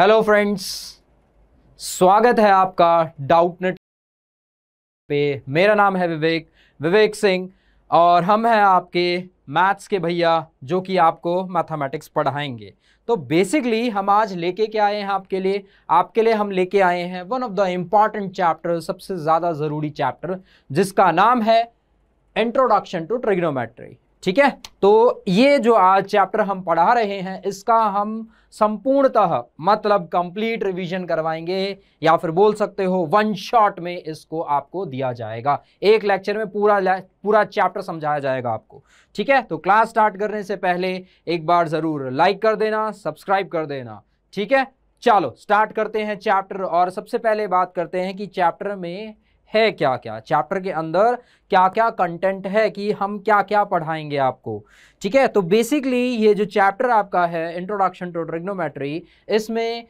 hello friends स्वागत है आपका डाउटनेट पे मेरा नाम है विवेक विवेक सिंह और हम हैं आपके मैथ्स के भैया जो कि आपको मैथमेटिक्स पढ़ाएंगे तो बेसिकली हम आज लेके के आए हैं आपके लिए आपके लिए हम लेके आए हैं one of the important chapter सबसे ज़्यादा ज़रूरी चैप्टर जिसका नाम है इंट्रोडक्शन टू ट्रिग्नोमेट्री ठीक है तो ये जो आज चैप्टर हम पढ़ा रहे हैं इसका हम संपूर्णतः मतलब कंप्लीट रिवीजन करवाएंगे या फिर बोल सकते हो वन शॉट में इसको आपको दिया जाएगा एक लेक्चर में पूरा पूरा चैप्टर समझाया जाएगा आपको ठीक है तो क्लास स्टार्ट करने से पहले एक बार ज़रूर लाइक कर देना सब्सक्राइब कर देना ठीक है चलो स्टार्ट करते हैं चैप्टर और सबसे पहले बात करते हैं कि चैप्टर में है क्या क्या चैप्टर के अंदर क्या क्या कंटेंट है कि हम क्या क्या पढ़ाएंगे आपको ठीक है तो बेसिकली ये जो चैप्टर आपका है इंट्रोडक्शन टू ट्रिग्नोमेट्री इसमें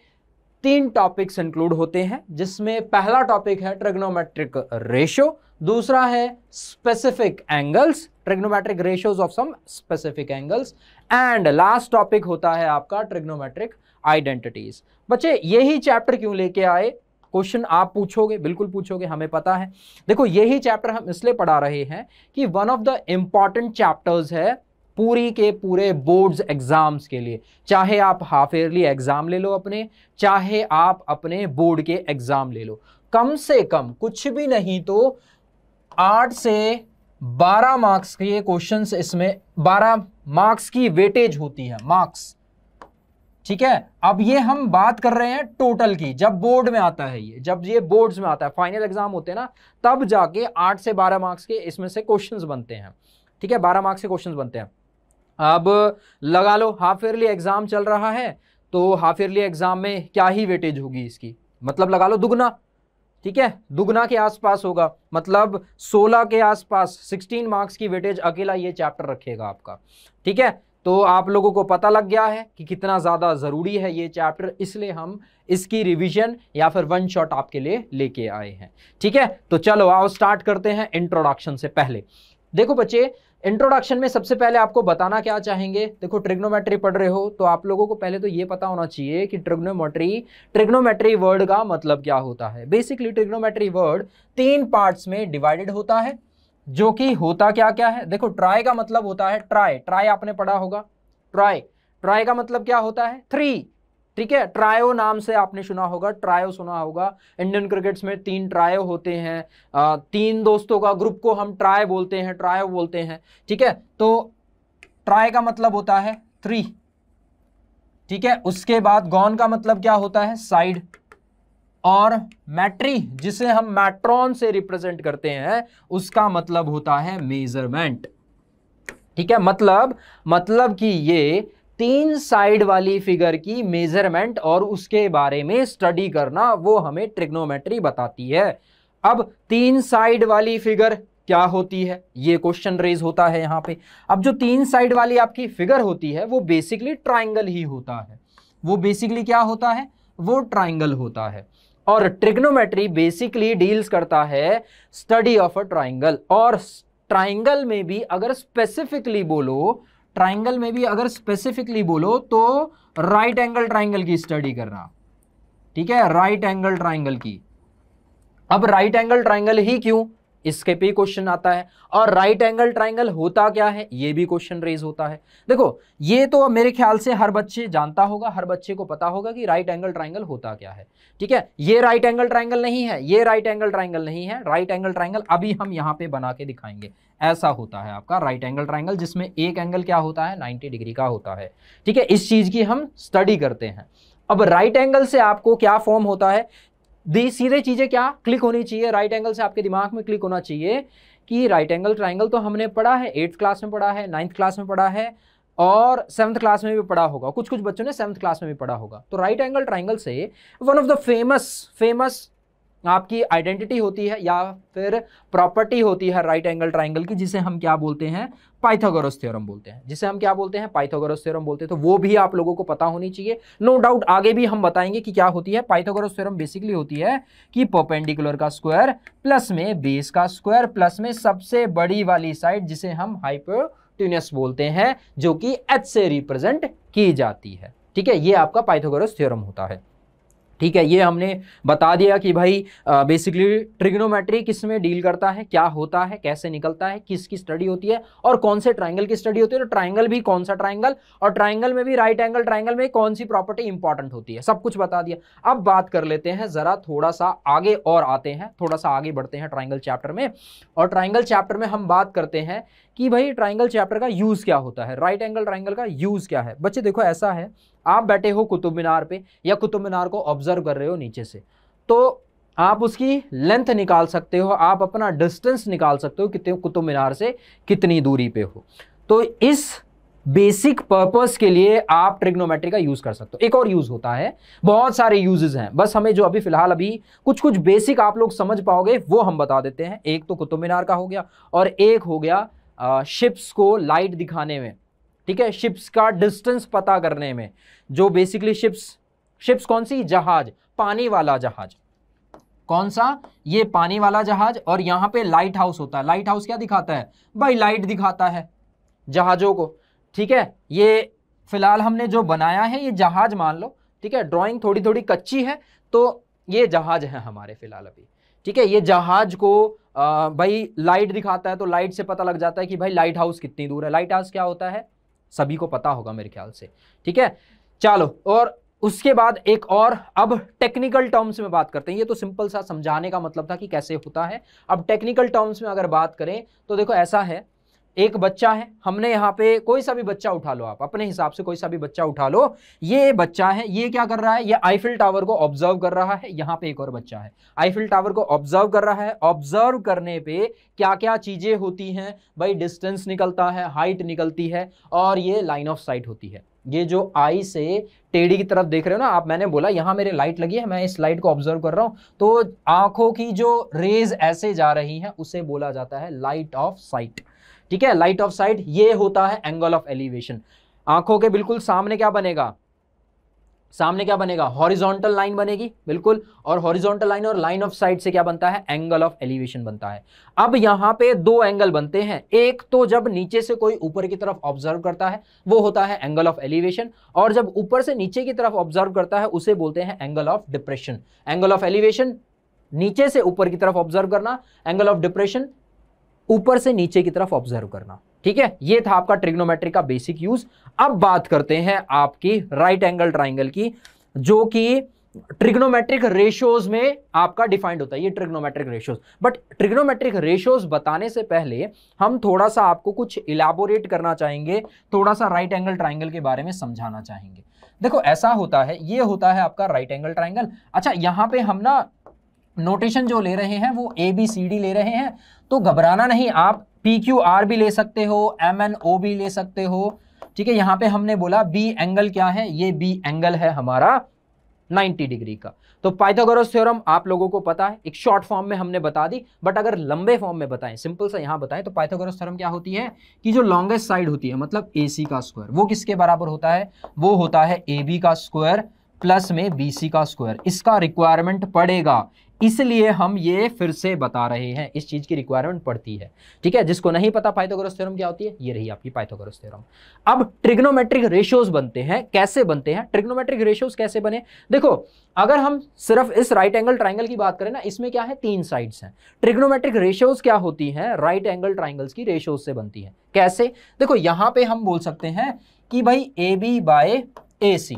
तीन टॉपिक्स इंक्लूड होते हैं जिसमें पहला टॉपिक है ट्रिग्नोमेट्रिक रेशो दूसरा है specific angles trigonometric ratios of some specific angles and last topic होता है आपका ट्रिग्नोमेट्रिक आइडेंटिटीज बच्चे यही चैप्टर क्यों लेके आए क्वेश्चन आप पूछोगे बिल्कुल पूछोगे हमें पता है देखो यही चैप्टर हम इसलिए पढ़ा रहे हैं कि one of the important chapters है पूरी के पूरे बोर्ड्स एग्ज़ाम्स के लिए चाहे आप हाफ ईयरली एग्ज़ाम ले लो अपने चाहे आप अपने बोर्ड के एग्ज़ाम ले लो कम से कम कुछ भी नहीं तो आठ से बारह मार्क्स के क्वेश्चंस इसमें बारह मार्क्स की वेटेज होती है मार्क्स ठीक है अब ये हम बात कर रहे हैं टोटल की जब बोर्ड में आता है ये जब ये बोर्ड्स में आता है फाइनल एग्जाम होते हैं ना तब जाके आठ से बारह मार्क्स के इसमें से क्वेश्चंस बनते हैं ठीक है बारह मार्क्स के क्वेश्चंस बनते हैं अब लगा लो हाफ ईयरली एग्जाम चल रहा है तो हाफ ईयरली एग्जाम में क्या ही वेटेज होगी इसकी मतलब लगा लो दुगना ठीक है दुगना के आसपास होगा मतलब 16 के आसपास 16 मार्क्स की वेटेज अकेला ये चैप्टर रखेगा आपका ठीक है तो आप लोगों को पता लग गया है कि कितना ज़्यादा ज़रूरी है ये चैप्टर इसलिए हम इसकी रिवीजन या फिर वन शॉट आपके लिए लेके आए हैं ठीक है तो चलो आओ स्टार्ट करते हैं इंट्रोडक्शन से पहले देखो बच्चे इंट्रोडक्शन में सबसे पहले आपको बताना क्या चाहेंगे देखो ट्रिग्नोमेट्री पढ़ रहे हो तो आप लोगों को पहले तो ये पता होना चाहिए कि ट्रिग्नोमेट्री ट्रिग्नोमेट्री वर्ड का मतलब क्या होता है बेसिकली ट्रिग्नोमेट्री वर्ड तीन पार्ट्स में डिवाइडेड होता है जो कि होता क्या क्या है देखो ट्राई का मतलब होता है ट्राई ट्राई आपने पढ़ा होगा ट्राई ट्राई का मतलब क्या होता है थ्री ठीक है ट्रायो नाम से आपने सुना होगा ट्रायो सुना होगा इंडियन क्रिकेट्स में तीन ट्रायो होते हैं तीन दोस्तों का ग्रुप को हम ट्राय बोलते हैं ट्रायो बोलते हैं ठीक है तो ट्राई का मतलब होता है थ्री ठीक है उसके बाद गॉन का मतलब क्या होता है साइड और मैट्री जिसे हम मैट्रॉन से रिप्रेजेंट करते हैं उसका मतलब होता है मेजरमेंट ठीक है मतलब मतलब कि ये तीन साइड वाली फिगर की मेजरमेंट और उसके बारे में स्टडी करना वो हमें ट्रिग्नोमेट्री बताती है अब तीन साइड वाली फिगर क्या होती है ये क्वेश्चन रेज होता है यहाँ पे अब जो तीन साइड वाली आपकी फिगर होती है वो बेसिकली ट्राइंगल ही होता है वो बेसिकली क्या होता है वो ट्राइंगल होता है और ट्रिग्नोमेट्री बेसिकली डील्स करता है स्टडी ऑफ अ ट्राइंगल और ट्राइंगल में भी अगर स्पेसिफिकली बोलो ट्राइंगल में भी अगर स्पेसिफिकली बोलो तो राइट एंगल ट्राइंगल की स्टडी करना ठीक है राइट एंगल ट्राइंगल की अब राइट एंगल ट्राइंगल ही क्यों इसके पे क्वेश्चन आता है और राइट एंगल ट्राइंगल होता क्या है ये भी क्वेश्चन रेज होता है देखो ये तो मेरे ख्याल से हर बच्चे जानता होगा हर बच्चे को पता होगा कि राइट एंगल ट्राइंगल होता क्या है ठीक है ये राइट एंगल ट्राइंगल नहीं है ये राइट एंगल ट्राइंगल नहीं है राइट एंगल ट्राइंगल अभी हम यहाँ पे बना के दिखाएंगे ऐसा होता है आपका राइट एंगल ट्राइंगल जिसमें एक एंगल क्या होता है नाइन्टी डिग्री का होता है ठीक है इस चीज की हम स्टडी करते हैं अब राइट right एंगल से आपको क्या फॉर्म होता है दी सीधे चीज़ें क्या क्लिक होनी चाहिए राइट एंगल से आपके दिमाग में क्लिक होना चाहिए कि राइट एंगल ट्राइंगल तो हमने पढ़ा है एट्थ क्लास में पढ़ा है नाइन्थ क्लास में पढ़ा है और सेवन्थ क्लास में भी पढ़ा होगा कुछ कुछ बच्चों ने सेवन्थ क्लास में भी पढ़ा होगा तो राइट एंगल ट्राइंगल से one of the famous famous आपकी आइडेंटिटी होती है या फिर प्रॉपर्टी होती है राइट एंगल ट्राइंगल की जिसे हम क्या बोलते हैं पाइथागोरस थ्योरम बोलते हैं जिसे हम क्या बोलते हैं पाइथागोरस थ्योरम बोलते हैं तो वो भी आप लोगों को पता होनी चाहिए नो no डाउट आगे भी हम बताएंगे कि क्या होती है पाइथागोरस थ्योरम बेसिकली होती है कि परपेंडिकुलर का स्क्वायर प्लस में बेस का स्क्वायर प्लस में सबसे बड़ी वाली साइड जिसे हम हाइपोट्यूनियस बोलते हैं जो कि एच से रिप्रेजेंट की जाती है ठीक है ये आपका पाइथागोरस थ्योरम होता है ठीक है ये हमने बता दिया कि भाई बेसिकली ट्रिग्नोमेट्री किस में डील करता है क्या होता है कैसे निकलता है किसकी स्टडी होती है और कौन से ट्राइंगल की स्टडी होती है तो ट्राइंगल भी कौन सा ट्राइंगल और ट्राइंगल में भी राइट एंगल ट्राइंगल में कौन सी प्रॉपर्टी इंपॉर्टेंट होती है सब कुछ बता दिया अब बात कर लेते हैं ज़रा थोड़ा सा आगे और आते हैं थोड़ा सा आगे बढ़ते हैं ट्राइंगल चैप्टर में और ट्राइंगल चैप्टर में हम बात करते हैं कि भाई ट्राइंगल चैप्टर का यूज़ क्या होता है राइट एंगल ट्राइंगल का यूज़ क्या है बच्चे देखो ऐसा है आप बैठे हो कुतुब मीनार पे या कुतुब मीनार को ऑब्जर्व कर रहे हो नीचे से तो आप उसकी लेंथ निकाल सकते हो आप अपना डिस्टेंस निकाल सकते हो कितने कुतुब मीनार से कितनी दूरी पे हो तो इस बेसिक पर्पस के लिए आप ट्रिग्नोमेट्री का यूज कर सकते हो एक और यूज होता है बहुत सारे यूजेस हैं बस हमें जो अभी फिलहाल अभी कुछ कुछ बेसिक आप लोग समझ पाओगे वो हम बता देते हैं एक तो कुतुब मीनार का हो गया और एक हो गया शिप्स को लाइट दिखाने में ठीक है शिप्स का डिस्टेंस पता करने में जो बेसिकली शिप्स शिप्स कौन सी जहाज पानी वाला जहाज कौन सा ये पानी वाला जहाज और यहां पे लाइट हाउस होता है लाइट हाउस क्या दिखाता है भाई लाइट दिखाता है जहाजों को ठीक है ये फिलहाल हमने जो बनाया है ये जहाज मान लो ठीक है ड्राइंग थोड़ी थोड़ी कच्ची है तो ये जहाज है हमारे फिलहाल अभी ठीक है ये जहाज को आ, भाई लाइट दिखाता है तो लाइट से पता लग जाता है कि भाई लाइट हाउस कितनी दूर है लाइट हाउस क्या होता है सभी को पता होगा मेरे ख्याल से ठीक है चलो और उसके बाद एक और अब टेक्निकल टर्म्स में बात करते हैं ये तो सिंपल सा समझाने का मतलब था कि कैसे होता है अब टेक्निकल टर्म्स में अगर बात करें तो देखो ऐसा है एक बच्चा है हमने यहाँ पे कोई सा भी बच्चा उठा लो आप अपने हिसाब से कोई सा भी बच्चा उठा लो ये बच्चा है ये क्या कर रहा है ये आईफिल टावर को ऑब्जर्व कर रहा है यहाँ पे एक और बच्चा है आईफिल टावर को ऑब्जर्व कर रहा है ऑब्जर्व करने पे क्या क्या चीज़ें होती हैं भाई डिस्टेंस निकलता है हाइट निकलती है और ये लाइन ऑफ साइट होती है ये जो आई से टेढ़ी की तरफ देख रहे हो ना आप मैंने बोला यहाँ मेरे लाइट लगी है मैं इस लाइट को ऑब्जर्व कर रहा हूँ तो आंखों की जो रेज ऐसे जा रही हैं उसे बोला जाता है लाइट ऑफ साइट ठीक है लाइट ऑफ साइड ये होता है एंगल ऑफ एलिवेशन आंखों के बिल्कुल सामने क्या बनेगा सामने क्या बनेगा हॉरिजॉन्टल लाइन बनेगी बिल्कुल और हॉरिजॉन्टल लाइन और लाइन ऑफ साइड से क्या बनता है एंगल ऑफ एलिवेशन बनता है अब यहां पे दो एंगल बनते हैं एक तो जब नीचे से कोई ऊपर की तरफ ऑब्जर्व करता है वो होता है एंगल ऑफ एलिवेशन और जब ऊपर से नीचे की तरफ ऑब्जर्व करता है उसे बोलते हैं angle of depression angle of elevation नीचे से ऊपर की तरफ ऑब्जर्व करना एंगल ऑफ डिप्रेशन ऊपर से नीचे की तरफ ऑब्जर्व करना ठीक है ये था आपका ट्रिग्नोमेट्रिक का बेसिक यूज अब बात करते हैं आपकी राइट एंगल ट्राइंगल की जो कि ट्रिग्नोमेट्रिक रेशियोज में आपका डिफाइंड होता है ये trigonometric ratios but trigonometric ratios बताने से पहले हम थोड़ा सा आपको कुछ इलाबोरेट करना चाहेंगे थोड़ा सा राइट एंगल ट्राइंगल के बारे में समझाना चाहेंगे देखो ऐसा होता है ये होता है आपका राइट एंगल ट्राइंगल अच्छा यहाँ पे हम ना नोटेशन जो ले रहे हैं वो ए बी सी डी ले रहे हैं तो घबराना नहीं आप पी क्यू आर भी ले सकते हो एम एन ओ भी ले सकते हो ठीक है यहां पे हमने बोला बी एंगल क्या है ये बी एंगल है हमारा 90 डिग्री का तो पाइथागोरस थ्योरम आप लोगों को पता है एक शॉर्ट फॉर्म में हमने बता दी बट अगर लंबे फॉर्म में बताएं सिंपल सा यहां बताएं तो पाइथागोरस थ्योरम क्या होती है कि जो लॉन्गेस्ट साइड होती है मतलब ए का स्क्वायर वो किसके बराबर होता है वो होता है ए का स्क्वायर प्लस में बी का स्क्वायर इसका रिक्वायरमेंट पड़ेगा इसलिए हम ये फिर से बता रहे हैं इस चीज़ की रिक्वायरमेंट पड़ती है ठीक है जिसको नहीं पता पाइथागोरस थ्योरम क्या होती है ये रही आपकी पाइथागोरस थ्योरम अब ट्रिग्नोमेट्रिक रेशियोज बनते हैं कैसे बनते हैं ट्रिग्नोमेट्रिक रेशियोज कैसे बने देखो अगर हम सिर्फ इस राइट एंगल ट्राइंगल की बात करें ना इसमें क्या है तीन साइड हैं ट्रिग्नोमेट्रिक रेशियोज क्या होती है राइट एंगल ट्राइंगल्स की रेशियोज से बनती है कैसे देखो यहां पर हम बोल सकते हैं कि भाई ए बी बाय ए सी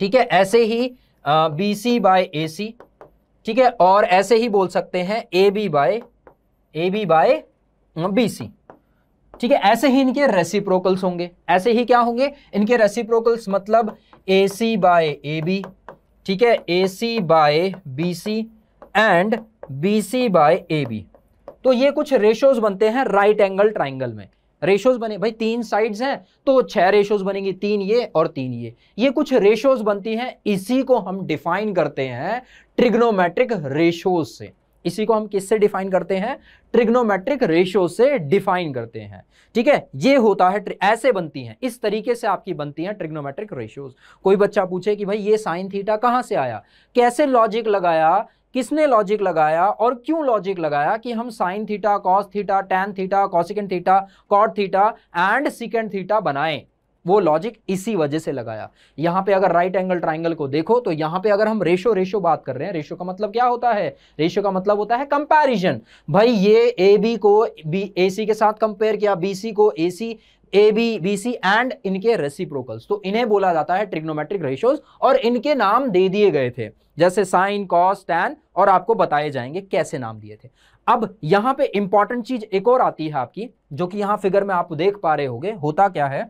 ठीक है ऐसे ही B C by A C ठीक है और ऐसे ही बोल सकते हैं A B by A B by B C ठीक है ऐसे ही इनके रेसिप्रोकल्स होंगे ऐसे ही क्या होंगे इनके रेसिप्रोकल्स मतलब ए सी बाय ए बी ठीक है A C by B C and B C by A B तो ये कुछ रेशोज बनते हैं राइट एंगल ट्राइंगल में रेशोज बने भाई तीन साइड्स हैं तो छह रेशोज बनेंगी तीन ये और तीन ये ये कुछ रेशोज बनती हैं इसी को हम डिफाइन करते हैं ट्रिग्नोमेट्रिक रेशोज से इसी को हम किससे डिफाइन करते हैं ट्रिग्नोमेट्रिक रेशो से डिफाइन करते हैं ठीक है ये होता है ऐसे बनती हैं इस तरीके से आपकी बनती हैं ट्रिग्नोमेट्रिक रेशोज कोई बच्चा पूछे कि भाई ये साइन थीटा कहां से आया कैसे लॉजिक लगाया किसने लॉजिक लगाया और क्यों लॉजिक लगाया कि हम sine theta cos theta tan theta cosecant theta cot theta and secant theta बनाएं वो लॉजिक इसी वजह से लगाया यहां पे अगर राइट एंगल ट्राइंगल को देखो तो यहां पे अगर हम रेशो रेशो बात कर रहे हैं रेशो का मतलब क्या होता है रेशो का मतलब होता है कंपैरिजन भाई ये ए बी को बी ए सी के साथ कंपेयर किया बी सी को A C A B B C and इनके रेसिप्रोकल्स तो इन्हें बोला जाता है ट्रिग्नोमेट्रिक रेशियोज और इनके नाम दे दिए गए थे जैसे साइन कॉस टैन और आपको बताए जाएंगे कैसे नाम दिए थे अब यहां पे इंपॉर्टेंट चीज एक और आती है आपकी जो कि यहां फिगर में आप देख पा रहे हो होता क्या है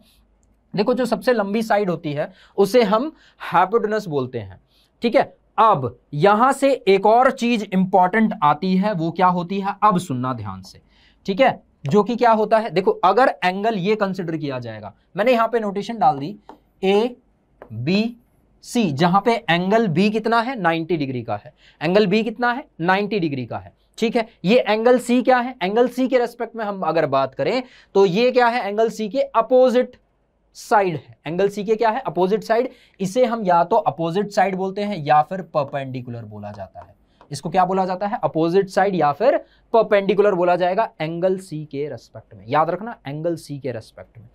देखो जो सबसे लंबी साइड होती है उसे हम हैपोडनस बोलते हैं ठीक है अब यहां से एक और चीज इंपॉर्टेंट आती है वो क्या होती है अब सुनना ध्यान से ठीक है जो कि क्या होता है देखो अगर एंगल ये कंसिडर किया जाएगा मैंने यहां पे नोटेशन डाल दी ए बी सी जहां पे एंगल बी कितना है 90 डिग्री का है एंगल बी कितना है 90 डिग्री का है ठीक है ये एंगल सी क्या है एंगल सी के रेस्पेक्ट में हम अगर बात करें तो ये क्या है एंगल सी के अपोजिट साइड है एंगल सी के क्या है अपोजिट साइड इसे हम या तो अपोजिट साइड बोलते हैं या फिर परपेंडिकुलर बोला जाता है इसको क्या बोला जाता है अपोजिट साइड या फिर परपेंडिकुलर बोला जाएगा एंगल सी के रेस्पेक्ट में याद रखना एंगल सी के रेस्पेक्ट में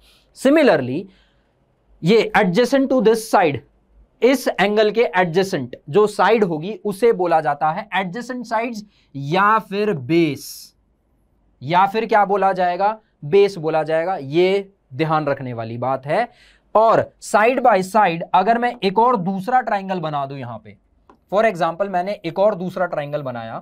सिमिलरली ये एडजेसेंट टू दिस साइड इस एंगल के एडजेसेंट जो साइड होगी उसे बोला जाता है एडजेसेंट साइड या फिर बेस या फिर क्या बोला जाएगा बेस बोला जाएगा ये ध्यान रखने वाली बात है और साइड बाय साइड अगर मैं एक और दूसरा ट्राइंगल बना दू यहां पे फॉर एग्जाम्पल मैंने एक और दूसरा ट्राइंगल बनाया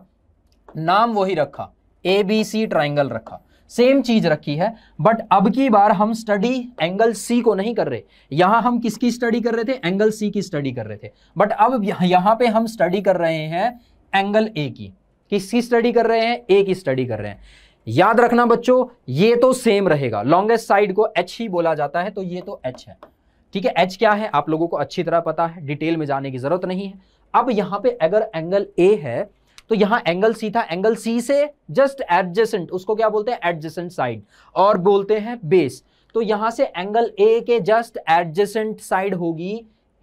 नाम वही रखा ए बी सी ट्राइंगल रखा सेम चीज रखी है बट अब की बार हम स्टडी एंगल सी को नहीं कर रहे यहां हम किसकी स्टडी कर रहे थे एंगल सी की स्टडी कर रहे थे बट अब यहां पे हम स्टडी कर रहे हैं एंगल ए की किसकी स्टडी कर रहे हैं ए की स्टडी कर रहे हैं याद रखना बच्चों ये तो सेम रहेगा लॉन्गेस्ट साइड को एच ही बोला जाता है तो ये तो एच है ठीक है एच क्या है आप लोगों को अच्छी तरह पता है डिटेल में जाने की जरूरत नहीं है अब यहां पे अगर एंगल ए है तो यहां एंगल सी था एंगल सी से जस्ट एडजेसेंट उसको क्या बोलते हैं एडजेसेंट साइड और बोलते हैं बेस तो यहां से एंगल ए के जस्ट एडजेसेंट साइड होगी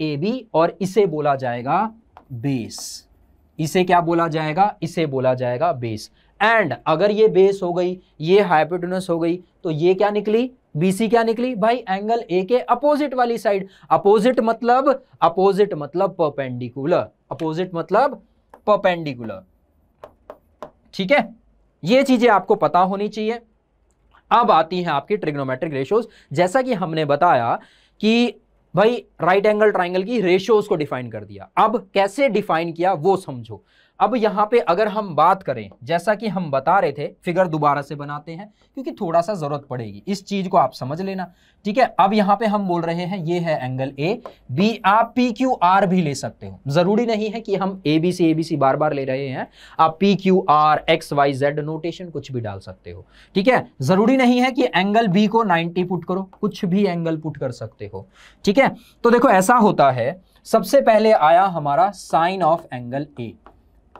ए बी और इसे बोला जाएगा बेस इसे क्या बोला जाएगा इसे बोला जाएगा बेस एंड अगर ये बेस हो गई ये हाइपोटेनस हो गई तो ये क्या निकली बीसी क्या निकली भाई एंगल ए के अपोजिट वाली साइड अपोजिट मतलब अपोजिट मतलब परपेंडिकुलर अपोजिट मतलब परपेंडिकुलर ठीक है ये चीजें आपको पता होनी चाहिए अब आती हैं आपकी ट्रिग्नोमेट्रिक रेशोज जैसा कि हमने बताया कि भाई राइट एंगल ट्राइंगल की रेशियोज को डिफाइन कर दिया अब कैसे डिफाइन किया वो समझो अब यहाँ पे अगर हम बात करें जैसा कि हम बता रहे थे फिगर दोबारा से बनाते हैं क्योंकि थोड़ा सा जरूरत पड़ेगी इस चीज को आप समझ लेना ठीक है अब यहाँ पे हम बोल रहे हैं ये है एंगल ए बी आप पी क्यू आर भी ले सकते हो जरूरी नहीं है कि हम ए बी सी ए बी सी बार बार ले रहे हैं आप P Q R X Y Z notation कुछ भी डाल सकते हो ठीक है जरूरी नहीं है कि एंगल बी को नाइनटी पुट करो कुछ भी एंगल पुट कर सकते हो ठीक है तो देखो ऐसा होता है सबसे पहले आया हमारा साइन ऑफ एंगल ए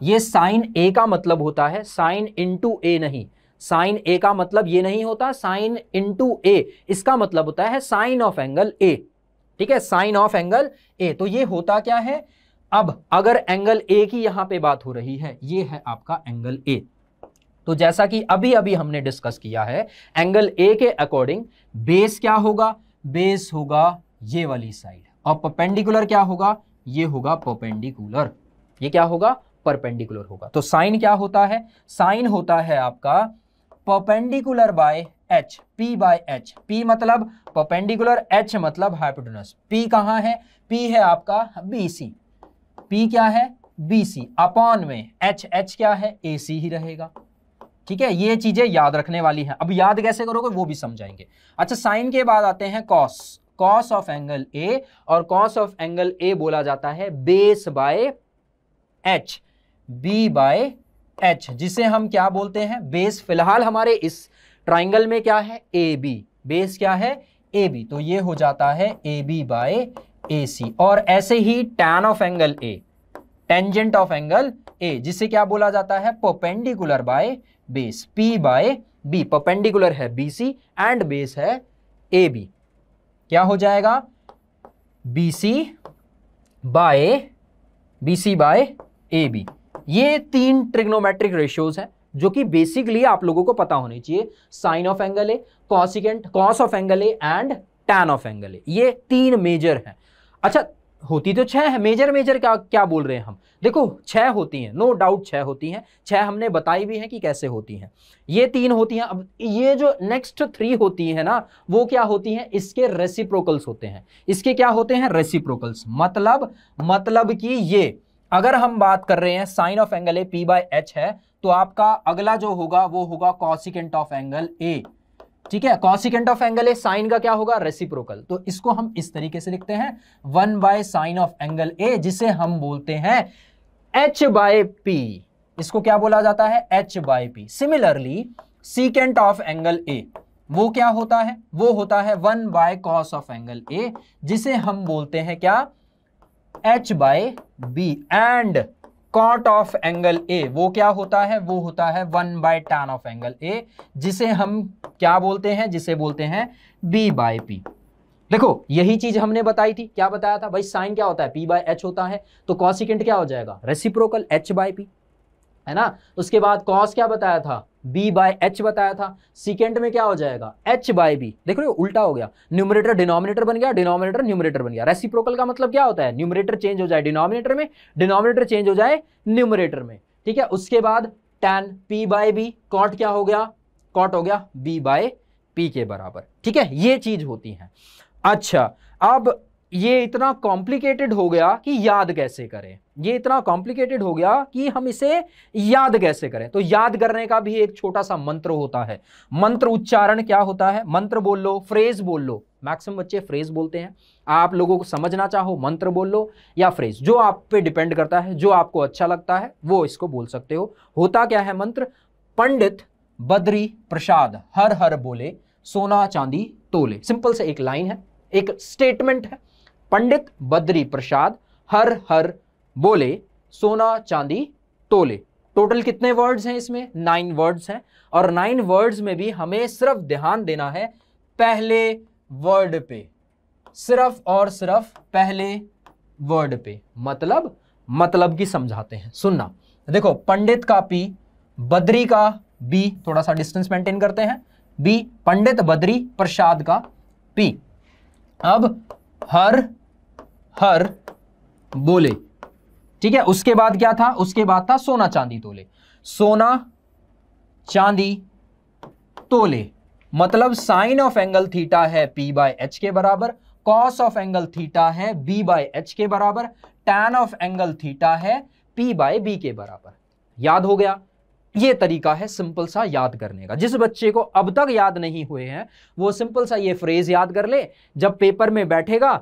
ये साइन ए का मतलब होता है साइन इंटू ए नहीं साइन ए का मतलब ये नहीं होता साइन इंटू ए इसका मतलब होता है साइन ऑफ एंगल ए ठीक है साइन ऑफ एंगल ए तो ये होता क्या है अब अगर एंगल ए की यहां पे बात हो रही है ये है आपका एंगल ए तो जैसा कि अभी अभी हमने डिस्कस किया है एंगल ए के अकॉर्डिंग बेस क्या होगा बेस होगा ये वाली साइड और परपेंडिकुलर क्या होगा ये होगा परपेंडिकुलर ये क्या होगा परपेंडिकुलर होगा तो साइन क्या होता है साइन होता है आपका perpendicular by H P by H P मतलब परपेंडिकुलर एच मतलब हाइपोटेनस पी कहां है पी है आपका बी सी पी क्या है बी सी अपॉन में एच एच क्या है ए सी ही रहेगा ठीक है ये चीजें याद रखने वाली हैं अब याद कैसे करोगे वो भी समझाएंगे अच्छा साइन के बाद आते हैं cos cos of angle A और कॉस ऑफ एंगल ए बोला जाता है base by H B by H जिसे हम क्या बोलते हैं बेस फिलहाल हमारे इस ट्राइंगल में क्या है ए बी बेस क्या है ए बी तो ये हो जाता है A B by A C और ऐसे ही tan of angle A tangent of angle A जिसे क्या बोला जाता है perpendicular by base P by B perpendicular है बी सी एंड बेस है ए बी क्या हो जाएगा B C by B C by A B ये तीन ट्रिग्नोमेट्रिक रेशियोज हैं जो कि बेसिकली आप लोगों को पता होनी चाहिए sine of angle A cosecant cos of angle A and tan of angle A ये तीन मेजर हैं अच्छा होती तो छह है मेजर मेजर क्या क्या बोल रहे हैं हम देखो छह होती हैं नो डाउट छह होती हैं छह हमने बताई भी हैं कि कैसे होती हैं ये तीन होती हैं अब ये जो नेक्स्ट थ्री होती है ना वो क्या होती हैं इसके रेसिप्रोकल्स होते हैं इसके क्या होते हैं रेसिप्रोकल्स मतलब मतलब कि ये अगर हम बात कर रहे हैं sine of angle A P by H है तो आपका अगला जो होगा वो होगा कॉसिकेंट ऑफ एंगल ए ठीक है cosecant of angle A sine का क्या होगा रेसिप्रोकल तो इसको हम इस तरीके से लिखते हैं one by sine of angle A जिसे हम बोलते हैं एच बाय पी इसको क्या बोला जाता है H by P similarly secant of angle A वो क्या होता है वो होता है one by cos of angle A जिसे हम बोलते हैं क्या H by B and cot of angle A वो क्या होता है वो होता है one by tan of angle A जिसे हम क्या बोलते हैं जिसे बोलते हैं बी बाय पी देखो यही चीज हमने बताई थी क्या बताया था भाई साइन क्या होता है पी बाय एच होता है तो कॉसिकेंट क्या हो जाएगा रेसिप्रोकल एच बाय पी है ना उसके बाद कॉस क्या बताया था b बाय एच बताया था सिकेंड में क्या हो जाएगा एच बाय बी देख रहे हो उल्टा हो गया न्यूमरेटर डिनोमिनेटर बन गया डिनोमिनेटर न्यूमरेटर बन गया रेसिप्रोकल का मतलब क्या होता है न्यूमरेटर चेंज हो जाए डिनोमिनेटर में डिनोमिनेटर चेंज हो जाए न्यूमरेटर में ठीक है उसके बाद tan p by B cot क्या हो गया कॉट हो गया b बाय पी के बराबर ठीक है ये चीज होती है अच्छा अब ये इतना कॉम्प्लिकेटेड हो गया कि याद कैसे करें ये इतना कॉम्प्लिकेटेड हो गया कि हम इसे याद कैसे करें तो याद करने का भी एक छोटा सा मंत्र होता है मंत्र उच्चारण क्या होता है मंत्र बोल लो फ्रेज बोल लो मैक्सिमम बच्चे फ्रेज बोलते हैं आप लोगों को समझना चाहो मंत्र बोल लो या फ्रेज जो आप पे डिपेंड करता है जो आपको अच्छा लगता है वो इसको बोल सकते हो होता क्या है मंत्र पंडित बद्री प्रसाद हर हर बोले सोना चांदी तोले सिंपल से एक लाइन है एक स्टेटमेंट है पंडित बद्री प्रसाद हर हर बोले सोना चांदी तोले टोटल कितने वर्ड्स हैं इसमें नाइन वर्ड्स हैं और नाइन वर्ड्स में भी हमें सिर्फ ध्यान देना है पहले वर्ड पे सिर्फ और सिर्फ पहले वर्ड पे मतलब मतलब की समझाते हैं सुनना देखो पंडित का पी बद्री का बी थोड़ा सा डिस्टेंस मेंटेन करते हैं बी पंडित बद्री प्रसाद का पी अब हर फर बोले ठीक है उसके बाद क्या था उसके बाद था सोना चांदी तोले सोना चांदी तोले मतलब साइन ऑफ एंगल थीटा है पी बाय एच के बराबर कॉस ऑफ एंगल थीटा है बी बाय एच के बराबर टैन ऑफ एंगल थीटा है पी बाय बी के बराबर याद हो गया ये तरीका है सिंपल सा याद करने का जिस बच्चे को अब तक याद नहीं हुए हैं वो सिंपल सा ये फ्रेज याद कर ले जब पेपर में बैठेगा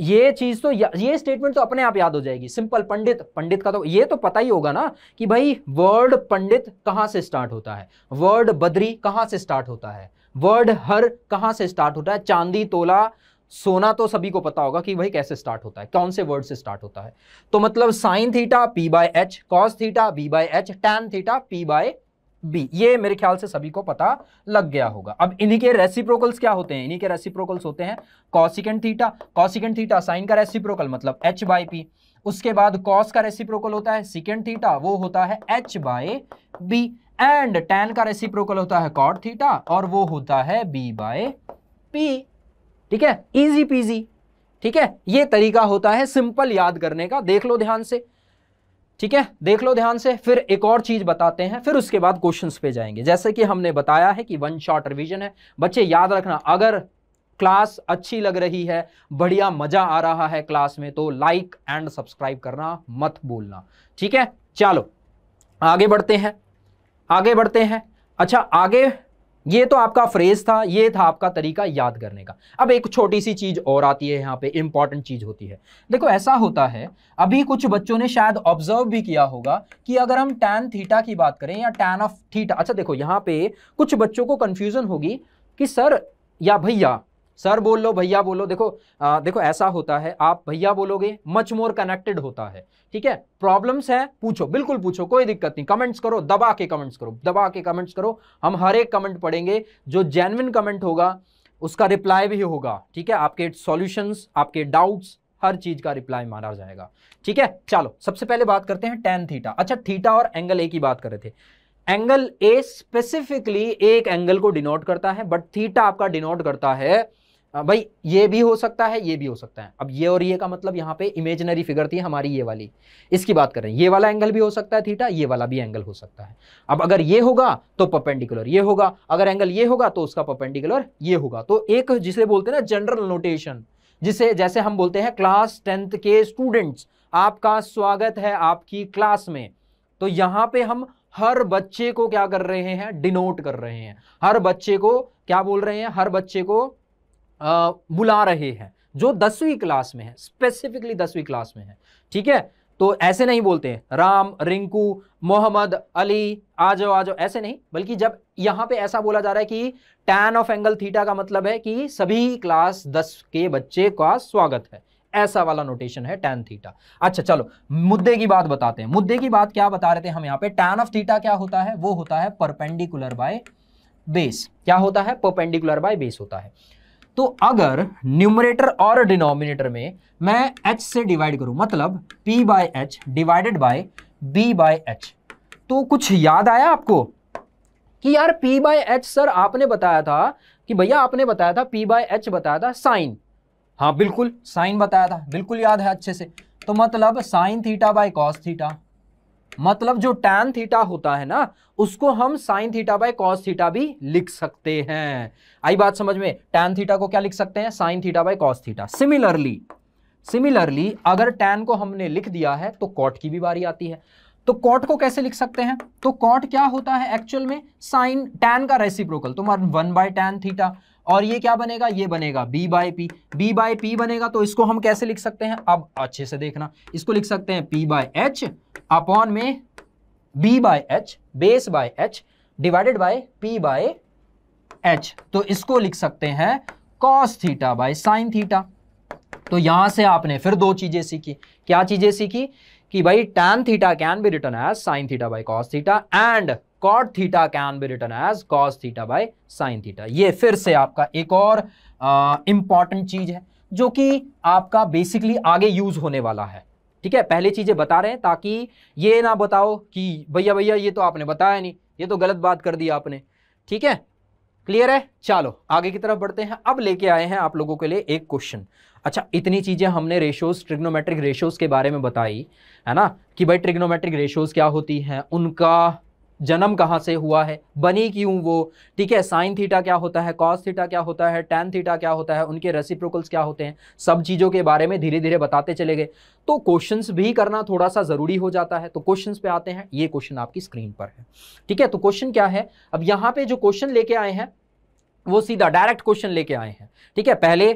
ये चीज तो ये स्टेटमेंट तो अपने आप याद हो जाएगी सिंपल पंडित पंडित का तो ये तो पता ही होगा ना कि भाई वर्ड पंडित कहां से स्टार्ट होता है वर्ड बद्री कहां से स्टार्ट होता है वर्ड हर कहां से स्टार्ट होता है चांदी तोला सोना तो सभी को पता होगा कि भाई कैसे स्टार्ट होता है कौन से वर्ड से स्टार्ट होता है तो मतलब sine theta P by H cos theta B by H tan theta P by B ये मेरे ख्याल से सभी को पता लग गया होगा अब इन्हीं के रेसिप्रोकल्स क्या होते हैं इन्हीं के रेसिप्रोकल्स होते हैं cosecant theta cosecant theta sine का रेसिप्रोकल मतलब एच बाई पी उसके बाद कॉस का रेसिप्रोकल होता है सिकेंड थीटा वो होता है H by B and tan का रेसिप्रोकल होता है कॉट थीटा और वो होता है बी बाय पी ठीक है इजी पीजी ठीक है ये तरीका होता है सिंपल याद करने का देख लो ध्यान से ठीक है देख लो ध्यान से फिर एक और चीज बताते हैं फिर उसके बाद क्वेश्चन पे जाएंगे जैसे कि हमने बताया है कि वन शॉट रिविजन है बच्चे याद रखना अगर क्लास अच्छी लग रही है बढ़िया मजा आ रहा है क्लास में तो लाइक एंड सब्सक्राइब करना मत बोलना ठीक है चलो आगे बढ़ते हैं आगे बढ़ते हैं अच्छा आगे ये तो आपका फ्रेज था ये था आपका तरीका याद करने का अब एक छोटी सी चीज़ और आती है यहाँ पे इंपॉर्टेंट चीज़ होती है देखो ऐसा होता है अभी कुछ बच्चों ने शायद ऑब्जर्व भी किया होगा कि अगर हम टैन थीटा की बात करें या टैन ऑफ थीटा अच्छा देखो यहाँ पे कुछ बच्चों को कंफ्यूजन होगी कि सर या भैया सर बोल लो भैया बोलो देखो आ, देखो ऐसा होता है आप भैया बोलोगे मच मोर कनेक्टेड होता है ठीक है प्रॉब्लम्स है पूछो बिल्कुल पूछो कोई दिक्कत नहीं कमेंट्स करो दबा के कमेंट्स करो दबा के कमेंट्स करो हम हर एक कमेंट पढ़ेंगे जो जेनविन कमेंट होगा उसका रिप्लाई भी होगा ठीक है आपके सॉल्यूशंस आपके डाउट्स हर चीज का रिप्लाई मारा जाएगा ठीक है चलो सबसे पहले बात करते हैं टेन थीटा अच्छा थीटा और एंगल ए की बात कर रहे थे एंगल ए स्पेसिफिकली एक एंगल को डिनोट करता है बट थीटा आपका डिनोट करता है हाँ, भाई ये भी हो सकता है ये भी हो सकता है अब ये और ये का मतलब यहाँ पे इमेजनरी फिगर थी हमारी ये वाली इसकी बात कर रहे हैं ये वाला एंगल भी हो सकता है थीटा ये वाला भी एंगल हो सकता है अब अगर ये होगा तो पपेंडिकुलर ये होगा अगर एंगल ये होगा तो उसका पपेंडिकुलर ये होगा तो एक जिसे बोलते हैं ना जनरल नोटेशन जिसे जैसे हम बोलते हैं क्लास टेंथ के स्टूडेंट्स आपका स्वागत है आपकी क्लास में तो यहाँ पे हम हर बच्चे को क्या कर रहे हैं डिनोट कर रहे हैं हर बच्चे को क्या बोल रहे हैं हर बच्चे को बुला रहे हैं जो दसवीं क्लास में है स्पेसिफिकली दसवीं क्लास में है ठीक है तो ऐसे नहीं बोलते हैं राम रिंकू मोहम्मद अली आ जाओ आ जाओ ऐसे नहीं बल्कि जब यहां पे ऐसा बोला जा रहा है कि टैन ऑफ एंगल थीटा का मतलब है कि सभी क्लास दस के बच्चे का स्वागत है ऐसा वाला नोटेशन है टैन थीटा अच्छा चलो मुद्दे की बात बताते हैं मुद्दे की बात क्या बता रहे थे हम यहाँ पे टैन ऑफ थीटा क्या होता है वो होता है परपेंडिकुलर बाय बेस क्या होता है परपेंडिकुलर बाय बेस होता है तो अगर न्यूमरेटर और डिनोमिनेटर में मैं एच से डिवाइड करूं मतलब P by H divided by B by H तो कुछ याद आया आपको कि यार p बाय एच सर आपने बताया था कि भैया आपने बताया था p बाय एच बताया था साइन हाँ बिल्कुल साइन बताया था बिल्कुल याद है अच्छे से तो मतलब sine theta by cos theta मतलब जो टैन थीटा होता है ना उसको हम sine theta by cos theta भी लिख सकते हैं आई बात समझ में टैन थीटा को क्या लिख सकते हैं sine theta by cos theta similarly similarly अगर टैन को हमने लिख दिया है तो कॉट की भी बारी आती है तो कॉट को कैसे लिख सकते हैं तो कॉट क्या होता है एक्चुअल में साइन टैन का रेसिप्रोकल तो वन बाय टैन थीटा और ये क्या बनेगा ये बनेगा B by P B by P बनेगा तो इसको हम कैसे लिख सकते हैं अब अच्छे से देखना इसको लिख सकते हैं पी बाय एच अपॉन में B by H base by H divided by P by H तो इसको लिख सकते हैं cos theta by sine theta तो यहां से आपने फिर दो चीजें सीखी क्या चीजें सीखी कि भाई tan theta can be written as sine theta by cos theta and cot theta can be written as cos theta by sine theta ये फिर से आपका एक और इम्पॉर्टेंट चीज है जो कि आपका बेसिकली आगे यूज होने वाला है ठीक है पहले चीज़ें बता रहे हैं ताकि ये ना बताओ कि भैया भैया ये तो आपने बताया नहीं ये तो गलत बात कर दी आपने ठीक है क्लियर है चलो आगे की तरफ बढ़ते हैं अब लेके आए हैं आप लोगों के लिए एक क्वेश्चन अच्छा इतनी चीज़ें हमने रेशोज ट्रिग्नोमेट्रिक रेशोज के बारे में बताई है ना कि भाई ट्रिग्नोमेट्रिक रेशोज क्या होती हैं उनका जन्म कहाँ से हुआ है बनी क्यों वो ठीक है साइन थीटा क्या होता है कॉस थीटा क्या होता है टेन थीटा क्या होता है उनके रेसिप्रोकल्स क्या होते हैं सब चीज़ों के बारे में धीरे धीरे बताते चले गए तो क्वेश्चंस भी करना थोड़ा सा ज़रूरी हो जाता है तो क्वेश्चंस पे आते हैं ये क्वेश्चन आपकी स्क्रीन पर है ठीक है तो क्वेश्चन क्या है अब यहाँ पे जो क्वेश्चन लेके आए हैं वो सीधा डायरेक्ट क्वेश्चन लेके आए हैं ठीक है पहले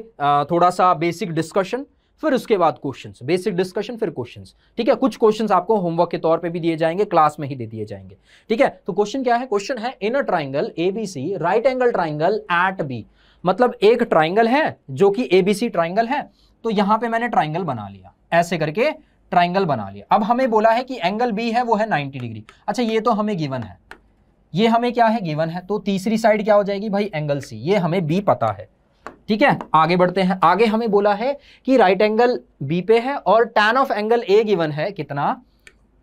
थोड़ा सा बेसिक डिस्कशन फिर उसके बाद क्वेश्चन बेसिक डिस्कशन फिर क्वेश्चन ठीक है कुछ क्वेश्चन आपको होमवर्क के तौर पर भी दिए जाएंगे क्लास में ही दे दिए जाएंगे ठीक है तो क्वेश्चन क्या है क्वेश्चन है in a triangle ABC right angle triangle at B मतलब एक ट्राइंगल है जो कि एबीसी ट्राइंगल है तो यहां पे मैंने ट्राइंगल बना लिया ऐसे करके ट्राइंगल बना लिया अब हमें बोला है कि एंगल बी है वो है 90 डिग्री अच्छा ये तो हमें गिवन है ये हमें क्या है गिवन है तो तीसरी साइड क्या हो जाएगी भाई एंगल सी ये हमें बी पता है ठीक है आगे बढ़ते हैं आगे हमें बोला है कि राइट एंगल बी पे है और tan of angle A given है कितना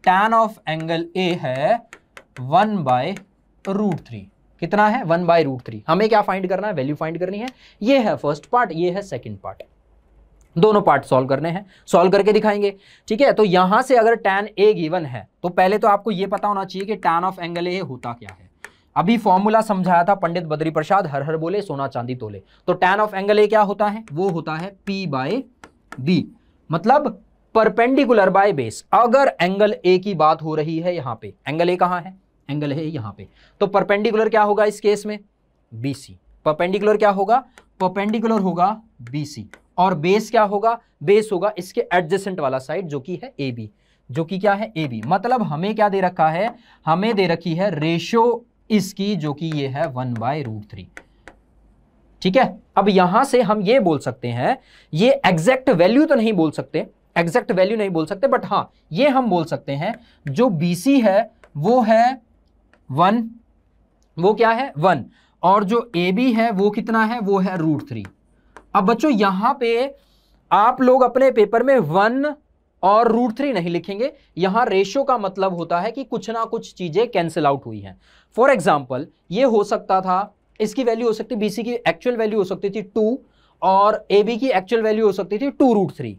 टैन ऑफ एंगल ए है वन बाय रूट थ्री कितना है वन बाय रूट थ्री हमें क्या फाइंड करना है वैल्यू फाइंड करनी है ये है फर्स्ट पार्ट ये है सेकेंड पार्ट दोनों पार्ट सॉल्व करने हैं सॉल्व करके दिखाएंगे ठीक है तो यहां से अगर टैन ए गिवन है तो पहले तो आपको ये पता होना चाहिए कि टैन ऑफ एंगल ए होता क्या है अभी फॉर्मूला समझाया था पंडित बद्री प्रसाद हर हर बोले सोना चांदी तोले तो टैन ऑफ एंगल ए क्या होता है वो होता है पी बाय बी मतलब परपेंडिकुलर बाय बेस अगर एंगल ए की बात हो रही है यहां पे एंगल ए कहाँ है एंगल है यहां पे तो परपेंडिकुलर क्या होगा इस केस में बी सी परपेंडिकुलर क्या होगा परपेंडिकुलर होगा बी सी और बेस क्या होगा बेस होगा इसके एडजेसेंट वाला साइड जो कि है ए बी जो कि क्या है ए बी मतलब हमें क्या दे रखा है हमें दे रखी है रेशो इसकी जो कि ये है वन बाय रूट थ्री ठीक है अब यहां से हम ये बोल सकते हैं ये एग्जैक्ट वैल्यू तो नहीं बोल सकते एग्जैक्ट वैल्यू नहीं बोल सकते बट हां ये हम बोल सकते हैं जो बीसी है वो है वन वो क्या है वन और जो ए बी है वो कितना है वो है रूट थ्री अब बच्चों यहां पे आप लोग अपने पेपर में वन और रूट थ्री नहीं लिखेंगे यहां रेशियो का मतलब होता है कि कुछ ना कुछ चीज़ें कैंसिल आउट हुई हैं फॉर एग्जाम्पल ये हो सकता था इसकी वैल्यू हो सकती बी की एक्चुअल वैल्यू हो सकती थी टू और ए की एक्चुअल वैल्यू हो सकती थी टू रूट थ्री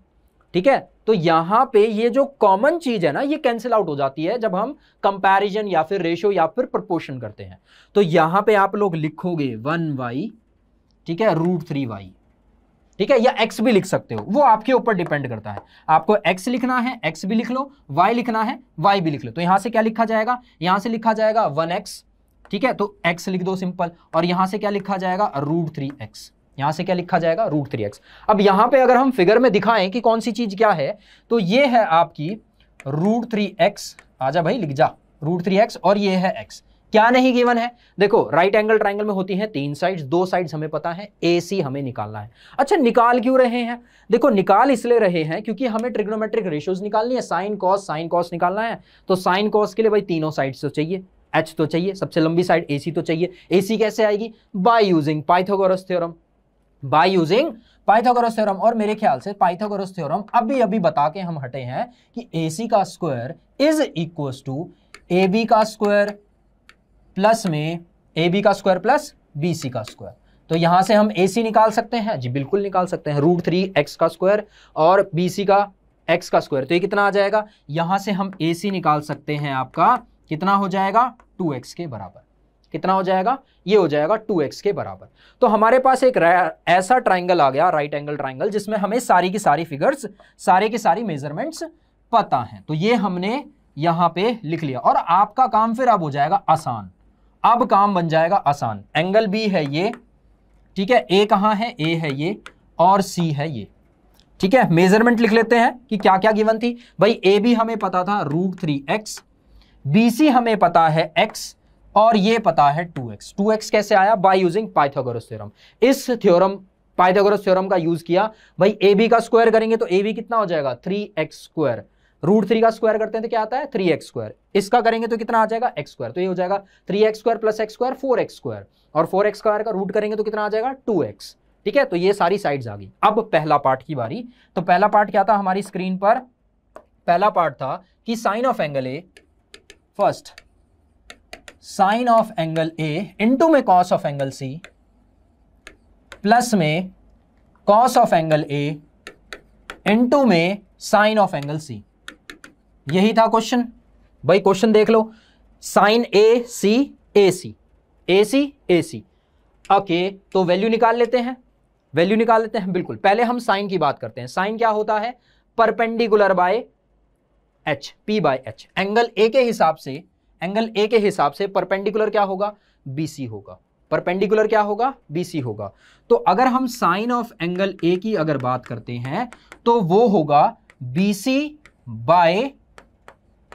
ठीक है तो यहां पे ये जो कॉमन चीज है ना ये कैंसिल आउट हो जाती है जब हम कंपैरिजन या फिर रेशियो या फिर प्रपोर्शन करते हैं तो यहां पे आप लोग लिखोगे वन वाई ठीक है रूट थ्री वाई ठीक है या x भी लिख सकते हो वो आपके ऊपर डिपेंड करता है आपको x लिखना है x भी लिख लो y लिखना है y भी लिख लो तो यहां से क्या लिखा जाएगा यहां से लिखा जाएगा वन एक्स ठीक है तो x लिख दो सिंपल और यहां से क्या लिखा जाएगा रूट थ्री एक्स यहां से क्या लिखा जाएगा रूट थ्री एक्स अब यहां पे अगर हम फिगर में दिखाएं कि कौन सी चीज़ क्या है तो ये है आपकी रूट थ्री एक्स जा भाई लिख जा रूट थ्री एक्स और ये है एक्स क्या नहीं गिवन है देखो राइट एंगल ट्राइंगल में होती है तीन साइड्स दो साइड्स हमें पता है ए सी हमें निकालना है अच्छा निकाल क्यों रहे हैं देखो निकाल इसलिए रहे हैं क्योंकि हमें ट्रिग्नोमेट्रिक रेशियोज निकालनी है साइन कॉस साइन कॉस निकालना है तो साइन कॉस के लिए भाई तीनों साइड्स तो चाहिए एच तो चाहिए सबसे लंबी साइड ए तो चाहिए ए कैसे आएगी by using Pythagoras theorem by using Pythagoras theorem और मेरे ख्याल से पाइथागोरस थ्योरम अभी अभी बता के हम हटे हैं कि ए का square is equal to A का स्क्वायर प्लस में ए बी का स्क्वायर प्लस बी सी का स्क्वायर तो यहाँ से हम ए सी निकाल सकते हैं जी बिल्कुल निकाल सकते हैं रूट थ्री एक्स का स्क्वायर और बी सी का एक्स का स्क्वायर तो ये कितना आ जाएगा यहाँ से हम ए सी निकाल सकते हैं आपका कितना हो जाएगा टू एक्स के बराबर कितना हो जाएगा ये हो जाएगा टू एक्स के बराबर तो हमारे पास एक ऐसा ट्राइंगल आ गया राइट एंगल ट्राइंगल जिसमें हमें सारी की सारी फिगर्स सारे की सारी मेजरमेंट्स पता हैं तो ये हमने यहाँ पे लिख लिया और आपका काम फिर अब हो जाएगा आसान अब काम बन जाएगा आसान एंगल बी है ये ठीक है ए कहाँ है ए है ये और सी है ये ठीक है मेजरमेंट लिख लेते हैं कि क्या क्या गिवन थी भाई ए बी हमें पता था root three X B C हमें पता है एक्स और ये पता है टू एक्स टू एक्स कैसे आया बाय यूजिंग पाइथागोरस थ्योरम इस थ्योरम पाइथागोरस थ्योरम का यूज किया भाई ए बी का स्क्वायर करेंगे तो ए बी कितना हो जाएगा three X square root three का स्क्वायर करते हैं तो क्या आता है थ्री एक्स स्क्वायर इसका करेंगे तो कितना आ जाएगा एक्स स्क्वायर तो ये हो जाएगा three X square plus X square four X square और फोर एक्स स्क्वायर का रूट करेंगे तो कितना आ जाएगा टू एक्स ठीक है तो ये सारी साइड्स आ गई अब पहला पार्ट की बारी तो पहला पार्ट क्या था हमारी स्क्रीन पर पहला पार्ट था कि sine of angle A first sine of angle A into में cos of angle C plus में cos of angle A into में साइन ऑफ एंगल सी यही था क्वेश्चन भाई क्वेश्चन देख लो sine A C A C A C A C okay तो value निकाल लेते हैं वैल्यू निकाल लेते हैं बिल्कुल पहले हम साइन की बात करते हैं साइन क्या होता है perpendicular by H P by H angle A के हिसाब से एंगल ए के हिसाब से परपेंडिकुलर क्या होगा बी सी होगा परपेंडिकुलर क्या होगा बीसी होगा तो अगर हम साइन ऑफ एंगल ए की अगर बात करते हैं तो वो होगा बीसी बाय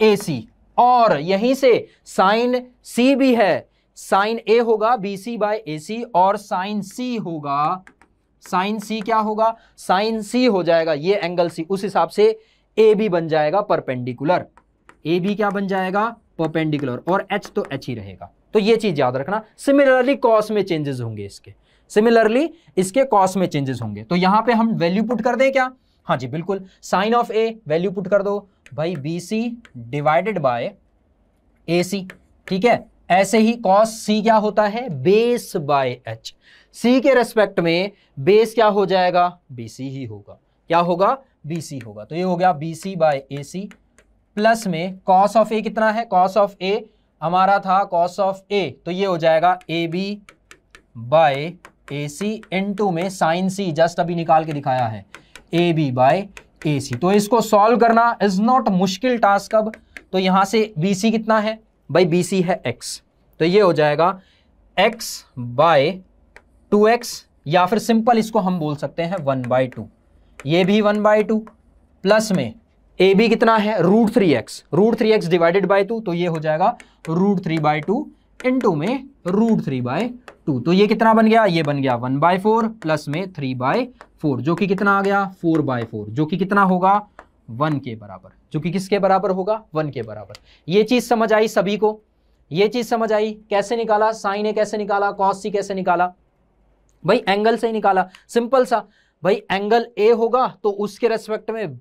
ए सी और यहीं से साइन सी भी है साइन ए होगा B C by A C और साइन सी होगा साइन सी क्या होगा साइन सी हो जाएगा ये एंगल सी उस हिसाब से ए बी बन जाएगा परपेंडिकुलर ए बी क्या बन जाएगा परपेंडिकुलर और एच तो एच ही रहेगा तो ये चीज याद रखना सिमिलरली कॉस में चेंजेस होंगे इसके सिमिलरली इसके कॉस में चेंजेस होंगे तो यहां पे हम वैल्यू पुट कर दें क्या हाँ जी बिल्कुल sine of A value put कर दो भाई B C divided by A C ठीक है ऐसे ही कॉस सी क्या होता है बेस बाय एच सी के रेस्पेक्ट में बेस क्या हो जाएगा बी सी ही होगा क्या होगा बी सी होगा तो ये हो गया B C by A C plus में कॉस ऑफ ए कितना है कॉस ऑफ ए हमारा था कॉस ऑफ ए तो ये हो जाएगा A B by A C into में साइन सी जस्ट अभी निकाल के दिखाया है ए बी बाय ए सी तो इसको सॉल्व करना इज नॉट मुश्किल टास्क अब तो यहां से बी सी कितना है भाई बी सी है एक्स तो ये हो जाएगा एक्स बाय टू एक्स या फिर सिंपल इसको हम बोल सकते हैं वन बाय टू ये भी वन बाय टू प्लस में ए बी कितना है root three X root three X divided by two तो ये हो जाएगा root three by two into में रूट थ्री बाय टू तो ये कितना बन गया ये बन गया वन बाय फोर प्लस में थ्री बाय फोर जो कि कितना आ गया फोर बाय फोर जो कि कितना होगा वन के बराबर जो कि किसके बराबर होगा वन के बराबर ये चीज समझ आई सभी को ये चीज समझ आई कैसे निकाला साइन ए कैसे निकाला कॉस सी कैसे निकाला भाई एंगल से ही निकाला सिंपल सा भाई एंगल ए होगा तो उसके रेस्पेक्ट में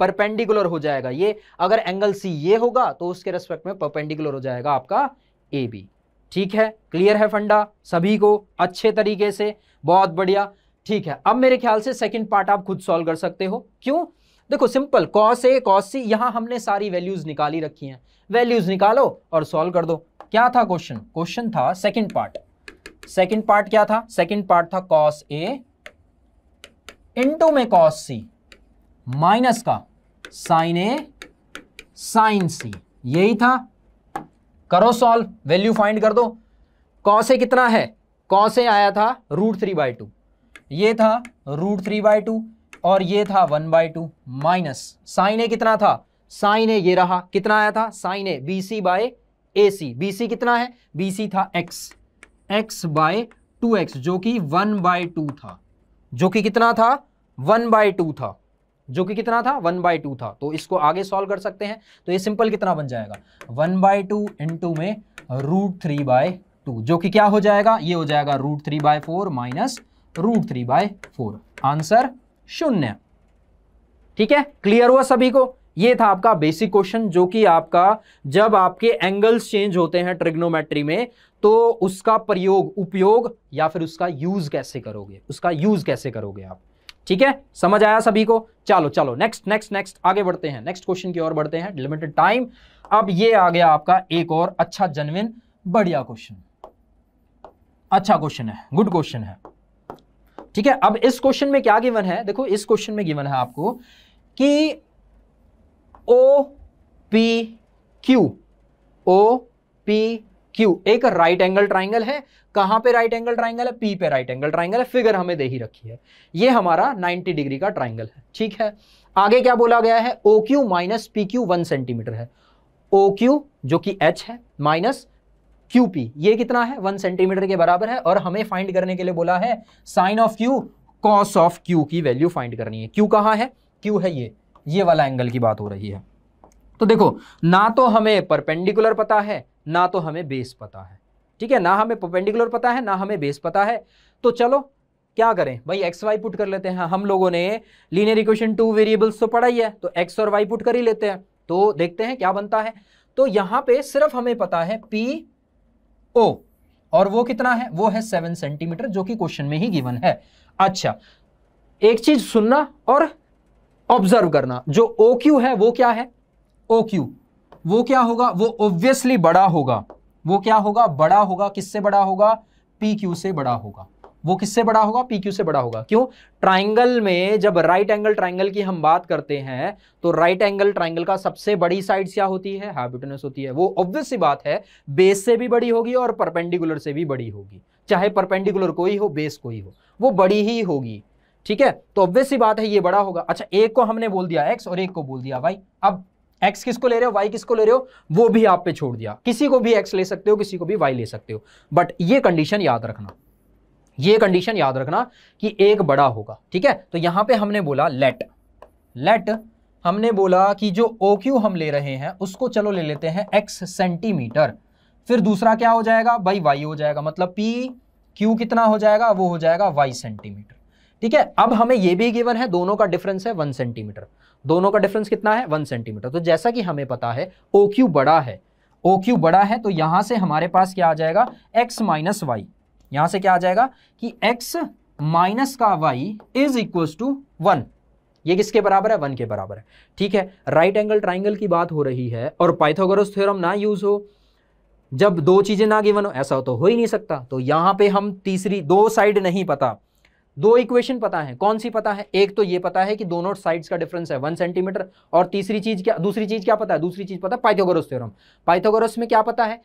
परपेंडिकुलर हो जाएगा ये अगर एंगल सी ये होगा तो उसके रेस्पेक्ट में परपेंडिकुलर हो जाएगा आपका ए बी ठीक है क्लियर है फंडा सभी को अच्छे तरीके से बहुत बढ़िया ठीक है अब मेरे ख्याल से सेकंड पार्ट आप खुद सॉल्व कर सकते हो क्यों देखो simple cos A cos C यहां हमने सारी वैल्यूज निकाली रखी हैं वैल्यूज निकालो और सॉल्व कर दो क्या था क्वेश्चन क्वेश्चन था सेकंड पार्ट सेकंड पार्ट क्या था सेकंड पार्ट था कॉस ए इंटू में कॉस सी माइनस का साइन ए साइन सी यही था करो सॉल्व वैल्यू फाइंड कर दो कौ से कितना है कौ से आया था रूट थ्री बाई टू ये था रूट थ्री बाई टू और ये था one by two minus sine A कितना था साइन ए ये रहा कितना आया था sine A B C by A C B C कितना है बी सी था X X by two X जो कि वन बाय टू था जो कि कितना था वन बाय टू था जो कि कितना था वन बाई टू था तो इसको आगे सॉल्व कर सकते हैं तो ये सिंपल कितना बन जाएगा वन बाई टू इंटू में रूट थ्री बाय टू जो कि क्या हो जाएगा ये हो जाएगा root three by four minus root three by four answer शून्य ठीक है क्लियर हुआ सभी को ये था आपका बेसिक क्वेश्चन जो कि आपका जब आपके एंगल्स चेंज होते हैं ट्रिग्नोमेट्री में तो उसका प्रयोग उपयोग या फिर उसका यूज कैसे करोगे उसका यूज कैसे करोगे आप ठीक है समझ आया सभी को चलो चलो नेक्स्ट नेक्स्ट नेक्स्ट आगे बढ़ते हैं नेक्स्ट क्वेश्चन की ओर बढ़ते हैं लिमिटेड टाइम अब ये आ गया आपका एक और अच्छा जनविन बढ़िया क्वेश्चन अच्छा क्वेश्चन है गुड क्वेश्चन है ठीक है अब इस क्वेश्चन में क्या गिवन है देखो इस क्वेश्चन में गिवन है आपको कि O P Q O P Q एक राइट एंगल ट्राइंगल है कहां पे राइट एंगल ट्राइंगल है पी पे राइट एंगल ट्राइंगल है फिगर हमें दे ही रखी है ये हमारा 90 डिग्री का ट्राइंगल है ठीक है आगे क्या बोला गया है O Q minus P Q one centimetre है ओ क्यू जो कि एच है माइनस क्यू पी ये कितना है वन सेंटीमीटर के बराबर है और हमें फाइंड करने के लिए बोला है sine of Q cos of Q की वैल्यू फाइंड करनी है क्यू कहां है क्यू है ये ये वाला एंगल की बात हो रही है तो देखो ना तो हमें परपेंडिकुलर पता है ना तो हमें बेस पता है ठीक है ना हमें परपेंडिकुलर पता है ना हमें बेस पता है तो चलो क्या करें भाई एक्स वाई पुट कर लेते हैं हाँ, हम लोगों ने लीनियर इक्वेशन टू वेरिएबल्स तो पढ़ा ही है तो एक्स और वाई पुट कर ही लेते हैं तो देखते हैं क्या बनता है तो यहां पे सिर्फ हमें पता है पी ओ और वो कितना है वो है सेवन सेंटीमीटर जो कि क्वेश्चन में ही गिवन है अच्छा एक चीज सुनना और ऑब्जर्व करना जो ओ क्यू है वो क्या है ओ क्यू वो क्या होगा वो ऑब्वियसली बड़ा होगा वो क्या होगा बड़ा होगा किससे बड़ा होगा पी क्यू से बड़ा होगा वो किससे बड़ा होगा पी क्यू से बड़ा होगा क्यों ट्राइंगल में जब राइट एंगल ट्राइंगल की हम बात करते हैं तो राइट एंगल ट्राइंगल का सबसे बड़ी साइड क्या होती है हाइब्रिटनस होती है वो ऑब्वियस सी बात है बेस से भी बड़ी होगी और परपेंडिकुलर से भी बड़ी होगी चाहे परपेंडिकुलर कोई हो बेस कोई हो वो बड़ी ही होगी ठीक है तो ऑब्वियस सी बात है ये बड़ा होगा अच्छा एक को हमने बोल दिया एक्स और एक को बोल दिया वाई अब एक्स किसको ले रहे हो वाई किसको ले रहे हो वो भी आप पे छोड़ दिया किसी को भी एक्स ले सकते हो किसी को भी वाई ले सकते हो बट ये कंडीशन याद रखना ये कंडीशन याद रखना कि एक बड़ा होगा ठीक है तो यहां पे हमने बोला लेट लेट हमने बोला कि जो ओ क्यू हम ले रहे हैं उसको चलो ले लेते हैं एक्स सेंटीमीटर फिर दूसरा क्या हो जाएगा भाई वाई हो जाएगा मतलब पी क्यू कितना हो जाएगा वो हो जाएगा वाई सेंटीमीटर ठीक है अब हमें ये भी गिवन है दोनों का डिफरेंस है वन सेंटीमीटर दोनों का डिफरेंस कितना है वन सेंटीमीटर तो जैसा कि हमें पता है ओ क्यू बड़ा है ओ क्यू बड़ा है तो यहां से हमारे पास क्या आ जाएगा एक्स माइनस वाई यहां से क्या आ जाएगा कि एक्स माइनस का Y is equal to one ये किसके बराबर है वन के बराबर है ठीक है राइट एंगल ट्राइंगल की बात हो रही है और पाइथागोरस थ्योरम ना यूज हो जब दो चीजें ना गिवन हो ऐसा हो तो हो ही नहीं सकता तो यहां पे हम तीसरी दो साइड नहीं पता दो इक्वेशन पता है कौन सी पता है एक तो ये पता है कि दोनों साइड्स का डिफरेंस है वन सेंटीमीटर और तीसरी चीज क्या दूसरी चीज क्या पता है दूसरी चीज पता है पाइथोगोरस थ्योरम पाइथोगोरस में क्या पता है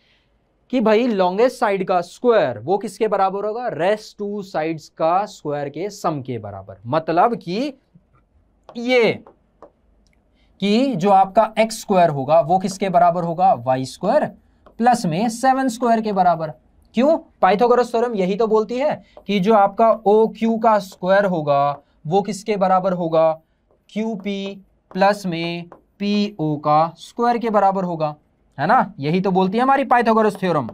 कि भाई लॉन्गेस्ट साइड का स्क्वायर वो किसके बराबर होगा रेस्ट टू साइड्स का स्क्वायर के सम के बराबर मतलब कि ये कि जो आपका एक्स स्क्वायर होगा वो किसके बराबर होगा वाई स्क्वायर प्लस में सेवन स्क्वायर के बराबर क्यों पाइथागोरस थ्योरम यही तो बोलती है कि जो आपका ओ क्यू का स्क्वायर होगा वो किसके बराबर होगा क्यू पी प्लस में पी ओ का स्क्वायर के बराबर होगा है ना यही तो बोलती है हमारी पाइथागोरस थ्योरम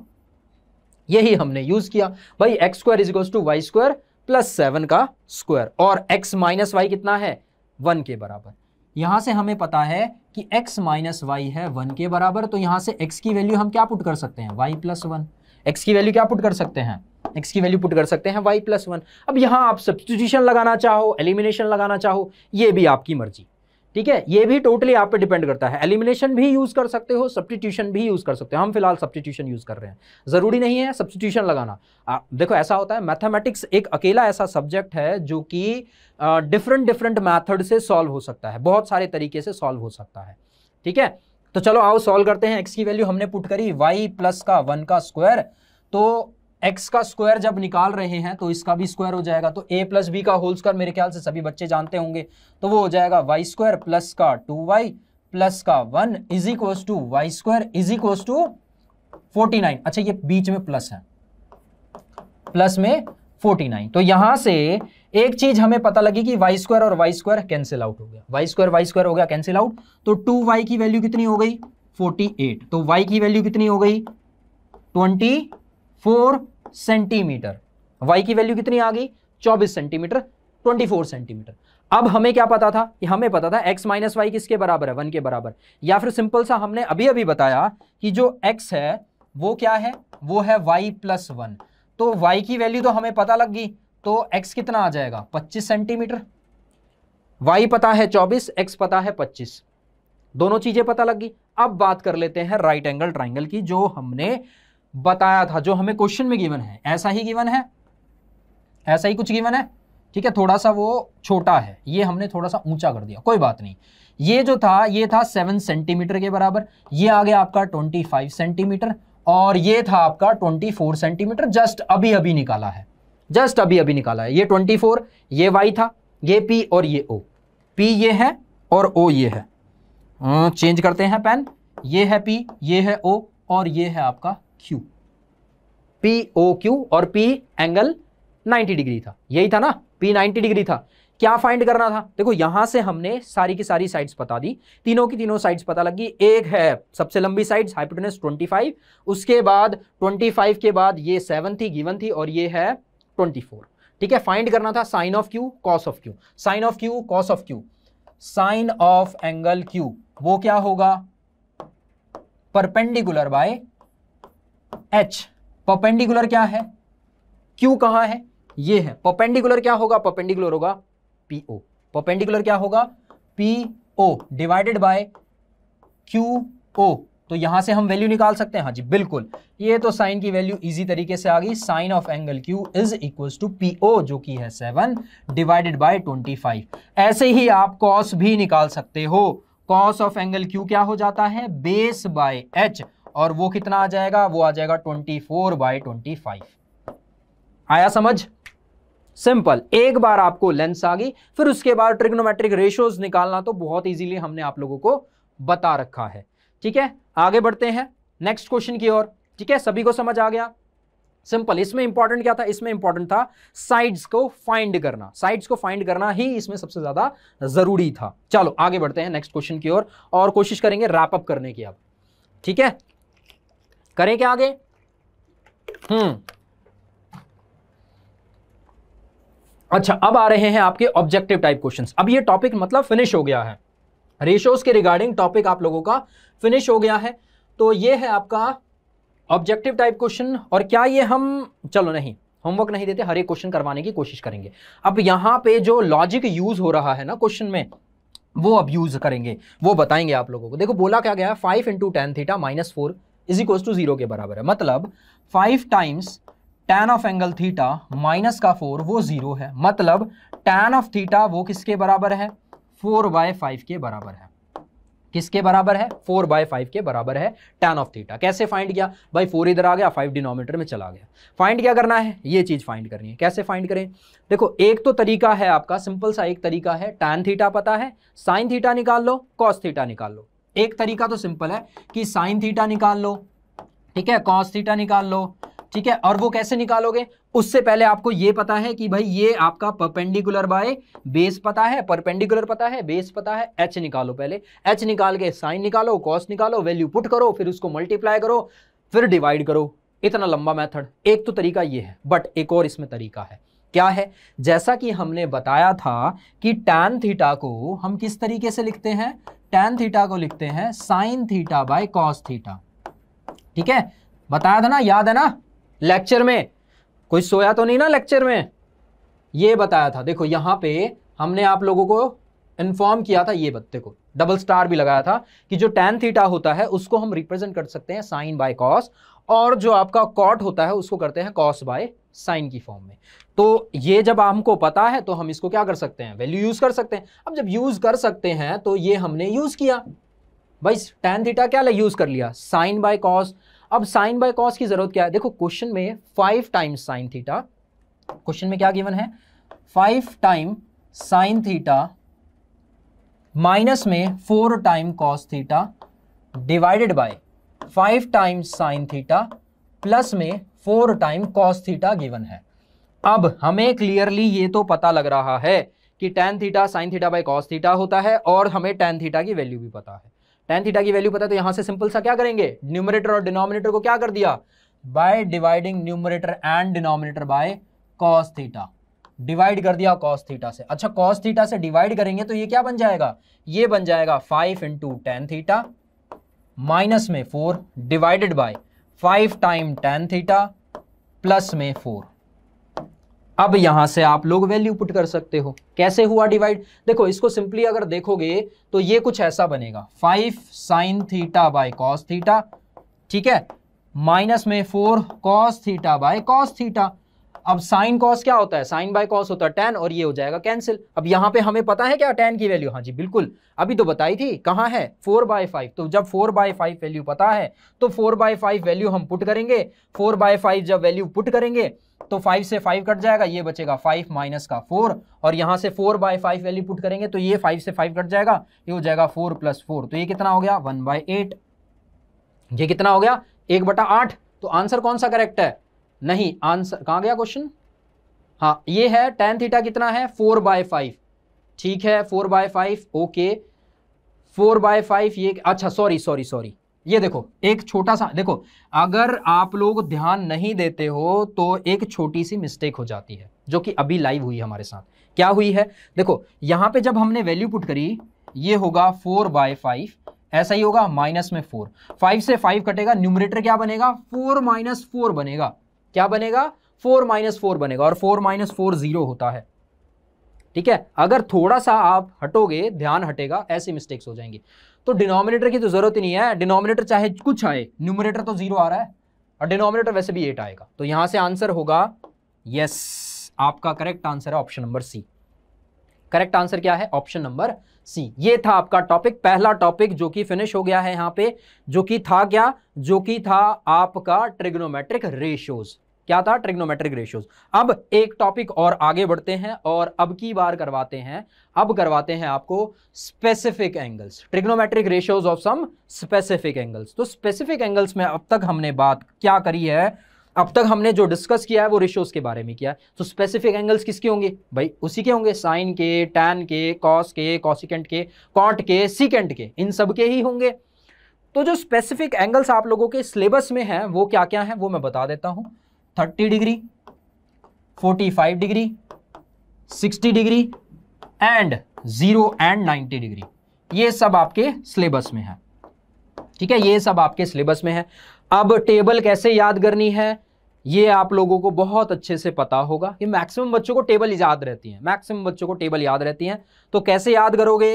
यही हमने यूज किया भाई X square is equals to Y square plus seven का स्क्वायर और एक्स माइनस वाई कितना है वन के बराबर यहां से हमें पता है कि एक्स माइनस वाई है वन के बराबर तो यहां से एक्स की वैल्यू हम क्या पुट कर सकते हैं वाई प्लस वन एक्स की वैल्यू क्या पुट कर सकते हैं एक्स की वैल्यू पुट कर सकते हैं वाई प्लस वन अब यहाँ आप सब्सटीट्यूशन लगाना चाहो एलिमिनेशन लगाना चाहो ये भी आपकी मर्जी ठीक है ये भी टोटली आप पे डिपेंड करता है एलिमिनेशन भी यूज़ कर सकते हो सब्सटीट्यूशन भी यूज़ कर सकते हो हम फिलहाल सब्सटीट्यूशन यूज़ कर रहे हैं ज़रूरी नहीं है सब्सटीट्यूशन लगाना आ, देखो ऐसा होता है मैथमेटिक्स एक अकेला ऐसा सब्जेक्ट है जो कि डिफरेंट डिफरेंट मैथड से सॉल्व हो सकता है बहुत सारे तरीके से सॉल्व हो सकता है ठीक है तो चलो आओ सॉल्व करते हैं एक्स की वैल्यू हमने पुट करी वाई प्लस का वन का स्क्वायर तो एक्स का स्क्वायर जब निकाल रहे हैं तो इसका भी स्क्वायर हो जाएगा तो ए प्लस बी का होल स्क्वायर मेरे ख्याल से सभी बच्चे जानते होंगे तो वो हो जाएगा वाई स्क्वायर प्लस का टू वाई प्लस का one is equals to Y square is equals to forty nine अच्छा ये बीच में प्लस है प्लस में फोर्टी नाइन तो यहां से एक चीज हमें पता लगी कि वाई स्क्वायर और वाई स्क्वायर कैंसिल आउट हो गया वाई स्क्वायर वाई स्क्वायर हो गया कैंसिल आउट तो टू वाई की वैल्यू कितनी हो गई 48 तो वाई की वैल्यू कितनी हो गई 24 सेंटीमीटर वाई की वैल्यू कितनी आ गई 24 सेंटीमीटर 24 सेंटीमीटर अब हमें क्या पता था कि हमें पता था x माइनस वाई किसके बराबर है वन के बराबर या फिर सिंपल सा हमने अभी अभी बताया कि जो x है वो क्या है वो है y प्लस वन तो y की वैल्यू तो हमें पता लग गई तो x कितना आ जाएगा 25 सेंटीमीटर y पता है 24 x पता है 25 दोनों चीज़ें पता लगी अब बात कर लेते हैं राइट एंगल ट्राइंगल की जो हमने बताया था जो हमें क्वेश्चन में गिवन है ऐसा ही गिवन है ऐसा ही कुछ गिवन है ठीक है थोड़ा सा वो छोटा है ये हमने थोड़ा सा ऊंचा कर दिया कोई बात नहीं ये जो था ये था सेवन सेंटीमीटर के बराबर ये आ गया आपका ट्वेंटी फाइव सेंटीमीटर और ये था आपका ट्वेंटी फोर सेंटीमीटर जस्ट अभी अभी निकाला है जस्ट अभी अभी निकाला है ये ट्वेंटी फोर ये वाई था ये पी और ये ओ पी ये है और ओ ये है चेंज हम्म, करते हैं पेन ये है पी ये है ओ और ये है आपका क्यू पी ओ क्यू और पी एंगल 90 डिग्री था यही था ना पी 90 डिग्री था क्या फाइंड करना था देखो यहां से हमने सारी की सारी साइड्स बता दी तीनों की तीनों साइड्स पता लगी एक है सबसे लंबी साइड्स हाइपोटेनस 25 उसके बाद 25 के बाद ये 7 थी गिवन थी और ये है ट्वेंटी फोर ठीक है फाइंड करना था sine of Q cos of Q sine of Q cos of Q sine of angle Q वो क्या होगा परपेंडिकुलर बाय एच परपेंडिकुलर क्या है क्यू कहां है ये है परपेंडिकुलर क्या होगा परपेंडिकुलर होगा पीओ परपेंडिकुलर क्या होगा PO divided by Q O तो यहां से हम वैल्यू निकाल सकते हैं हाँ जी बिल्कुल ये तो साइन की वैल्यू इजी तरीके से आ गई sine of angle Q is equal to P O जो कि है seven divided by twenty five ऐसे ही आप कॉस भी निकाल सकते हो कॉस ऑफ एंगल क्यू क्या हो जाता है बेस बाय एच और वो कितना आ जाएगा वो आ जाएगा twenty four by twenty five आया समझ सिंपल एक बार आपको लेंस आ गई फिर उसके बाद ट्रिग्नोमेट्रिक रेशियोज निकालना तो बहुत इजीली हमने आप लोगों को बता रखा है ठीक है आगे बढ़ते हैं नेक्स्ट क्वेश्चन की ओर ठीक है सभी को समझ आ गया सिंपल इसमें इंपॉर्टेंट क्या था इसमें इंपॉर्टेंट था साइड्स को फाइंड करना साइड्स को फाइंड करना ही इसमें सबसे ज्यादा जरूरी था चलो आगे बढ़ते हैं नेक्स्ट क्वेश्चन की ओर और, और कोशिश करेंगे रैपअप करने की अब ठीक है करें क्या आगे हम्म अच्छा अब आ रहे हैं आपके ऑब्जेक्टिव टाइप क्वेश्चंस अब ये टॉपिक मतलब फिनिश हो गया है रेशोज के रिगार्डिंग टॉपिक आप लोगों का फिनिश हो गया है तो ये है आपका ऑब्जेक्टिव टाइप क्वेश्चन और क्या ये हम चलो नहीं होमवर्क नहीं देते हर एक क्वेश्चन करवाने की कोशिश करेंगे अब यहाँ पे जो लॉजिक यूज हो रहा है ना क्वेश्चन में वो अब यूज करेंगे वो बताएंगे आप लोगों को देखो बोला क्या गया है five into tan theta minus four is equal to zero के बराबर है मतलब five times tan of angle theta minus का फोर वो जीरो है मतलब टेन ऑफ थीटा वो किसके बराबर है फोर बाय फाइव के बराबर है किसके बराबर है फोर बाय फाइव के बराबर है टेन ऑफ थीटा कैसे फाइंड किया भाई फोर इधर आ गया फाइव डिनोमीटर में चला गया फाइंड क्या करना है ये चीज़ फाइंड करनी है कैसे फाइंड करें देखो एक तो तरीका है आपका सिंपल सा एक तरीका है टेन थीटा पता है साइन थीटा निकाल लो कॉस थीटा निकाल लो एक तरीका तो सिंपल है कि साइन थीटा निकाल लो ठीक है कॉस थीटा निकाल लो ठीक है और वो कैसे निकालोगे उससे पहले आपको ये पता है कि भाई ये आपका परपेंडिकुलर बाय बेस पता है परपेंडिकुलर पता है बेस पता है एच निकालो पहले एच निकाल के साइन निकालो कॉस निकालो वैल्यू पुट करो फिर उसको मल्टीप्लाई करो फिर डिवाइड करो इतना लंबा मेथड एक तो तरीका ये है बट एक और इसमें तरीका है क्या है जैसा कि हमने बताया था कि टैन थीटा को हम किस तरीके से लिखते हैं टैन थीटा को लिखते हैं sine theta by cos theta ठीक है बताया था ना याद है ना लेक्चर में कोई सोया तो नहीं ना लेक्चर में ये बताया था देखो यहां पे हमने आप लोगों को इन्फॉर्म किया था ये बत्ते को डबल स्टार भी लगाया था कि जो टेन थीटा होता है उसको हम रिप्रेजेंट कर सकते हैं साइन बाय कॉस और जो आपका कॉट होता है उसको करते हैं कॉस बाय साइन की फॉर्म में तो ये जब हमको पता है तो हम इसको क्या कर सकते हैं वैल्यू यूज कर सकते हैं अब जब यूज कर सकते हैं तो ये हमने यूज किया भाई टेन थीटा क्या यूज कर लिया साइन बाय कॉस अब साइन बाय कॉस की जरूरत क्या है देखो क्वेश्चन में five times sine theta question में क्या गिवन है five time sine theta minus में four time cos theta divided by five time sine theta plus में four time cos theta given है अब हमें क्लियरली ये तो पता लग रहा है कि tan theta sine theta by cos theta होता है और हमें टेन थीटा की वैल्यू भी पता है टेन थीटा की वैल्यू पता है तो यहां से सिंपल सा क्या करेंगे न्यूमरेटर और डिनोमिनेटर को क्या कर दिया by dividing numerator and denominator by cos theta divide कर दिया कॉस थीटा से अच्छा कॉस थीटा से डिवाइड करेंगे तो ये क्या बन जाएगा ये बन जाएगा five into tan theta minus में four divided by five time tan theta plus में फोर अब यहां से आप लोग वैल्यू पुट कर सकते हो कैसे हुआ डिवाइड देखो इसको सिंपली अगर देखोगे तो ये कुछ ऐसा बनेगा five sine theta by cos theta ठीक है माइनस में four cos theta by cos theta अब साइन कॉस क्या होता है साइन बाय कॉस होता है टेन और ये हो जाएगा कैंसिल अब यहाँ पे हमें पता है क्या टेन की वैल्यू हाँ जी बिल्कुल अभी तो बताई थी कहाँ है फोर बाय फाइव तो जब फोर बाय फाइव वैल्यू पता है तो फोर बाय फाइव वैल्यू हम पुट करेंगे फोर बाय फाइव जब वैल्यू पुट करेंगे तो फाइव से फाइव कट जाएगा ये बचेगा फाइव माइनस का फोर और यहाँ से four by five value put करेंगे तो ये फाइव से फाइव कट जाएगा ये हो जाएगा फोर प्लस फोर तो ये कितना हो गया वन बाय एट ये कितना हो गया एक बटा आठ तो आंसर कौन सा करेक्ट है नहीं आंसर कहाँ गया क्वेश्चन हाँ ये है टेन थीटा कितना है फोर बाय फाइव ठीक है four by five okay four by five ये अच्छा सॉरी सॉरी सॉरी ये देखो एक छोटा सा देखो अगर आप लोग ध्यान नहीं देते हो तो एक छोटी सी मिस्टेक हो जाती है जो कि अभी लाइव हुई हमारे साथ क्या हुई है देखो यहाँ पे जब हमने वैल्यू पुट करी ये होगा फोर बाय फाइव ऐसा ही होगा माइनस में फोर फाइव से फाइव कटेगा न्यूमरेटर क्या बनेगा फोर माइनस फोर बनेगा क्या बनेगा फोर माइनस फोर बनेगा और फोर माइनस फोर जीरो होता है ठीक है अगर थोड़ा सा आप हटोगे ध्यान हटेगा ऐसे मिस्टेक्स हो जाएंगे तो डिनोमिनेटर की तो जरूरत ही नहीं है डिनोमिनेटर चाहे कुछ आए न्यूमिनेटर तो जीरो आ रहा है और डिनोमिनेटर वैसे भी एट आएगा तो यहां से आंसर होगा यस आपका करेक्ट आंसर है option number C correct answer क्या है ऑप्शन नंबर सी ये था आपका टॉपिक पहला टॉपिक जो कि फिनिश हो गया है यहां पे जो कि था क्या जो कि था आपका ट्रिग्नोमेट्रिक रेशियोज क्या था ट्रिग्नोमेट्रिक रेशियोज अब एक टॉपिक और आगे बढ़ते हैं और अब की बार करवाते हैं अब करवाते हैं आपको specific angles trigonometric ratios of some specific angles तो स्पेसिफिक एंगल्स में अब तक हमने बात क्या करी है अब तक हमने जो डिस्कस किया है वो रेशोज के बारे में किया है तो स्पेसिफिक एंगल्स किसके होंगे भाई उसी के होंगे साइन के टैन के कॉस के कॉसिकेंट के कॉट के सिकेंट के इन सब के ही होंगे तो जो स्पेसिफिक एंगल्स आप लोगों के सिलेबस में हैं वो क्या क्या हैं वो मैं बता देता हूं thirty degree forty five degree sixty degree and zero and ninety degree ये सब आपके सिलेबस में है ठीक है ये सब आपके सिलेबस में है अब टेबल कैसे याद करनी है ये आप लोगों को बहुत अच्छे से पता होगा कि मैक्सिमम बच्चों को टेबल याद रहती है मैक्सिमम बच्चों को टेबल याद रहती है तो कैसे याद करोगे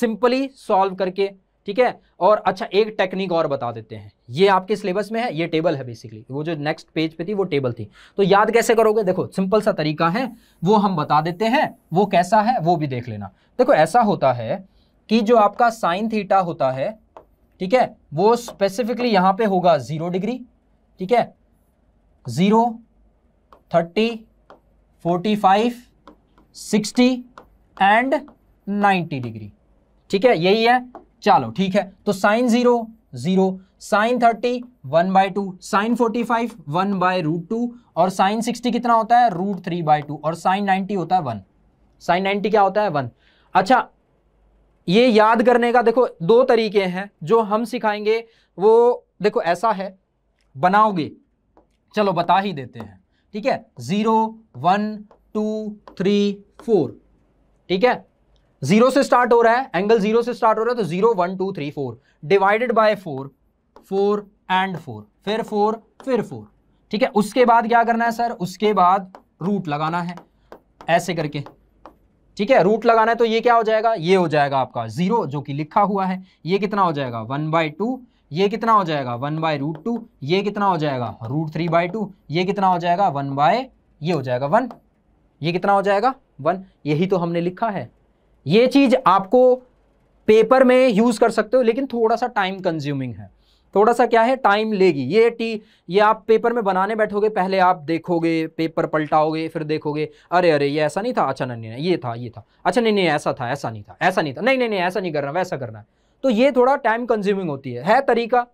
सिंपली सॉल्व करके ठीक है और अच्छा एक टेक्निक और बता देते हैं ये आपके सिलेबस में है ये टेबल है बेसिकली वो जो नेक्स्ट पेज पे थी वो टेबल थी तो याद कैसे करोगे देखो सिंपल सा तरीका है वो हम बता देते हैं वो कैसा है वो भी देख लेना देखो ऐसा होता है कि जो आपका साइन थीटा होता है ठीक है वो स्पेसिफिकली यहाँ पे होगा जीरो डिग्री ठीक है zero thirty forty five sixty and ninety degree ठीक है यही है चलो ठीक है तो sine zero zero sine thirty one by two sine forty five one by root two और साइन सिक्सटी कितना होता है रूट थ्री बाय टू और साइन नाइन्टी होता है वन साइन नाइन्टी क्या होता है वन अच्छा ये याद करने का देखो दो तरीके हैं जो हम सिखाएंगे वो देखो ऐसा है बनाओगे चलो बता ही देते हैं ठीक है zero one two three four ठीक है जीरो से स्टार्ट हो रहा है एंगल जीरो से स्टार्ट हो रहा है तो zero one two three four divided by four four and four फिर फोर फिर फोर ठीक है उसके बाद क्या करना है सर उसके बाद रूट लगाना है ऐसे करके ठीक है रूट लगाना है तो ये क्या हो जाएगा ये हो जाएगा आपका जीरो जो कि लिखा हुआ है ये कितना हो जाएगा वन बाई टू ये कितना हो जाएगा वन बाय रूट टू ये कितना हो जाएगा रूट थ्री बाय टू ये कितना हो जाएगा वन बाय ये हो जाएगा वन ये कितना हो जाएगा वन यही तो हमने लिखा है ये चीज़ आपको पेपर में यूज़ कर सकते हो लेकिन थोड़ा सा टाइम कंज्यूमिंग है थोड़ा सा क्या है टाइम लेगी ये टी ये आप पेपर में बनाने बैठोगे पहले आप देखोगे पेपर पलटाओगे फिर देखोगे अरे अरे ये ऐसा नहीं था अच्छा नहीं नहीं ये था ये था अच्छा नहीं नहीं ऐसा था ऐसा नहीं था ऐसा नहीं था नहीं नहीं नहीं ऐसा नहीं करना वैसा करना है तो ये थोड़ा टाइम कंज्यूमिंग होती है है तरीका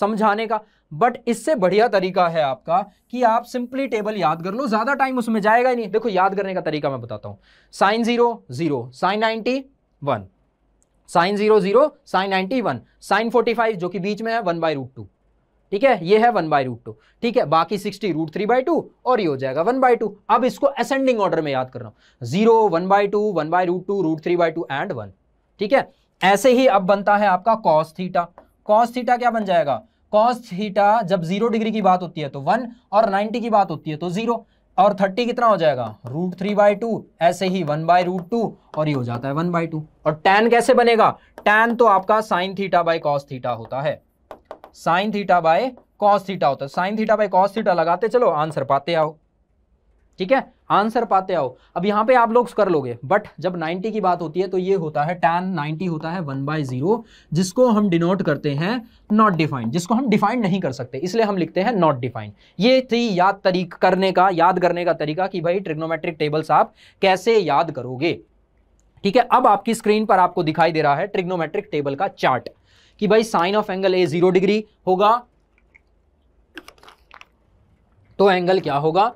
समझाने का बट इससे बढ़िया तरीका है आपका कि आप सिंपली टेबल याद कर लो ज़्यादा टाइम उसमें जाएगा ही नहीं देखो याद करने का तरीका मैं बताता हूं sine zero zero sine ninety one sine zero zero sine ninety one sine forty five जो कि बीच में है वन बाई रूट टू ठीक है ये है वन बाई रूट टू ठीक है बाकी sixty root three by two और ये हो जाएगा वन बाई टू अब इसको असेंडिंग ऑर्डर में याद कर रहा हूं zero one by two one by root two root three by two and one ठीक है ऐसे ही अब बनता है आपका कॉस थीटा कॉस थीटा क्या बन जाएगा कॉस थीटा जब जीरो डिग्री की बात होती है तो वन और नाइनटी की बात होती है तो जीरो और थर्टी कितना हो जाएगा रूट थ्री बाई टू ऐसे ही वन बाय रूट टू और ये हो जाता है वन बाय टू और टेन कैसे बनेगा टेन तो आपका sine theta by cos theta होता है sine theta by cos theta होता है sine theta by cos theta लगाते चलो आंसर पाते आओ ठीक है आंसर पाते आओ अब यहां पे आप लोग कर लोगे बट जब 90 की बात होती है तो ये होता है tan 90 होता है वन बाय जीरो जिसको हम डिनोट करते हैं नॉट डिफाइंड जिसको हम डिफाइंड नहीं कर सकते इसलिए हम लिखते हैं नॉट डिफाइंड ये थी याद तरीक करने का याद करने का तरीका कि भाई ट्रिग्नोमेट्रिक टेबल्स आप कैसे याद करोगे ठीक है अब आपकी स्क्रीन पर आपको दिखाई दे रहा है ट्रिग्नोमेट्रिक टेबल का चार्ट कि भाई sine of angle A zero degree होगा तो एंगल क्या होगा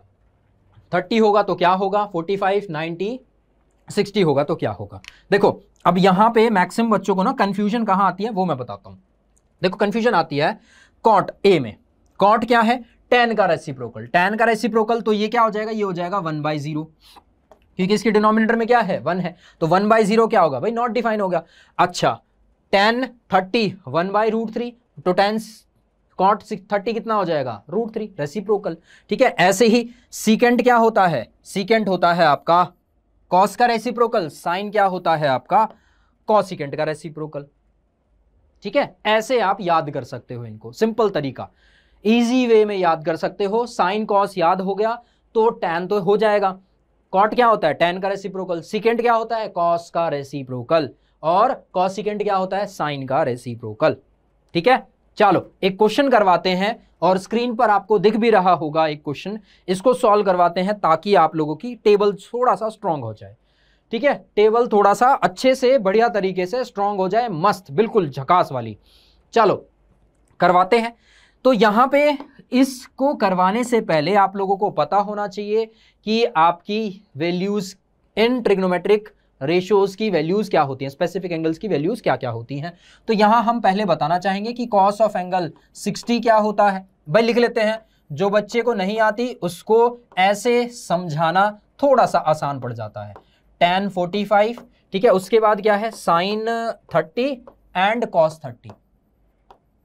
थर्टी होगा तो क्या होगा फोर्टी फाइव नाइन्टी सिक्सटी होगा तो क्या होगा देखो अब यहाँ पे मैक्सिमम बच्चों को ना कंफ्यूजन कहां आती है वो मैं बताता हूं देखो कंफ्यूजन आती है कॉट ए में कॉट क्या है टेन का रेसिप्रोकल टेन का रेसिप्रोकल तो ये क्या हो जाएगा ये हो जाएगा वन बाई जीरो क्योंकि इसके डिनोमिनेटर में क्या है वन है तो वन बाई जीरो क्या होगा भाई नॉट डिफाइन होगा अच्छा tan thirty one by root three तो टेन कॉट सिक्स थर्टी कितना हो जाएगा रूट थ्री रेसिप्रोकल ठीक है ऐसे ही सीकेंट क्या होता है सीकेंट होता है आपका कॉस का रेसिप्रोकल साइन क्या होता है आपका कॉसिकेंट का रेसिप्रोकल ठीक है ऐसे आप याद कर सकते हो इनको सिंपल तरीका इजी वे में याद कर सकते हो साइन कॉस याद हो गया तो टेन तो हो जाएगा कॉट क्या होता है टेन का रेसिप्रोकल सिकेंड क्या होता है कॉस का रेसिप्रोकल और कॉसिकेंड क्या होता है साइन का रेसिप्रोकल ठीक है चलो एक क्वेश्चन करवाते हैं और स्क्रीन पर आपको दिख भी रहा होगा एक क्वेश्चन इसको सॉल्व करवाते हैं ताकि आप लोगों की टेबल थोड़ा सा स्ट्रांग हो जाए ठीक है टेबल थोड़ा सा अच्छे से बढ़िया तरीके से स्ट्रांग हो जाए मस्त बिल्कुल झकास वाली चलो करवाते हैं तो यहाँ पे इसको करवाने से पहले आप लोगों को पता होना चाहिए कि आपकी वैल्यूज़ इन ट्रिग्नोमेट्रिक रेशियोज की वैल्यूज क्या होती हैं स्पेसिफिक एंगल्स की वैल्यूज क्या क्या होती हैं तो यहां हम पहले बताना चाहेंगे कि कॉस ऑफ एंगल 60 क्या होता है भाई लिख लेते हैं जो बच्चे को नहीं आती उसको ऐसे समझाना थोड़ा सा आसान पड़ जाता है टेन फोर्टी फाइव ठीक है उसके बाद क्या है sine thirty and cos thirty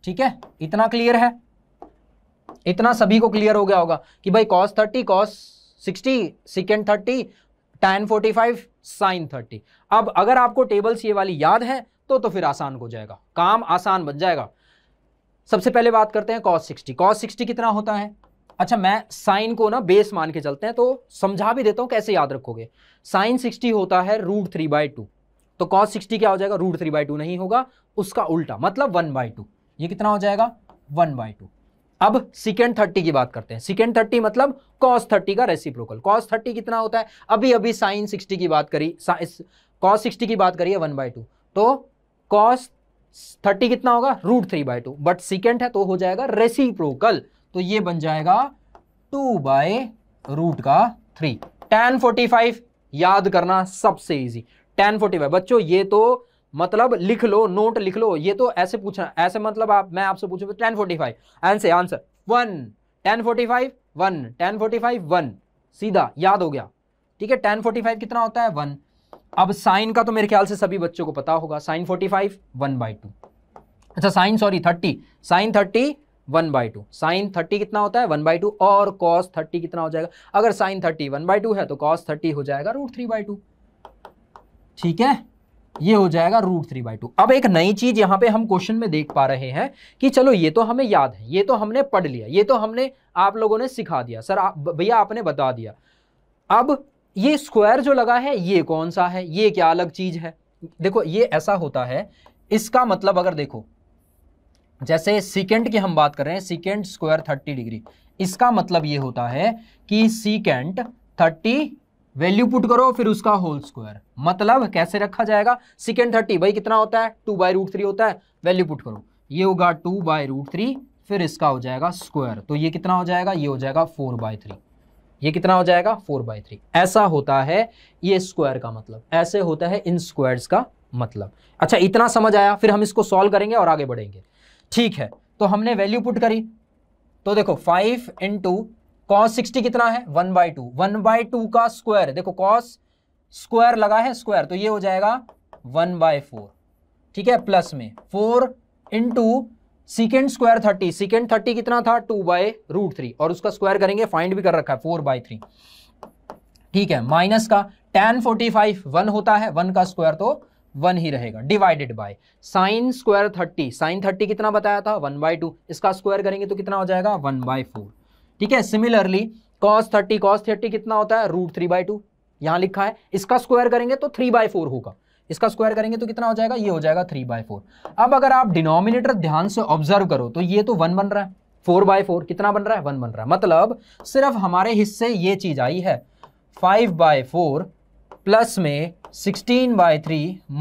ठीक है इतना क्लियर है इतना सभी को क्लियर हो गया होगा कि भाई cos thirty cos sixty secant thirty tan forty five sine thirty अब अगर आपको टेबल्स ये वाली याद है तो तो फिर आसान हो जाएगा काम आसान बन जाएगा सबसे पहले बात करते हैं कॉस सिक्सटी कॉस सिक्सटी कितना होता है अच्छा मैं साइन को ना बेस मान के चलते हैं तो समझा भी देता हूं कैसे याद रखोगे साइन सिक्सटी होता है रूट थ्री बाई टू तो कॉस सिक्सटी क्या हो जाएगा रूट थ्री बाई टू नहीं होगा उसका उल्टा मतलब वन बाई टू ये कितना हो जाएगा वन बाई टू अब सिकेंड थर्टी की बात करते हैं सिकेंड थर्टी मतलब कॉस थर्टी का रेसिप्रोकल कॉस थर्टी कितना होता है अभी अभी साइन सिक्सटी की बात करी कॉस सिक्सटी की बात करिए वन बाई टू तो कॉस थर्टी कितना होगा root three by two but secant है तो हो जाएगा रेसिप्रोकल तो ये बन जाएगा टू बाय रूट का थ्री टेन फोर्टी फाइव याद करना सबसे ईजी टेन फोर्टी फाइव बच्चों ये तो मतलब लिख लो नोट लिख लो ये तो ऐसे पूछना ऐसे मतलब आप मैं आपसे पूछूंगा tan forty five answer answer one tan forty five one tan forty five one सीधा याद हो गया ठीक है टेन फोर्टी फाइव कितना होता है वन अब साइन का तो मेरे ख्याल से सभी बच्चों को पता होगा sine forty five one by two अच्छा sine sorry thirty sine thirty one by two sine thirty कितना होता है वन बाई टू और कॉस थर्टी कितना हो जाएगा अगर sine thirty one by two है तो कॉस थर्टी हो जाएगा रूट थ्री बाई टू ठीक है ये हो जाएगा रूट थ्री बाई टू अब एक नई चीज यहाँ पे हम क्वेश्चन में देख पा रहे हैं कि चलो ये तो हमें याद है ये तो हमने पढ़ लिया ये तो हमने आप लोगों ने सिखा दिया सर आप भैया आपने बता दिया अब ये स्क्वायर जो लगा है ये कौन सा है ये क्या अलग चीज है देखो ये ऐसा होता है इसका मतलब अगर देखो जैसे सिकेंड की हम बात कर रहे हैं सिकेंड स्क्वायर थर्टी डिग्री इसका मतलब ये होता है कि सिकेंड थर्टी वैल्यू पुट करो फिर उसका होल स्क्वायर मतलब कैसे रखा जाएगा सिकेंड थर्टी भाई कितना होता है टू बाई रूट थ्री होता है वैल्यू पुट करो ये होगा टू बाई रूट थ्री फिर इसका हो जाएगा स्क्वायर तो ये कितना हो जाएगा ये हो जाएगा फोर बाय थ्री ये कितना हो जाएगा फोर बाय थ्री ऐसा होता है ये स्क्वायर का मतलब ऐसे होता है इन स्क्वायर का मतलब अच्छा इतना समझ आया फिर हम इसको सॉल्व करेंगे और आगे बढ़ेंगे ठीक है तो हमने वैल्यू पुट करी तो देखो फाइव इंटू कॉस 60 कितना है one by two one by two का स्क्वायर देखो कॉस स्क्वायर लगा है स्क्वायर तो ये हो जाएगा वन बाय फोर ठीक है प्लस में four into secant square thirty secant thirty कितना था टू बाय रूट थ्री और उसका स्क्वायर करेंगे फाइंड भी कर रखा है फोर बाय थ्री ठीक है माइनस का टेन फोर्टी फाइव वन होता है वन का स्क्वायर तो वन ही रहेगा divided by sine square thirty sine thirty कितना बताया था वन बाय टू इसका स्क्वायर करेंगे तो कितना हो जाएगा वन बाय फोर ठीक है similarly cos thirty cos thirty कितना होता है रूट थ्री बाई टू यहां लिखा है इसका स्क्वायर करेंगे तो थ्री बाय फोर होगा इसका स्क्वायर करेंगे तो कितना हो जाएगा ये हो जाएगा थ्री बाय फोर अब अगर आप डिनोमिनेटर ध्यान से ऑब्जर्व करो तो ये तो वन बन रहा है फोर बाय फोर कितना बन रहा है वन बन रहा है मतलब सिर्फ हमारे हिस्से ये चीज आई है फाइव बाय फोर प्लस में सिक्सटीन बाय थ्री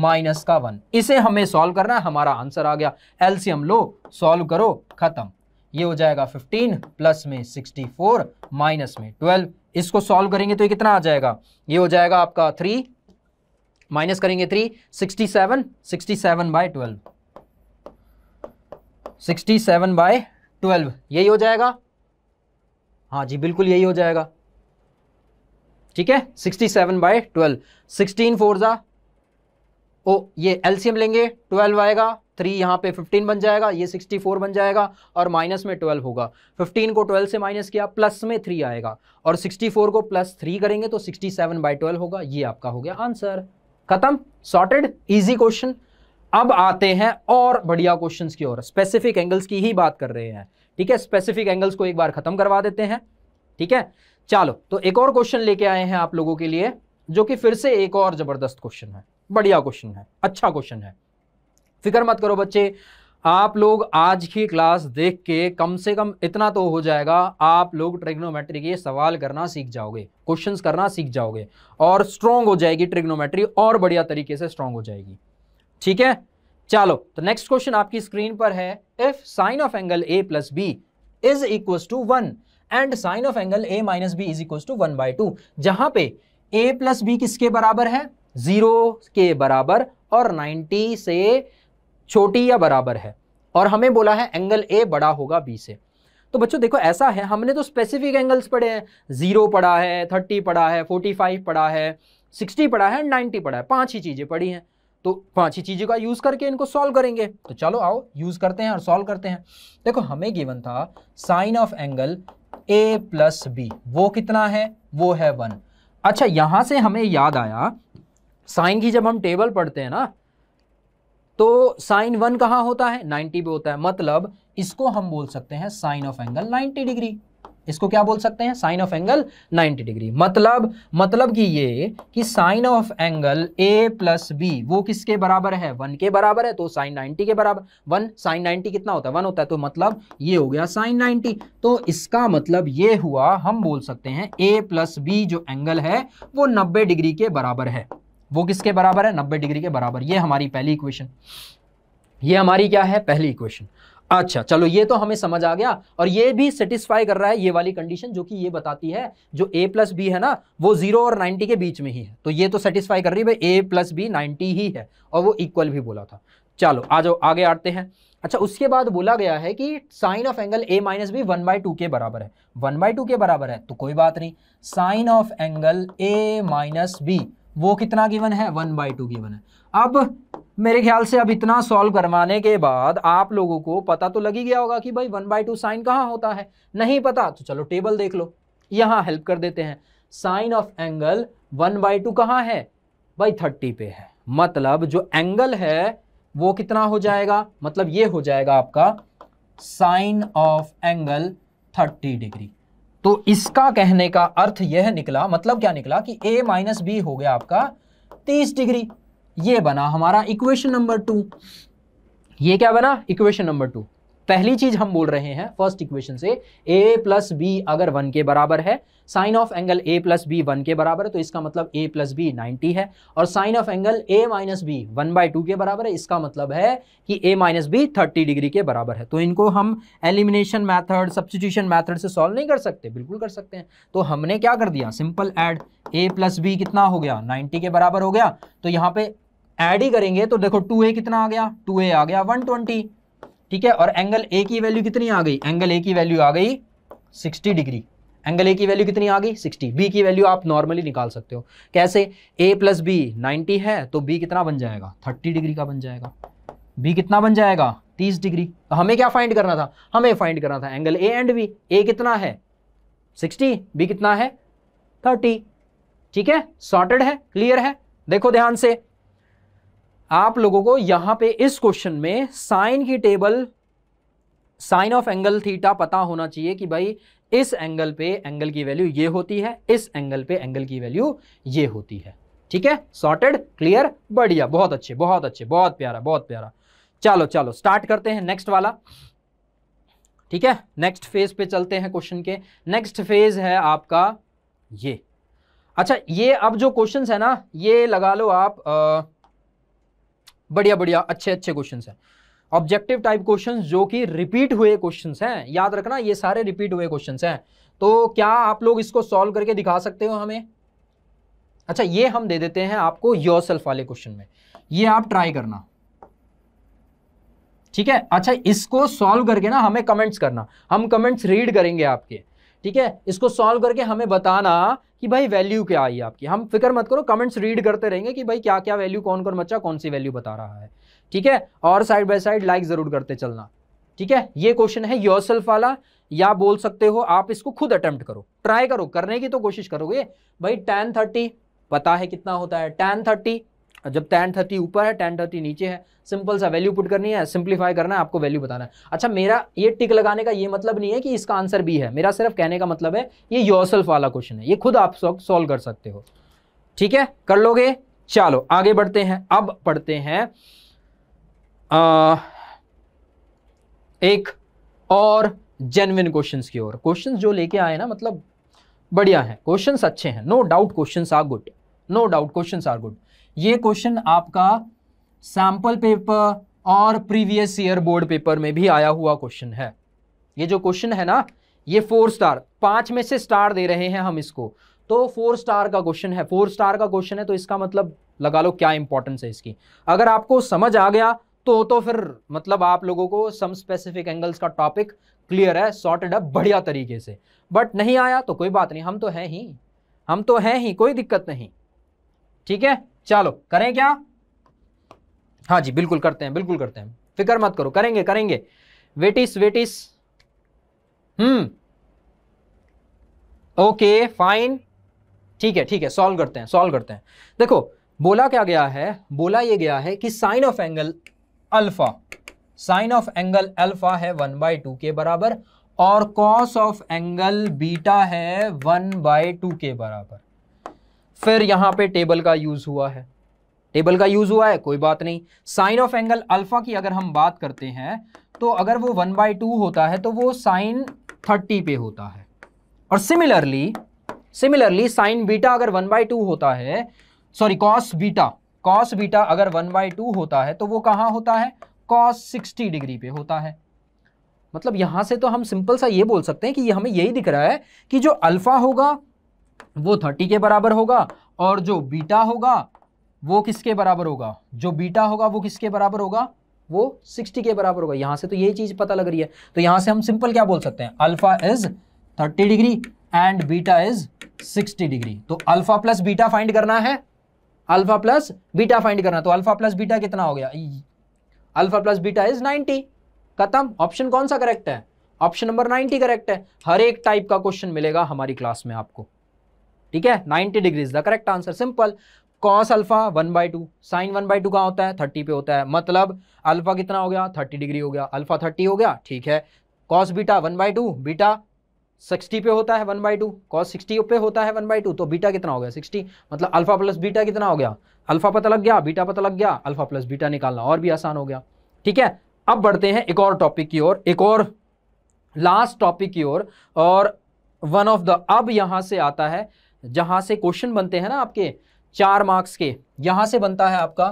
माइनस का वन इसे हमें सॉल्व करना है हमारा आंसर आ गया एल्सियम लो सॉल्व करो खत्म ये हो जाएगा 15 प्लस में 64 माइनस में 12 इसको सॉल्व करेंगे तो ये कितना आ जाएगा ये हो जाएगा आपका थ्री माइनस करेंगे three sixty seven sixty seven by twelve sixty seven by twelve यही हो जाएगा हाँ जी बिल्कुल यही हो जाएगा ठीक है sixty seven by twelve sixteen four oh ये एलसीएम लेंगे ट्वेल्व आएगा थ्री यहाँ पे फिफ्टीन बन जाएगा ये सिक्सटी फोर बन जाएगा और माइनस में ट्वेल्व होगा फिफ्टीन को ट्वेल्व से माइनस किया प्लस में थ्री आएगा और सिक्सटी फोर को प्लस थ्री करेंगे तो सिक्सटी सेवन बाई ट्वेल्व होगा ये आपका हो गया आंसर खत्म सॉर्टेड इजी क्वेश्चन अब आते हैं और बढ़िया क्वेश्चन की ओर स्पेसिफिक एंगल्स की ही बात कर रहे हैं ठीक है स्पेसिफिक एंगल्स को एक बार खत्म करवा देते हैं ठीक है चलो तो एक और क्वेश्चन लेके आए हैं आप लोगों के लिए जो कि फिर से एक और जबरदस्त क्वेश्चन है बढ़िया क्वेश्चन है अच्छा क्वेश्चन है फिक्र मत करो बच्चे आप लोग आज की क्लास देख के कम से कम इतना तो हो जाएगा आप लोग ट्रिग्नोमेट्री के सवाल करना सीख जाओगे क्वेश्चंस करना सीख जाओगे और स्ट्रॉन्ग हो जाएगी ट्रिग्नोमेट्री और बढ़िया तरीके से स्ट्रॉन्ग हो जाएगी ठीक है चलो तो नेक्स्ट क्वेश्चन आपकी स्क्रीन पर है if sine of angle A plus B is equal to one and sine of angle A minus B is equal to one by two जहां पे ए प्लस बी किसके बराबर है जीरो के बराबर और नाइनटी से छोटी या बराबर है और हमें बोला है एंगल ए बड़ा होगा बी से तो बच्चों देखो ऐसा है हमने तो स्पेसिफिक एंगल्स पढ़े हैं जीरो पढ़ा है थर्टी पढ़ा है फोर्टी फाइव पढ़ा है सिक्सटी पढ़ा है नाइन्टी पढ़ा है पांच ही चीज़ें पढ़ी हैं तो पांच ही चीज़ों का यूज़ करके इनको सॉल्व करेंगे तो चलो आओ यूज़ करते हैं और सॉल्व करते हैं देखो हमें गिवन था sine of angle A plus B वो कितना है वो है वन अच्छा यहाँ से हमें याद आया साइन की जब हम टेबल पढ़ते हैं ना तो साइन वन कहाँ होता है 90 पे होता है मतलब इसको हम बोल सकते हैं साइन ऑफ एंगल 90 डिग्री इसको क्या बोल सकते हैं साइन ऑफ एंगल 90 डिग्री मतलब मतलब कि ये कि sine of angle A plus B वो किसके बराबर है वन के बराबर है तो साइन 90 के बराबर वन साइन 90 कितना होता है वन होता है तो मतलब ये हो गया साइन 90 तो इसका मतलब ये हुआ हम बोल सकते हैं ए प्लस बी जो एंगल है वो नब्बे डिग्री के बराबर है वो किसके बराबर है नब्बे डिग्री के बराबर ये हमारी पहली इक्वेशन ये हमारी क्या है पहली इक्वेशन अच्छा चलो ये तो हमें समझ आ गया और ये भी सेटिस्फाई कर रहा है ये वाली कंडीशन जो कि ये बताती है जो ए प्लस बी है ना वो जीरो और नाइन्टी के बीच में ही है तो ये तो सेटिस्फाई कर रही है भाई ए प्लस बी नाइन्टी ही है और वो इक्वल भी बोला था चलो आ जाओ आगे आते हैं अच्छा उसके बाद बोला गया है कि sine of angle A minus B one by two के बराबर है वन बाई टू के बराबर है तो कोई बात नहीं sine of angle A minus B वो कितना गिवन है वन बाई टू गिवन है अब मेरे ख्याल से अब इतना सॉल्व करवाने के बाद आप लोगों को पता तो लग ही गया होगा कि भाई वन बाई टू साइन कहाँ होता है नहीं पता तो चलो टेबल देख लो यहाँ हेल्प कर देते हैं sine of angle one by two कहाँ है भाई थर्टी पे है मतलब जो एंगल है वो कितना हो जाएगा मतलब ये हो जाएगा आपका sine of angle thirty degree तो इसका कहने का अर्थ यह निकला मतलब क्या निकला कि a माइनस बी हो गया आपका 30 डिग्री ये बना हमारा इक्वेशन नंबर टू ये क्या बना इक्वेशन नंबर टू पहली चीज हम बोल रहे हैं फर्स्ट इक्वेशन से ए प्लस बी अगर वन के बराबर है sine of angle A plus B one के बराबर है तो इसका मतलब ए प्लस बी नाइन्टी है और sine of angle A minus B one by two के बराबर है इसका मतलब है कि A minus B thirty degree के बराबर है तो इनको हम एलिमिनेशन मैथड सब्सटीट्यूशन मैथड से सॉल्व नहीं कर सकते बिल्कुल कर सकते हैं तो हमने क्या कर दिया simple add A plus B कितना हो गया नाइन्टी के बराबर हो गया तो यहाँ पे एड ही करेंगे तो देखो टू ए कितना आ गया टू ए आ गया वन ट्वेंटी ठीक है और एंगल ए की वैल्यू कितनी आ गई एंगल ए की वैल्यू आ गई सिक्सटी डिग्री एंगल ए की वैल्यू कितनी आ गई 60 बी की वैल्यू आप नॉर्मली निकाल सकते हो कैसे ए प्लस बी नाइन्टी है तो बी कितना बन जाएगा थर्टी डिग्री का बन जाएगा बी कितना बन जाएगा तीस डिग्री तो हमें क्या फाइंड करना था हमें फाइंड करना था angle A and B A कितना है सिक्सटी बी कितना है थर्टी ठीक है सॉर्टेड है क्लियर है देखो ध्यान से आप लोगों को यहां पे इस क्वेश्चन में साइन की table sine of angle theta पता होना चाहिए कि भाई इस एंगल पे एंगल की वैल्यू ये होती है इस एंगल पे एंगल की वैल्यू ये होती है ठीक है सॉर्टेड क्लियर बढ़िया बहुत अच्छे बहुत अच्छे बहुत प्यारा बहुत प्यारा चलो चलो स्टार्ट करते हैं नेक्स्ट वाला ठीक है नेक्स्ट फेज पे चलते हैं क्वेश्चन के नेक्स्ट फेज है आपका ये अच्छा ये अब जो क्वेश्चन है ना ये लगा लो आप आ, बढ़िया बढ़िया अच्छे अच्छे क्वेश्चन हैं ऑब्जेक्टिव टाइप क्वेश्चन जो कि रिपीट हुए क्वेश्चन हैं याद रखना ये सारे रिपीट हुए क्वेश्चन हैं तो क्या आप लोग इसको सॉल्व करके दिखा सकते हो हमें अच्छा ये हम दे देते हैं आपको योर वाले क्वेश्चन में ये आप ट्राई करना ठीक है अच्छा इसको सॉल्व करके ना हमें कमेंट्स करना हम कमेंट्स रीड करेंगे आपके ठीक है इसको सॉल्व करके हमें बताना कि भाई वैल्यू क्या आई आपकी हम फिक्र मत करो कमेंट्स रीड करते रहेंगे कि भाई क्या क्या वैल्यू कौन कौन बच्चा कौन सी वैल्यू बता रहा है ठीक है और साइड बाय साइड लाइक ज़रूर करते चलना ठीक है ये क्वेश्चन है योर वाला या बोल सकते हो आप इसको खुद अटेम्प्ट करो ट्राई करो करने की तो कोशिश करोगे भाई टेन थर्टी पता है कितना होता है टेन थर्टी जब टेन थर्टी ऊपर है टेन थर्टी नीचे है सिंपल सा वैल्यू पुट करनी है सिंप्लीफाई करना है आपको वैल्यू बताना है अच्छा मेरा ये टिक लगाने का ये मतलब नहीं है कि इसका आंसर भी है मेरा सिर्फ कहने का मतलब है ये योरसेल्फ वाला क्वेश्चन है ये खुद आप सॉल्व कर सकते हो ठीक है कर लोगे चलो आगे बढ़ते हैं अब पढ़ते हैं आ, एक और जेनविन क्वेश्चंस की ओर क्वेश्चंस जो लेके आए ना मतलब बढ़िया है क्वेश्चंस अच्छे हैं no doubt questions are good no doubt questions are good ये क्वेश्चन आपका सैम्पल पेपर और प्रीवियस ईयर बोर्ड पेपर में भी आया हुआ क्वेश्चन है ये जो क्वेश्चन है ना ये फोर स्टार पांच में से स्टार दे रहे हैं हम इसको तो फोर स्टार का क्वेश्चन है फोर स्टार का क्वेश्चन है तो इसका मतलब लगा लो क्या इंपॉर्टेंस है इसकी अगर आपको समझ आ गया तो तो फिर मतलब आप लोगों को सम स्पेसिफिक एंगल्स का टॉपिक क्लियर है सॉर्टेड है बढ़िया तरीके से बट नहीं आया तो कोई बात नहीं हम तो हैं ही हम तो हैं ही कोई दिक्कत नहीं ठीक है चलो करें क्या हाँ जी बिल्कुल करते हैं बिल्कुल करते हैं फिक्र मत करो करेंगे करेंगे वेटिस वेटिस हम्म ओके फाइन ठीक है ठीक है सॉल्व करते हैं सॉल्व करते हैं देखो बोला क्या गया है बोला ये गया है कि sine of angle alpha sine of angle alpha है वन बाई टू के बराबर और कॉस ऑफ एंगल बीटा है वन बाय टू के बराबर फिर यहाँ पे टेबल का यूज़ हुआ है टेबल का यूज़ हुआ है कोई बात नहीं साइन ऑफ एंगल अल्फ़ा की अगर हम बात करते हैं तो अगर वो वन बाई टू होता है तो वो साइन थर्टी पे होता है और सिमिलरली सिमिलरली साइन बीटा अगर वन बाई टू होता है sorry cos beta cos beta अगर वन बाई टू होता है तो वो कहाँ होता है कॉस सिक्सटी डिग्री पे होता है मतलब यहाँ से तो हम सिंपल सा ये बोल सकते हैं कि ये हमें यही दिख रहा है कि जो अल्फ़ा होगा वो थर्टी के बराबर होगा और जो बीटा होगा वो किसके बराबर होगा जो बीटा होगा वो किसके बराबर होगा वो सिक्सटी के बराबर होगा यहां से तो यही चीज़ पता लग रही है तो यहां से हम सिंपल क्या बोल सकते हैं alpha is thirty degree and beta is sixty degree तो अल्फ़ा प्लस बीटा फाइंड करना है अल्फ़ा प्लस बीटा फाइंड करना तो अल्फ़ा प्लस बीटा कितना हो गया alpha plus beta is ninety खत्म ऑप्शन कौन सा करेक्ट है ऑप्शन नंबर नाइनटी करेक्ट है हर एक टाइप का क्वेश्चन मिलेगा हमारी क्लास में आपको ठीक है 90 degrees the correct answer simple cos alpha one by two sine one by two कहाँ होता है थर्टी पे होता है मतलब अल्फा कितना हो गया थर्टी डिग्री हो गया अल्फा थर्टी हो गया ठीक है cos beta one by two beta sixty पे होता है one by two cos sixty पे होता है वन बाई टू तो बीटा कितना हो गया सिक्सटी मतलब अल्फा प्लस बीटा कितना हो गया अल्फा पता लग गया बीटा पता लग गया अल्फा प्लस बीटा निकालना और भी आसान हो गया ठीक है अब बढ़ते हैं एक और टॉपिक की ओर एक और लास्ट टॉपिक की ओर और वन ऑफ द अब यहां से आता है जहां से क्वेश्चन बनते हैं ना आपके चार मार्क्स के यहां से बनता है आपका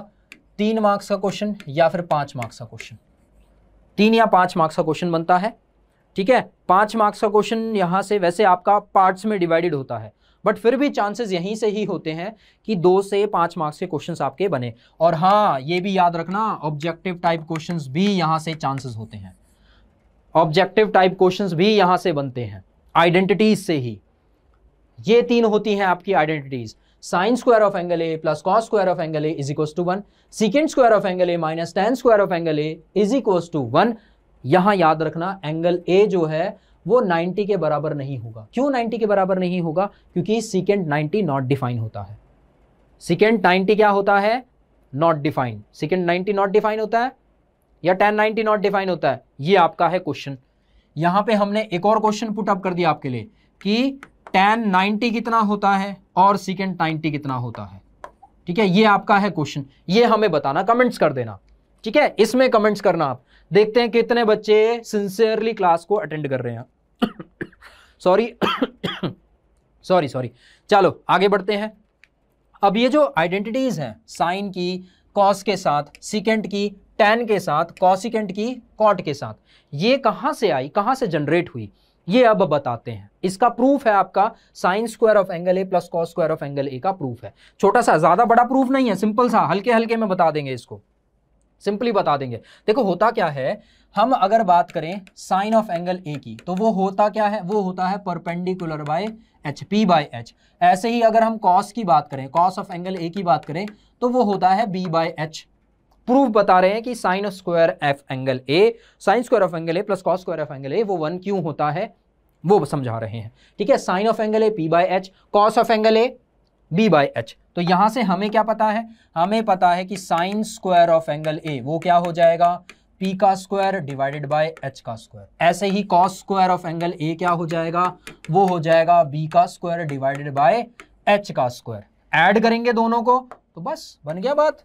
तीन मार्क्स का क्वेश्चन या फिर पांच मार्क्स का क्वेश्चन तीन या पांच मार्क्स का क्वेश्चन बनता है ठीक है पांच मार्क्स का क्वेश्चन यहां से वैसे आपका पार्ट्स में डिवाइडेड होता है बट फिर भी चांसेस यहीं से ही होते हैं कि दो से पांच मार्क्स के क्वेश्चंस आपके बने और हाँ ये भी याद रखना ऑब्जेक्टिव टाइप क्वेश्चंस भी यहां से चांसेस होते हैं ऑब्जेक्टिव टाइप क्वेश्चंस भी यहां से बनते हैं आइडेंटिटीज से ही ये तीन होती हैं आपकी identities sine square of angle A plus cos square of angle A is equal to one secant square of angle A minus tan square of angle A is equal to one यहां याद रखना angle A जो है वो 90 के बराबर नहीं होगा क्यों 90 के बराबर नहीं होगा क्योंकि सिकेंड 90 नॉट डिफाइन होता है सिकेंड 90 क्या होता है not define secant 90 not define होता है या टेन 90 नॉट डिफाइन होता है ये आपका है क्वेश्चन यहां पे हमने एक और क्वेश्चन पुट अप कर दिया आपके लिए कि टेन नाइन्टी कितना होता है और सिकेंड नाइन्टी कितना होता है ठीक है ये आपका है क्वेश्चन ये हमें बताना कमेंट्स कर देना ठीक है इसमें कमेंट्स करना आप देखते हैं कितने बच्चे सिंसियरली क्लास को अटेंड कर रहे हैं सॉरी सॉरी सॉरी चलो आगे बढ़ते हैं अब ये जो आइडेंटिटीज हैं साइन की कॉस के साथ सिकेंड की टेन के साथ कॉसिकेंड की कॉट के साथ ये कहां से आई कहां से जनरेट हुई ये अब बताते हैं इसका प्रूफ है आपका sine square of angle A plus cos square of angle A का प्रूफ है छोटा सा ज्यादा बड़ा प्रूफ नहीं है सिंपल सा हल्के हल्के में बता देंगे इसको सिंपली बता देंगे देखो होता क्या है हम अगर बात करें साइन ऑफ एंगल ए की तो वो होता क्या है वो होता है perpendicular by H P by H ऐसे ही अगर हम कॉस की बात करें कॉस ऑफ एंगल ए की बात करें तो वो होता है बी बाय एच प्रूफ बता रहे हैं कि sine square of angle A sine square of angle A plus cos square of angle A वो वन क्यों होता है वो समझा रहे हैं ठीक है sine of angle A P by H cos of angle A B by H तो यहां से हमें क्या पता है हमें पता है कि sine square of angle A वो क्या हो जाएगा पी का स्क्वायर डिवाइडेड बाय एच का स्क्वायर ऐसे ही cos square of angle A क्या हो जाएगा वो हो जाएगा बी का स्क्वायर डिवाइडेड बाय एच का स्क्वायर ऐड करेंगे दोनों को तो बस बन गया बात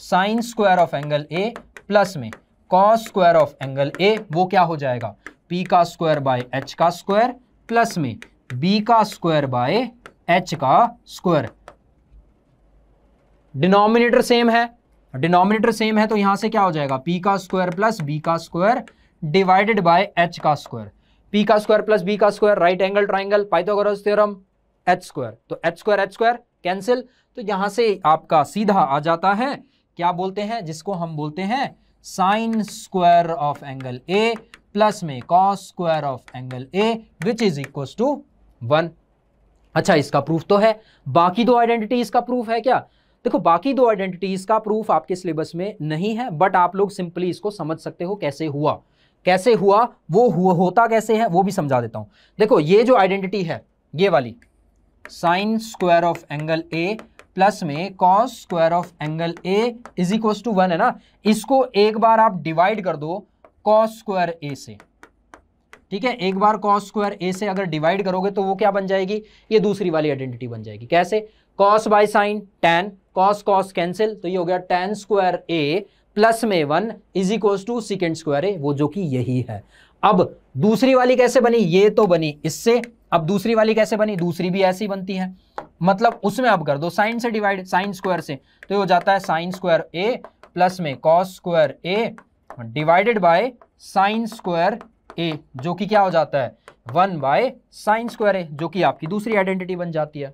sine square of angle A plus में cos square of angle A वो क्या हो जाएगा पी का स्क्वायर बाय एच का स्क्वायर प्लस में बी का स्क्वायर बाय एच का स्क्वायर डिनोमिनेटर सेम है डिनोमिनेटर सेम है तो यहां से क्या हो जाएगा पी का स्क्वायर प्लस बी का स्क्वायर डिवाइडेड बाय एच का स्क्वायर पी का स्क्वायर प्लस बी का square right angle triangle Pythagoras theorem H square तो H square H square cancel तो यहां से आपका सीधा आ जाता है क्या बोलते हैं जिसको हम बोलते हैं sine square of angle A plus में cos square of angle A which is equal to one अच्छा इसका प्रूफ तो है बाकी दो आइडेंटिटी इसका प्रूफ है क्या देखो बाकी दो आइडेंटिटी इसका प्रूफ आपके सिलेबस में नहीं है बट आप लोग सिंपली इसको समझ सकते हो कैसे हुआ कैसे हुआ वो हुआ होता कैसे है वो भी समझा देता हूं देखो ये जो आइडेंटिटी है ये वाली sine square of angle A plus में cos square of angle A is equal to one है ना इसको एक बार आप डिवाइड कर दो कॉस स्क्वायर ए से ठीक है एक बार कॉस स्क्वायर ए से अगर डिवाइड करोगे तो वो क्या बन जाएगी ये दूसरी वाली आइडेंटिटी बन जाएगी कैसे cos by sine tan cos cos cancel तो ये हो गया टेन स्क्वायर ए प्लस में one is equal to secant square A वो जो कि यही है अब दूसरी वाली कैसे बनी ये तो बनी इससे अब दूसरी वाली कैसे बनी दूसरी भी ऐसी बनती है मतलब उसमें अब कर दो साइन से डिवाइड साइन स्क्वायर से तो ये हो जाता है साइन स्क्वायर ए प्लस में cos square A divided by sine square A जो कि क्या हो जाता है one by sine square A जो कि आपकी दूसरी आइडेंटिटी बन जाती है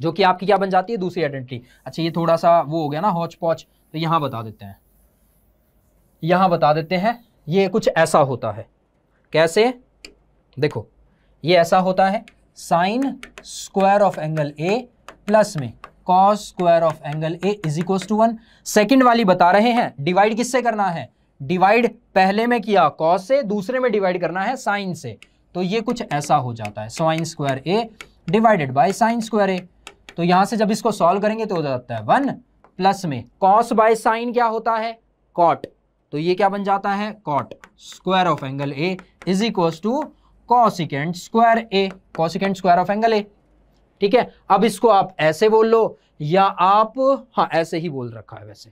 जो कि आपकी क्या बन जाती है दूसरी आइडेंटिटी अच्छा ये थोड़ा सा वो हो गया ना हॉच पॉच तो यहां बता देते हैं यहां बता देते हैं ये कुछ ऐसा होता है कैसे देखो ये ऐसा होता है sine square of angle A plus में cos square of angle A is equal to one second वाली बता रहे हैं डिवाइड किससे करना है डिवाइड पहले में किया कॉस से दूसरे में डिवाइड करना है साइन से तो ये कुछ ऐसा हो जाता है sine square A divided by sine square A तो यहां से जब इसको सॉल्व करेंगे तो हो जाता है वन प्लस में कॉस बाय साइन क्या होता है कॉट तो ये क्या बन जाता है cot square of angle A is equal to cosecant square A cosecant square of angle A ठीक है अब इसको आप ऐसे बोल लो या आप हाँ ऐसे ही बोल रखा है वैसे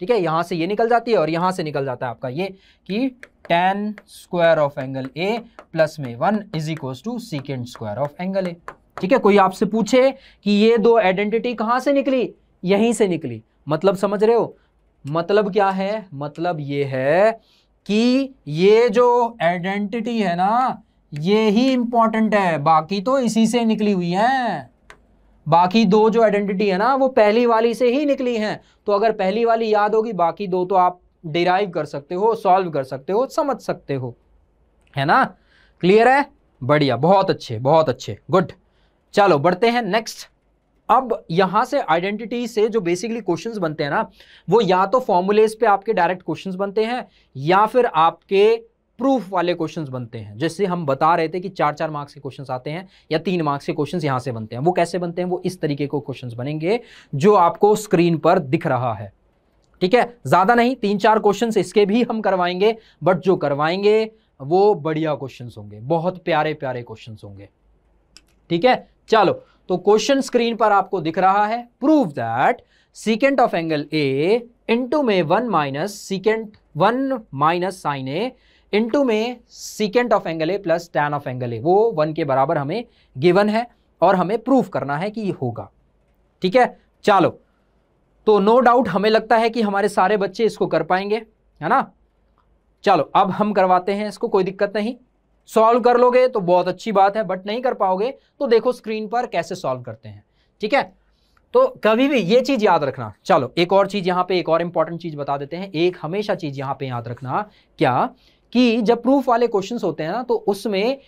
ठीक है यहां से ये निकल जाती है और यहां से निकल जाता है आपका ये कि tan square of angle A plus में one is equal to secant square of angle A ठीक है कोई आपसे पूछे कि ये दो आइडेंटिटी कहां से निकली यहीं से निकली मतलब समझ रहे हो मतलब क्या है मतलब ये है कि ये जो आइडेंटिटी है ना ये ही इंपॉर्टेंट है बाकी तो इसी से निकली हुई है बाकी दो जो आइडेंटिटी है ना वो पहली वाली से ही निकली हैं तो अगर पहली वाली याद होगी बाकी दो तो आप डिराइव कर सकते हो सॉल्व कर सकते हो समझ सकते हो है ना क्लियर है बढ़िया बहुत अच्छे बहुत अच्छे गुड चलो बढ़ते हैं नेक्स्ट अब यहां से आइडेंटिटी से जो बेसिकली क्वेश्चंस बनते हैं ना वो या तो फॉर्मुलेस पे आपके डायरेक्ट क्वेश्चंस बनते हैं या फिर आपके प्रूफ वाले क्वेश्चंस बनते हैं जैसे हम बता रहे थे कि चार चार मार्क्स के क्वेश्चंस आते हैं या तीन मार्क्स के क्वेश्चंस यहां से बनते हैं वो कैसे बनते हैं वो इस तरीके को क्वेश्चन बनेंगे जो आपको स्क्रीन पर दिख रहा है ठीक है ज़्यादा नहीं तीन चार क्वेश्चन इसके भी हम करवाएंगे बट जो करवाएंगे वो बढ़िया क्वेश्चन होंगे बहुत प्यारे प्यारे क्वेश्चन होंगे ठीक है चलो तो क्वेश्चन स्क्रीन पर आपको दिख रहा है prove that secant of angle A into में one minus secant one minus sine A into में secant of angle A plus tan of angle A वो वन के बराबर हमें गिवन है और हमें प्रूफ करना है कि ये होगा ठीक है चलो तो नो no डाउट हमें लगता है कि हमारे सारे बच्चे इसको कर पाएंगे है ना चलो अब हम करवाते हैं इसको कोई दिक्कत नहीं सॉल्व कर लोगे तो बहुत अच्छी बात है बट नहीं कर पाओगे तो देखो स्क्रीन पर कैसे सॉल्व करते हैं ठीक है तो कभी भी ये चीज़ याद रखना चलो एक और चीज़ यहां पे एक और इंपॉर्टेंट चीज़ बता देते हैं एक हमेशा चीज़ यहां पे याद रखना क्या कि जब प्रूफ वाले क्वेश्चंस होते हैं ना तो उसमें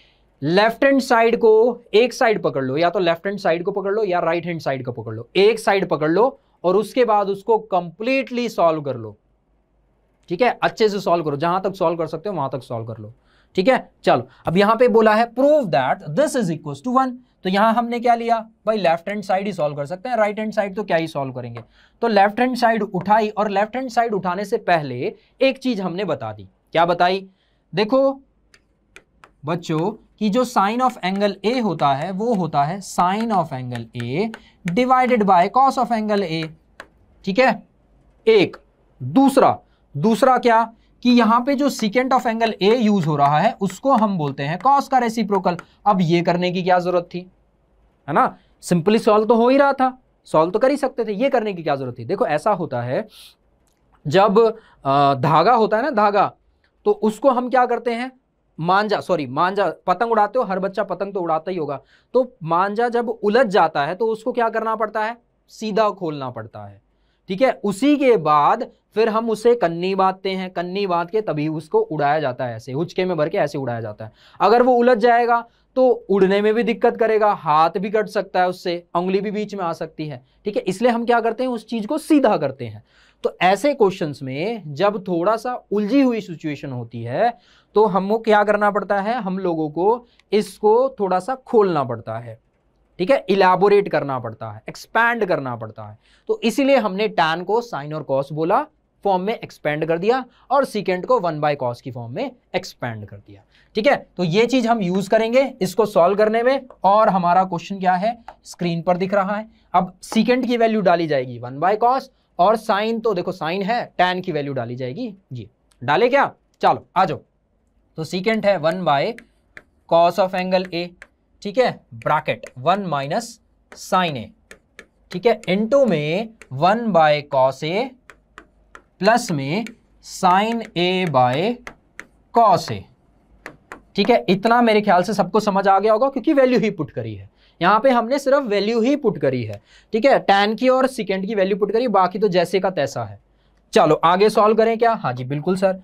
लेफ्ट हैंड साइड को एक साइड पकड़ लो या तो लेफ्ट हैंड साइड को पकड़ लो या राइट हैंड साइड को पकड़ लो एक साइड पकड़ लो और उसके बाद उसको कंप्लीटली सॉल्व कर लो ठीक है अच्छे से सॉल्व करो जहां तक सॉल्व कर सकते हो वहां तक सॉल्व कर लो ठीक है चलो अब यहां पे बोला है prove that this is equal to one तो यहां हमने क्या लिया भाई लेफ्ट हैंड साइड ही सॉल्व कर सकते हैं राइट हैंड साइड तो क्या ही सॉल्व करेंगे तो लेफ्ट हैंड साइड उठाई और लेफ्ट हैंड साइड उठाने से पहले एक चीज हमने बता दी क्या बताई देखो बच्चों कि जो साइन ऑफ एंगल ए होता है वो होता है sine of angle A divided by cos of angle A ठीक है एक दूसरा दूसरा क्या कि यहां पे जो secant of angle A use हो रहा है उसको हम बोलते हैं कॉस का रेसिप्रोकल अब ये करने की क्या जरूरत थी है ना सिंपली सॉल्व तो हो ही रहा था सॉल्व तो कर ही सकते थे ये करने की क्या जरूरत थी देखो ऐसा होता है जब धागा होता है ना धागा तो उसको हम क्या करते हैं मांजा सॉरी मांजा पतंग उड़ाते हो हर बच्चा पतंग तो उड़ाता ही होगा तो मांजा जब उलझ जाता है तो उसको क्या करना पड़ता है सीधा खोलना पड़ता है ठीक है उसी के बाद फिर हम उसे कन्नी बांधते हैं कन्नी बांध के तभी उसको उड़ाया जाता है ऐसे हुचके में भर के ऐसे उड़ाया जाता है अगर वो उलझ जाएगा तो उड़ने में भी दिक्कत करेगा हाथ भी कट सकता है उससे उंगली भी बीच में आ सकती है ठीक है इसलिए हम क्या करते हैं उस चीज़ को सीधा करते हैं तो ऐसे क्वेश्चंस में जब थोड़ा सा उलझी हुई सिचुएशन होती है तो हमको क्या करना पड़ता है हम लोगों को इसको थोड़ा सा खोलना पड़ता है ठीक है इलेबोरेट करना पड़ता है एक्सपैंड करना पड़ता है तो इसीलिए हमने टैन को साइन और कॉस बोला फॉर्म में एक्सपेंड कर दिया और सीकेंड को वन बाय कॉस की फॉर्म में एक्सपेंड कर दिया ठीक है तो ये चीज हम यूज करेंगे इसको सॉल्व करने में और हमारा क्वेश्चन क्या है स्क्रीन पर दिख रहा है अब सीकेंड की वैल्यू डाली जाएगी वन बाय कॉस और साइन तो देखो साइन है टेन की वैल्यू डाली जाएगी जी डाले क्या चलो आ जाओ तो सीकेंड है one by cos of angle A ठीक है bracket one minus sine A ठीक है इंटू में one by cos A plus में sine A by cos A ठीक है इतना मेरे ख्याल से सबको समझ आ गया होगा क्योंकि वैल्यू ही पुट करी है यहां पे हमने सिर्फ वैल्यू ही पुट करी है ठीक है टेन की और सेकेंड की वैल्यू पुट करी बाकी तो जैसे का तैसा है चलो आगे सॉल्व करें क्या हाँ जी बिल्कुल sir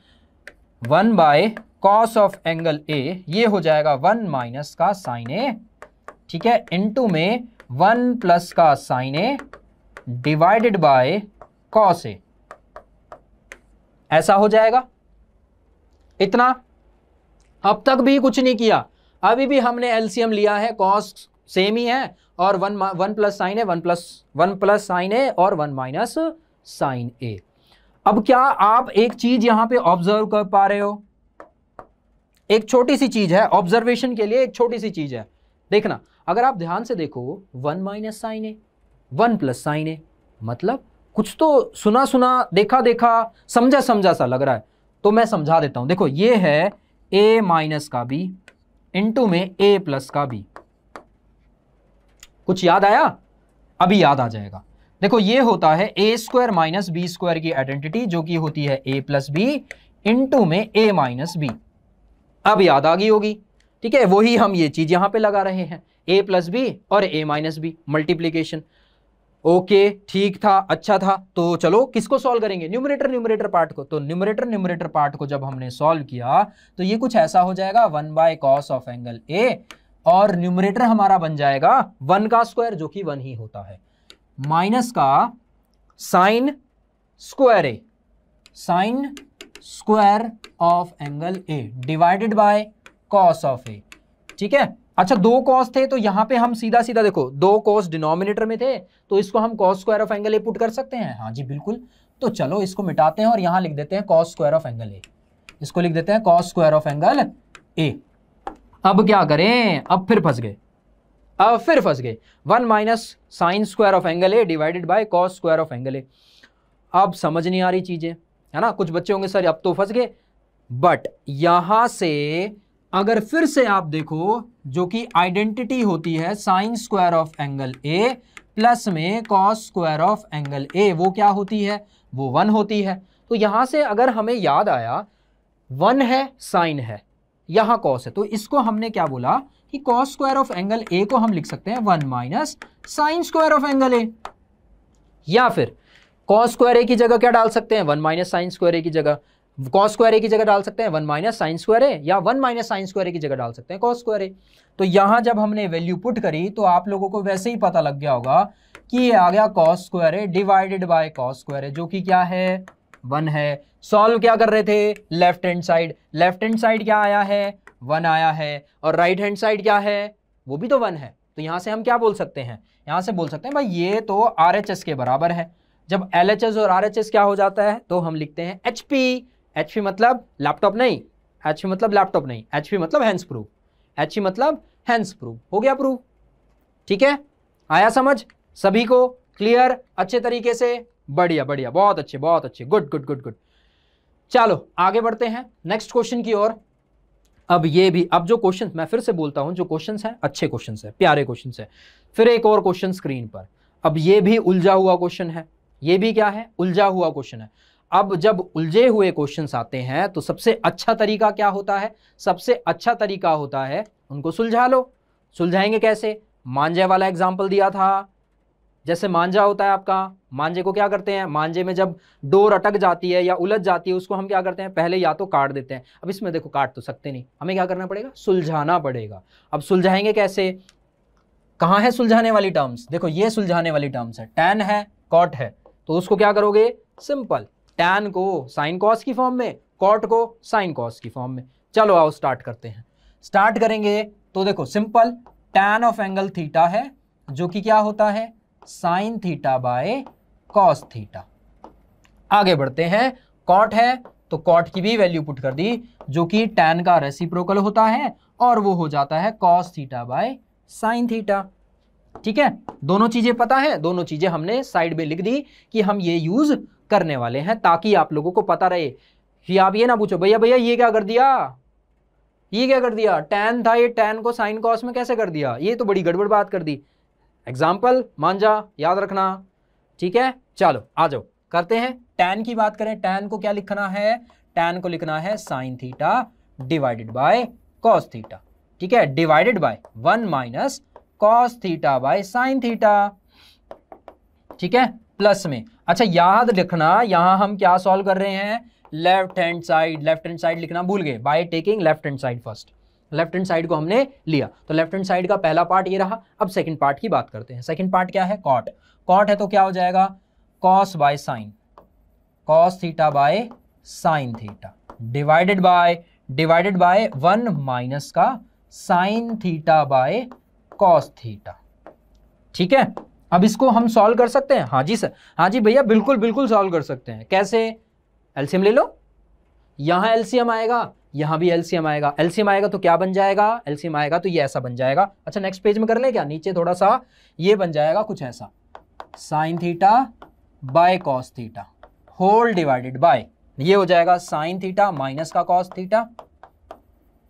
one by cos of angle A ये हो जाएगा वन माइनस का साइन ए ठीक है इनटू में वन प्लस का sine A divided by cos A ऐसा हो जाएगा इतना अब तक भी कुछ नहीं किया अभी भी हमने एलसीएम लिया है कॉस सेम ही है और one one plus sine A one plus one plus sine A और वन माइनस साइन ए अब क्या आप एक चीज यहां पे ऑब्जर्व कर पा रहे हो एक छोटी सी चीज है ऑब्जर्वेशन के लिए एक छोटी सी चीज है देखना अगर आप ध्यान से देखो one minus sine A one plus sine A मतलब कुछ तो सुना सुना देखा देखा समझा समझा सा लग रहा है तो मैं समझा देता हूं देखो ये है ए माइनस का बी इंटू में ए प्लस का बी कुछ याद आया अभी याद आ जाएगा देखो ये होता है A square minus B square की आइडेंटिटी जो कि होती है ए प्लस बी इंटू में ए माइनस बी अब याद आ गई होगी ठीक है वही हम ये चीज़ यहां पे लगा रहे हैं ए प्लस बी और A minus B multiplication okay ठीक था अच्छा था तो चलो किसको सॉल्व करेंगे न्यूमरेटर न्यूमरेटर पार्ट को तो न्यूमरेटर न्यूमरेटर पार्ट को जब हमने सॉल्व किया तो ये कुछ ऐसा हो जाएगा one by cos of angle A और न्यूमरेटर हमारा बन जाएगा वन का स्क्वायर जो कि वन ही होता है माइनस का sine square A sine square of angle A divided by cos of A ठीक है अच्छा दो कॉस थे तो यहां पे हम सीधा सीधा देखो दो कॉस डिनोमिनेटर में थे तो इसको हम cos square of angle A put कर सकते हैं हाँ जी बिल्कुल तो चलो इसको मिटाते हैं और यहां लिख देते हैं cos square of angle A इसको लिख देते हैं cos square of angle A अब क्या करें अब फिर फंस गए अब फिर फंस गए one minus sine square of angle A divided by cos square of angle A अब समझ नहीं आ रही चीज़ें है ना कुछ बच्चे होंगे सर अब तो फंस गए बट यहां से अगर फिर से आप देखो जो कि आइडेंटिटी होती है sine square of angle A plus में cos square of angle A वो क्या होती है वो वन होती है तो यहां से अगर हमें याद आया वन है साइन है यहां कॉस है तो इसको हमने क्या बोला कि cos square of angle A को हम लिख सकते हैं one minus sine square of angle A या फिर कॉस स्क्वायर ए की जगह क्या डाल सकते हैं one minus sine square A की जगह कॉस स्क्वायर ए की जगह डाल सकते हैं one minus sine square A या one minus sine square A की जगह डाल सकते हैं कॉस स्क्वायर ए तो यहां जब हमने वैल्यू पुट करी तो आप लोगों को वैसे ही पता लग गया होगा कि ये आ गया cos square A divided by cos square A जो कि क्या है वन है सॉल्व क्या कर रहे थे left hand side left hand side क्या आया है वन आया है और राइट हैंड साइड क्या है वो भी तो वन है तो यहाँ से हम क्या बोल सकते हैं यहाँ से बोल सकते हैं भाई ये तो आर के बराबर है जब एल और आर क्या हो जाता है तो हम लिखते हैं एच पी मतलब लैपटॉप नहीं एच मतलब लैपटॉप नहीं एच मतलब हैंड्स प्रूफ एच मतलब हैंड्स प्रूफ हो गया प्रूफ ठीक है आया समझ सभी को क्लियर अच्छे तरीके से बढ़िया बढ़िया बहुत अच्छे बहुत अच्छे गुड गुड गुड गुड चलो आगे बढ़ते हैं नेक्स्ट क्वेश्चन की ओर अब ये भी अब जो क्वेश्चन मैं फिर से बोलता हूँ जो क्वेश्चन है अच्छे क्वेश्चन है प्यारे क्वेश्चन है फिर एक और क्वेश्चन स्क्रीन पर अब ये भी उलझा हुआ क्वेश्चन है ये भी क्या है उलझा हुआ क्वेश्चन है अब जब उलझे हुए क्वेश्चंस आते हैं तो सबसे अच्छा तरीका क्या होता है सबसे अच्छा तरीका होता है उनको सुलझा लो सुलझाएंगे कैसे मांझे वाला एग्जाम्पल दिया था जैसे मांझा होता है आपका मांझे को क्या करते हैं मांझे में जब डोर अटक जाती है या उलझ जाती है उसको हम क्या करते हैं पहले या तो काट देते हैं अब इसमें देखो काट तो सकते नहीं हमें क्या करना पड़ेगा सुलझाना पड़ेगा अब सुलझाएंगे कैसे कहाँ है सुलझाने वाली टर्म्स देखो ये सुलझाने वाली टर्म्स है टेन है कॉट है तो उसको क्या करोगे सिंपल टैन को साइन कॉस की फॉर्म में कॉट को साइन कॉस की फॉर्म में चलो आओ स्टार्ट करते हैं स्टार्ट करेंगे तो देखो simple tan of angle theta है जो कि क्या होता है sine theta by cos theta आगे बढ़ते हैं कॉट है तो कॉट की भी वैल्यू पुट कर दी जो कि टैन का रेसिप्रोकल होता है और वो हो जाता है cos theta by sine theta ठीक है दोनों चीजें पता है दोनों चीजें हमने साइड में लिख दी कि हम ये यूज करने वाले हैं ताकि आप लोगों को पता रहे कि आप ये ना पूछो भैया भैया ये क्या कर दिया ये क्या कर दिया टेन था ये टेन को साइन कॉस में कैसे कर दिया ये तो बड़ी गड़बड़ बात कर दी एग्जाम्पल मान जा याद रखना ठीक है चलो आ जाओ करते हैं टेन की बात करें टेन को क्या लिखना है टेन को लिखना है sine theta divided by cos theta ठीक है divided by one minus cos theta by sine theta ठीक है प्लस में अच्छा याद रखना यहां हम क्या सॉल्व कर रहे हैं left hand side left hand side लिखना भूल गए by taking left hand side first left hand side को हमने लिया तो लेफ्ट हैंड साइड का पहला पार्ट ये रहा अब सेकंड पार्ट की बात करते हैं सेकंड पार्ट क्या है कॉट कॉट है तो क्या हो जाएगा cos by sine cos theta by sine theta divided by divided by one minus का sine theta by cos theta ठीक है अब इसको हम सॉल्व कर सकते हैं हाँ जी सर हाँ जी भैया बिल्कुल बिल्कुल सॉल्व कर सकते हैं कैसे एल्सियम ले लो यहां एल्सियम आएगा यहां भी एल्सियम आएगा एल्सियम आएगा तो क्या बन जाएगा एल्सियम आएगा तो ये ऐसा बन जाएगा अच्छा नेक्स्ट पेज में कर ले क्या नीचे थोड़ा सा ये बन जाएगा कुछ ऐसा sine theta by cos theta whole divided by ये हो जाएगा साइन थीटा माइनस का कॉस थीटा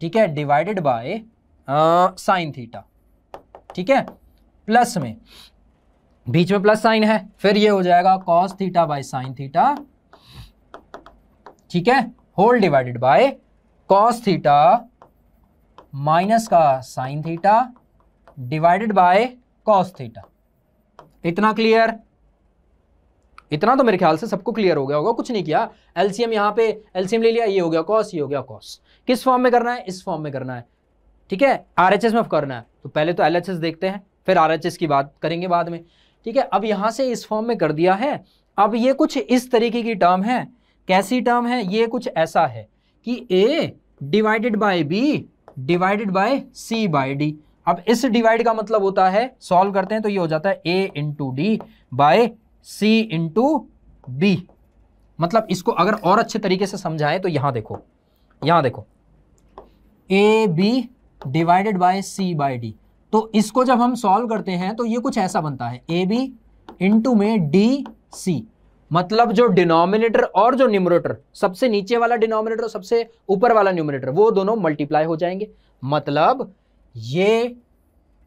ठीक है डिवाइडेड बाय साइन थीटा ठीक है प्लस में बीच में प्लस साइन है फिर ये हो जाएगा cos theta by sine theta ठीक है whole divided by cos theta minus का sine theta divided by cos theta इतना क्लियर इतना तो मेरे ख्याल से सबको क्लियर हो गया होगा कुछ नहीं किया एलसीएम यहां पे एलसीएम ले लिया ये हो गया कॉस ये हो गया कॉस किस फॉर्म में करना है इस फॉर्म में करना है ठीक है आरएचएस में करना है तो पहले तो एलएचएस देखते हैं फिर आरएचएस की बात करेंगे बाद में ठीक है अब यहां से इस फॉर्म में कर दिया है अब ये कुछ इस तरीके की टर्म है कैसी टर्म है ये कुछ ऐसा है कि A divided by B divided by C by D अब इस डिवाइड का मतलब होता है सॉल्व करते हैं तो ये हो जाता है A into D by C into B मतलब इसको अगर और अच्छे तरीके से समझाएं तो यहां देखो यहां देखो A B divided by C by D तो इसको जब हम सॉल्व करते हैं तो ये कुछ ऐसा बनता है ए बी इंटू में डी सी मतलब जो डिनोमिनेटर और जो न्यूमरेटर सबसे नीचे वाला डिनोमिनेटर और सबसे ऊपर वाला न्यूमरेटर वो दोनों मल्टीप्लाई हो जाएंगे मतलब ये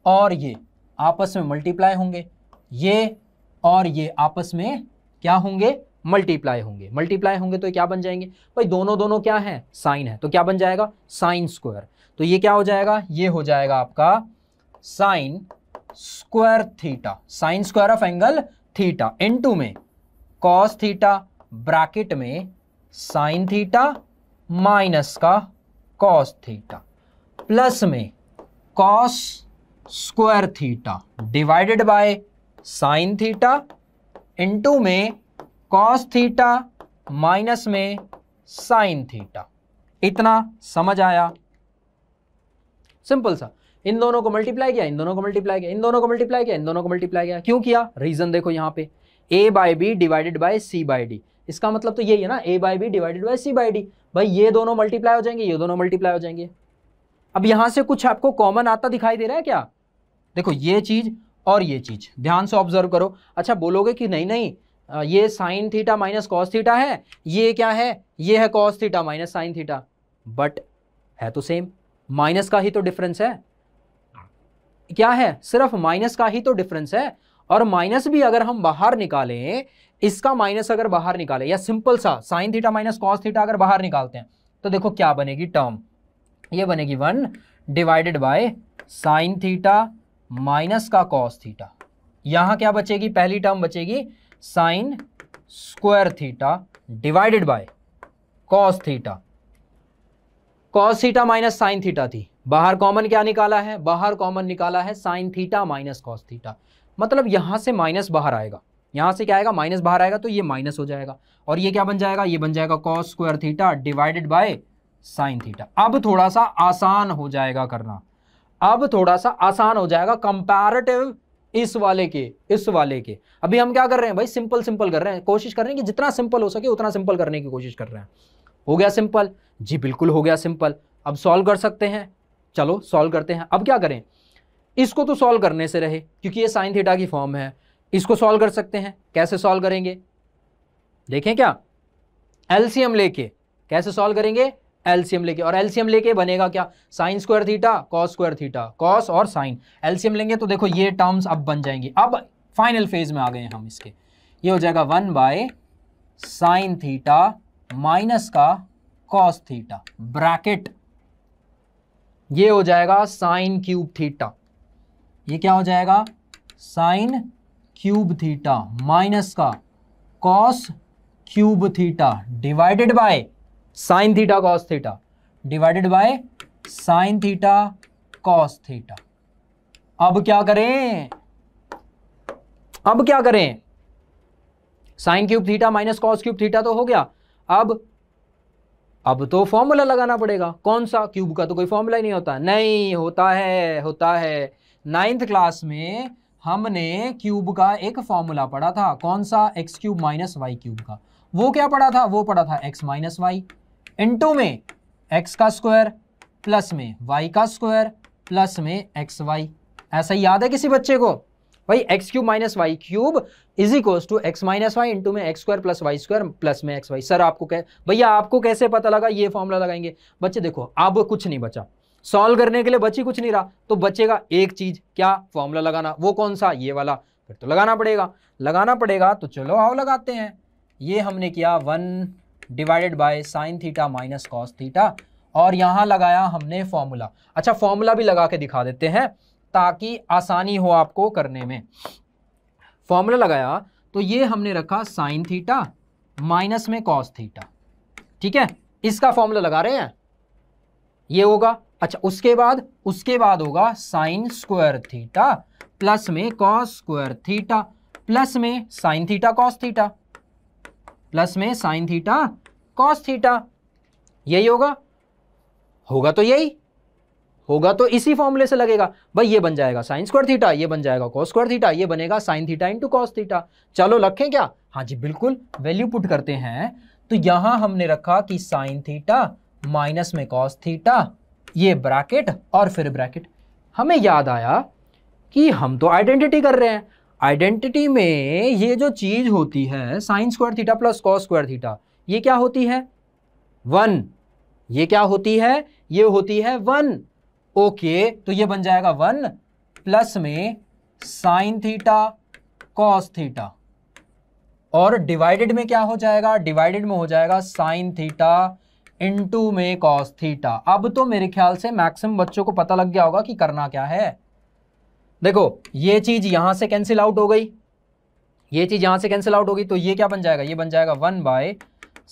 और ये आपस में मल्टीप्लाई होंगे ये और ये आपस में क्या होंगे मल्टीप्लाई होंगे मल्टीप्लाई होंगे तो क्या बन जाएंगे भाई दोनों दोनों क्या है साइन है तो क्या बन जाएगा साइन स्क्वायर तो ये क्या हो जाएगा ये हो जाएगा आपका sine square theta sine square of angle theta into में कॉस थीटा ब्रैकेट में साइन थीटा माइनस का कॉस थीटा प्लस में cos square theta divided by sine theta into में कॉस थीटा माइनस में साइन थीटा इतना समझ आया simple सा इन दोनों को मल्टीप्लाई किया इन दोनों को मल्टीप्लाई किया इन दोनों को मल्टीप्लाई किया इन दोनों को मल्टीप्लाई किया क्यों किया रीजन देखो यहाँ पे A by B divided by C by D इसका मतलब तो यही है ना A by B divided by C by D भाई ये दोनों मल्टीप्लाई हो जाएंगे ये दोनों मल्टीप्लाई हो जाएंगे अब यहाँ से कुछ आपको कॉमन आता दिखाई दे रहा है क्या देखो ये चीज़ और ये चीज़ ध्यान से ऑब्जर्व करो अच्छा बोलोगे कि नहीं नहीं ये sine theta minus cos theta है ये क्या है ये है cos theta minus sine theta but है तो सेम माइनस का ही तो डिफरेंस है क्या है सिर्फ माइनस का ही तो डिफरेंस है और माइनस भी अगर हम बाहर निकालें इसका माइनस अगर बाहर निकालें या सिंपल सा sine theta minus cos theta अगर बाहर निकालते हैं तो देखो क्या बनेगी टर्म ये बनेगी one divided by sine theta minus का कॉस थीटा यहां क्या बचेगी पहली टर्म बचेगी sine square theta divided by cos theta cos theta minus sine theta थी बाहर कॉमन क्या निकाला है बाहर कॉमन निकाला है sine theta minus cos theta मतलब यहाँ से माइनस बाहर आएगा यहाँ से क्या आएगा माइनस बाहर आएगा तो ये माइनस हो जाएगा और ये क्या बन जाएगा ये बन जाएगा cos square theta divided by sine theta अब थोड़ा सा आसान हो जाएगा करना अब थोड़ा सा आसान हो जाएगा कंपैरेटिव इस वाले के इस वाले के अभी हम क्या कर रहे हैं भाई सिंपल सिंपल कर रहे हैं कोशिश कर रहे हैं कि जितना सिंपल हो सके उतना सिंपल करने की कोशिश कर रहे हैं हो गया सिंपल जी बिल्कुल हो गया सिंपल अब सॉल्व कर सकते हैं चलो सॉल्व करते हैं अब क्या करें इसको तो सॉल्व करने से रहे क्योंकि ये साइन थीटा की फॉर्म है इसको सॉल्व कर सकते हैं कैसे सॉल्व करेंगे देखें क्या एलसीएम लेके कैसे सॉल्व करेंगे एलसीएम लेके और एलसीएम लेके बनेगा क्या sine square theta cos square theta cos और साइन एलसीएम लेंगे तो देखो ये टर्म्स अब बन जाएंगे अब फाइनल फेज में आ गए हैं हम इसके ये हो जाएगा one by sine theta minus का कॉस थीटा ब्रैकेट ये हो जाएगा साइन क्यूब थीटा ये क्या हो जाएगा साइन क्यूब थीटा माइनस का cos cube theta divided by sine theta cos theta divided by sine theta cos theta अब क्या करें अब क्या करें sine cube theta minus cos cube theta तो हो गया अब अब तो फॉर्मूला लगाना पड़ेगा कौन सा क्यूब का तो कोई फॉर्मूला ही नहीं होता नहीं होता है होता है नाइन्थ क्लास में हमने क्यूब का एक फॉर्मूला पढ़ा था कौन सा X cube minus Y cube का वो क्या पढ़ा था वो पढ़ा था एक्स माइनस वाई इंटू में एक्स का स्क्वायर प्लस में वाई का स्क्वायर प्लस में एक्स वाई ऐसा याद है किसी बच्चे को भाई X cube minus Y cube is equals to X minus Y into में X square plus Y square plus में एक्स वाई सर आपको कह भैया आपको कैसे पता लगा ये फॉर्मूला लगाएंगे बच्चे देखो अब कुछ नहीं बचा सॉल्व करने के लिए बची कुछ नहीं रहा तो बचेगा एक चीज क्या फॉर्मूला लगाना वो कौन सा ये वाला फिर तो लगाना पड़ेगा लगाना पड़ेगा तो चलो आओ लगाते हैं ये हमने किया one divided by sine theta minus cos theta और यहां लगाया हमने फॉर्मूला अच्छा फॉर्मूला भी लगा के दिखा देते हैं ताकि आसानी हो आपको करने में फॉर्मूला लगाया तो ये हमने रखा साइन थीटा माइनस में कॉस थीटा ठीक है इसका फॉर्मूला लगा रहे हैं ये होगा अच्छा उसके बाद उसके बाद होगा साइन स्क्वायर थीटा प्लस में कॉस स्क्वायर थीटा प्लस में sine theta cos theta plus में साइन थीटा कॉस थीटा यही होगा होगा तो यही होगा तो इसी फॉर्मूले से लगेगा भाई ये बन जाएगा साइन स्क्वायर थीटा ये बन जाएगा कॉस स्क्वायर थीटा ये बनेगा sine theta into cos theta चलो रखें क्या हाँ जी बिल्कुल वैल्यू पुट करते हैं तो यहां हमने रखा कि साइन थीटा माइनस में कॉस थीटा ये ब्रैकेट और फिर ब्रैकेट हमें याद आया कि हम तो आइडेंटिटी कर रहे हैं आइडेंटिटी में ये जो चीज़ होती है sine square theta plus cos square theta ये क्या होती है वन ये क्या होती है ये होती है वन ओके तो ये बन जाएगा वन प्लस में साइन थीटा कॉस थीटा और डिवाइडेड में क्या हो जाएगा डिवाइडेड में हो जाएगा साइन थीटा इनटू में कॉस थीटा अब तो मेरे ख्याल से मैक्सिमम बच्चों को पता लग गया होगा कि करना क्या है देखो ये चीज यहां से कैंसिल आउट हो गई ये चीज यहां से कैंसिल आउट हो गई तो ये क्या बन जाएगा ये बन जाएगा one by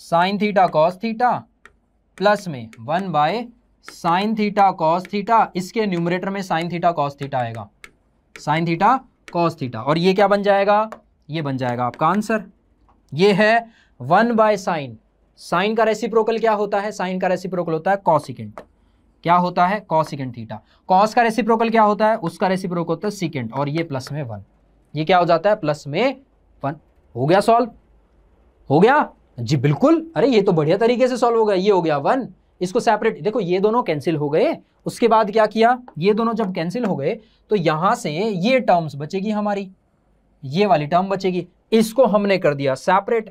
sine theta cos theta plus में one by sine theta cos theta इसके न्यूमरेटर में साइन थीटा कॉस थीटा आएगा साइन थीटा कॉस थीटा और ये क्या बन जाएगा ये बन जाएगा आपका आंसर ये है वन बाय साइन साइन का रेसिप्रोकल क्या होता है साइन का रेसिप्रोकल होता है कॉसिकेंट क्या होता है कॉसिकेंट थीटा कॉस का रेसिप्रोकल क्या होता है उसका रेसिप्रोकल होता है सिकेंट और ये प्लस में वन ये क्या हो जाता है प्लस में वन हो गया सॉल्व हो गया जी बिल्कुल अरे ये तो बढ़िया तरीके से सॉल्व हो गया ये हो गया वन इसको सेपरेट देखो ये दोनों कैंसिल हो गए उसके बाद क्या किया ये दोनों जब कैंसिल हो गए तो यहां से ये टर्म्स बचेगी हमारी ये वाली टर्म बचेगी इसको हमने कर दिया सेपरेट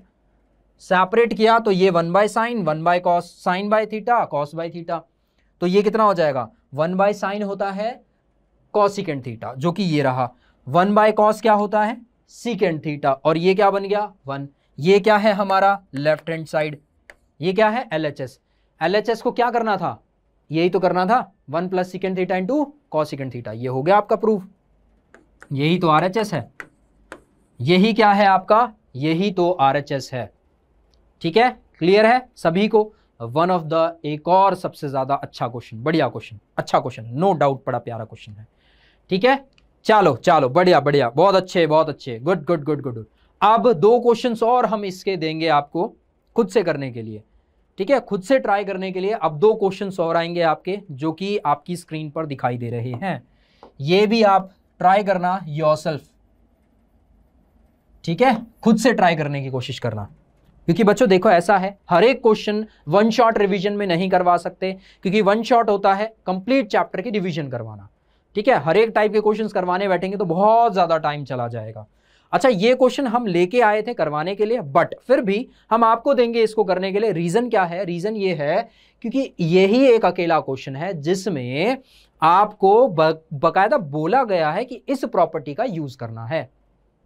सेपरेट किया तो ये one by sine one by cos sine by theta cos by theta तो ये कितना हो जाएगा वन बाय साइन होता है कॉसिकेंड थीटा जो कि ये रहा वन बाय कॉस क्या होता है सिकेंड थीटा और ये क्या बन गया वन ये क्या है हमारा लेफ्ट हैंड साइड ये क्या है एल एच एस एल को क्या करना था यही तो करना था one plus secant theta into cosecant theta ये हो गया आपका प्रूफ यही तो आर है यही क्या है आपका यही तो आर है ठीक है क्लियर है सभी को वन ऑफ द एक और सबसे ज़्यादा अच्छा क्वेश्चन बढ़िया क्वेश्चन अच्छा क्वेश्चन नो डाउट बड़ा प्यारा क्वेश्चन है ठीक है चलो चलो बढ़िया बढ़िया बहुत अच्छे बहुत अच्छे good good good good good अब दो क्वेश्चंस और हम इसके देंगे आपको खुद से करने के लिए ठीक है खुद से ट्राई करने के लिए अब दो क्वेश्चन और आएंगे आपके जो कि आपकी स्क्रीन पर दिखाई दे रहे हैं ये भी आप ट्राई करना योरसेल्फ ठीक है खुद से ट्राई करने की कोशिश करना क्योंकि बच्चों देखो ऐसा है हर एक क्वेश्चन वन शॉट रिवीजन में नहीं करवा सकते क्योंकि वन शॉट होता है कंप्लीट चैप्टर की रिवीजन करवाना ठीक है हर एक टाइप के क्वेश्चंस करवाने बैठेंगे तो बहुत ज़्यादा टाइम चला जाएगा अच्छा ये क्वेश्चन हम लेके आए थे करवाने के लिए बट फिर भी हम आपको देंगे इसको करने के लिए रीज़न क्या है रीज़न ये है क्योंकि यही एक अकेला क्वेश्चन है जिसमें आपको बाकायदा बोला गया है कि इस प्रॉपर्टी का यूज़ करना है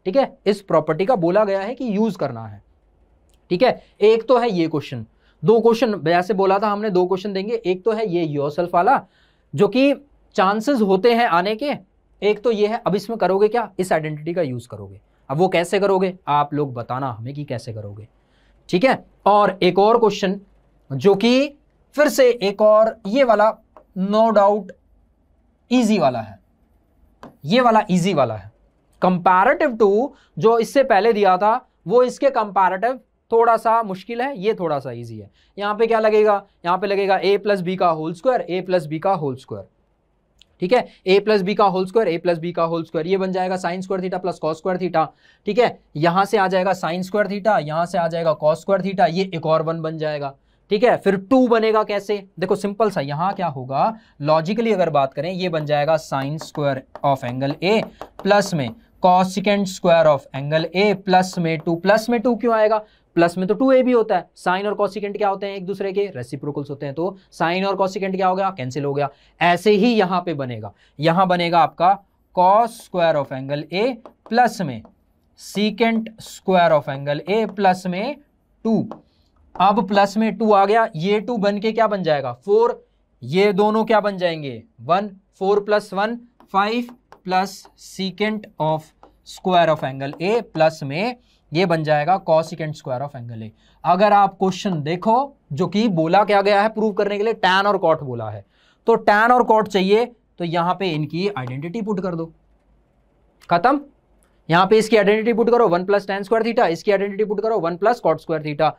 ठीक है इस प्रॉपर्टी का बोला गया है कि यूज़ करना है ठीक है एक तो है ये क्वेश्चन दो क्वेश्चन वैसे बोला था हमने दो क्वेश्चन देंगे एक तो है ये योर वाला जो कि चांसेस होते हैं आने के एक तो ये है अब इसमें करोगे क्या इस आइडेंटिटी का यूज़ करोगे अब वो कैसे करोगे आप लोग बताना हमें कि कैसे करोगे ठीक है और एक और क्वेश्चन जो कि फिर से एक और ये वाला नो डाउट इजी वाला है ये वाला इजी वाला है कंपैरेटिव टू जो इससे पहले दिया था वो इसके कंपैरेटिव थोड़ा सा मुश्किल है ये थोड़ा सा इजी है यहां पे क्या लगेगा यहां पे लगेगा ए प्लस बी का whole square A plus B का होल स्क्वायर ठीक है ए प्लस बी का whole square A plus B का होल स्क्वायर ये बन जाएगा sine square theta plus cos square theta ठीक है यहां से आ जाएगा साइन स्क्वायर थीटा यहां से आ जाएगा कॉस स्क्वायर थीटा ये एक और वन बन जाएगा ठीक है फिर टू बनेगा कैसे देखो सिंपल सा यहां क्या होगा लॉजिकली अगर बात करें ये बन जाएगा sine square of angle A plus में secant square of angle A plus में टू प्लस में टू क्यों आएगा प्लस में तो टू ए भी होता है साइन और कॉसिकेंट क्या होते हैं एक दूसरे के रेसिप्रोकल्स होते हैं तो साइन और कॉसिकेंट क्या हो गया कैंसिल हो गया ऐसे ही यहां पे बनेगा यहां बनेगा आपका cos square of angle A plus में secant square of angle A plus में टू अब प्लस में टू आ गया ये टू बन के क्या बन जाएगा फोर ये दोनों क्या बन जाएंगे one four plus one five plus secant of square of angle A plus में ये बन जाएगा cosecant square of angle A अगर आप क्वेश्चन देखो जो कि बोला क्या गया है प्रूव करने के लिए टैन और कॉट बोला है तो टैन और कॉट चाहिए तो यहां पे इनकी आइडेंटिटी पुट कर दो खत्म यहां पे इसकी आइडेंटिटी पुट करो one plus tan square theta इसकी आइडेंटिटी पुट करो one plus cot square theta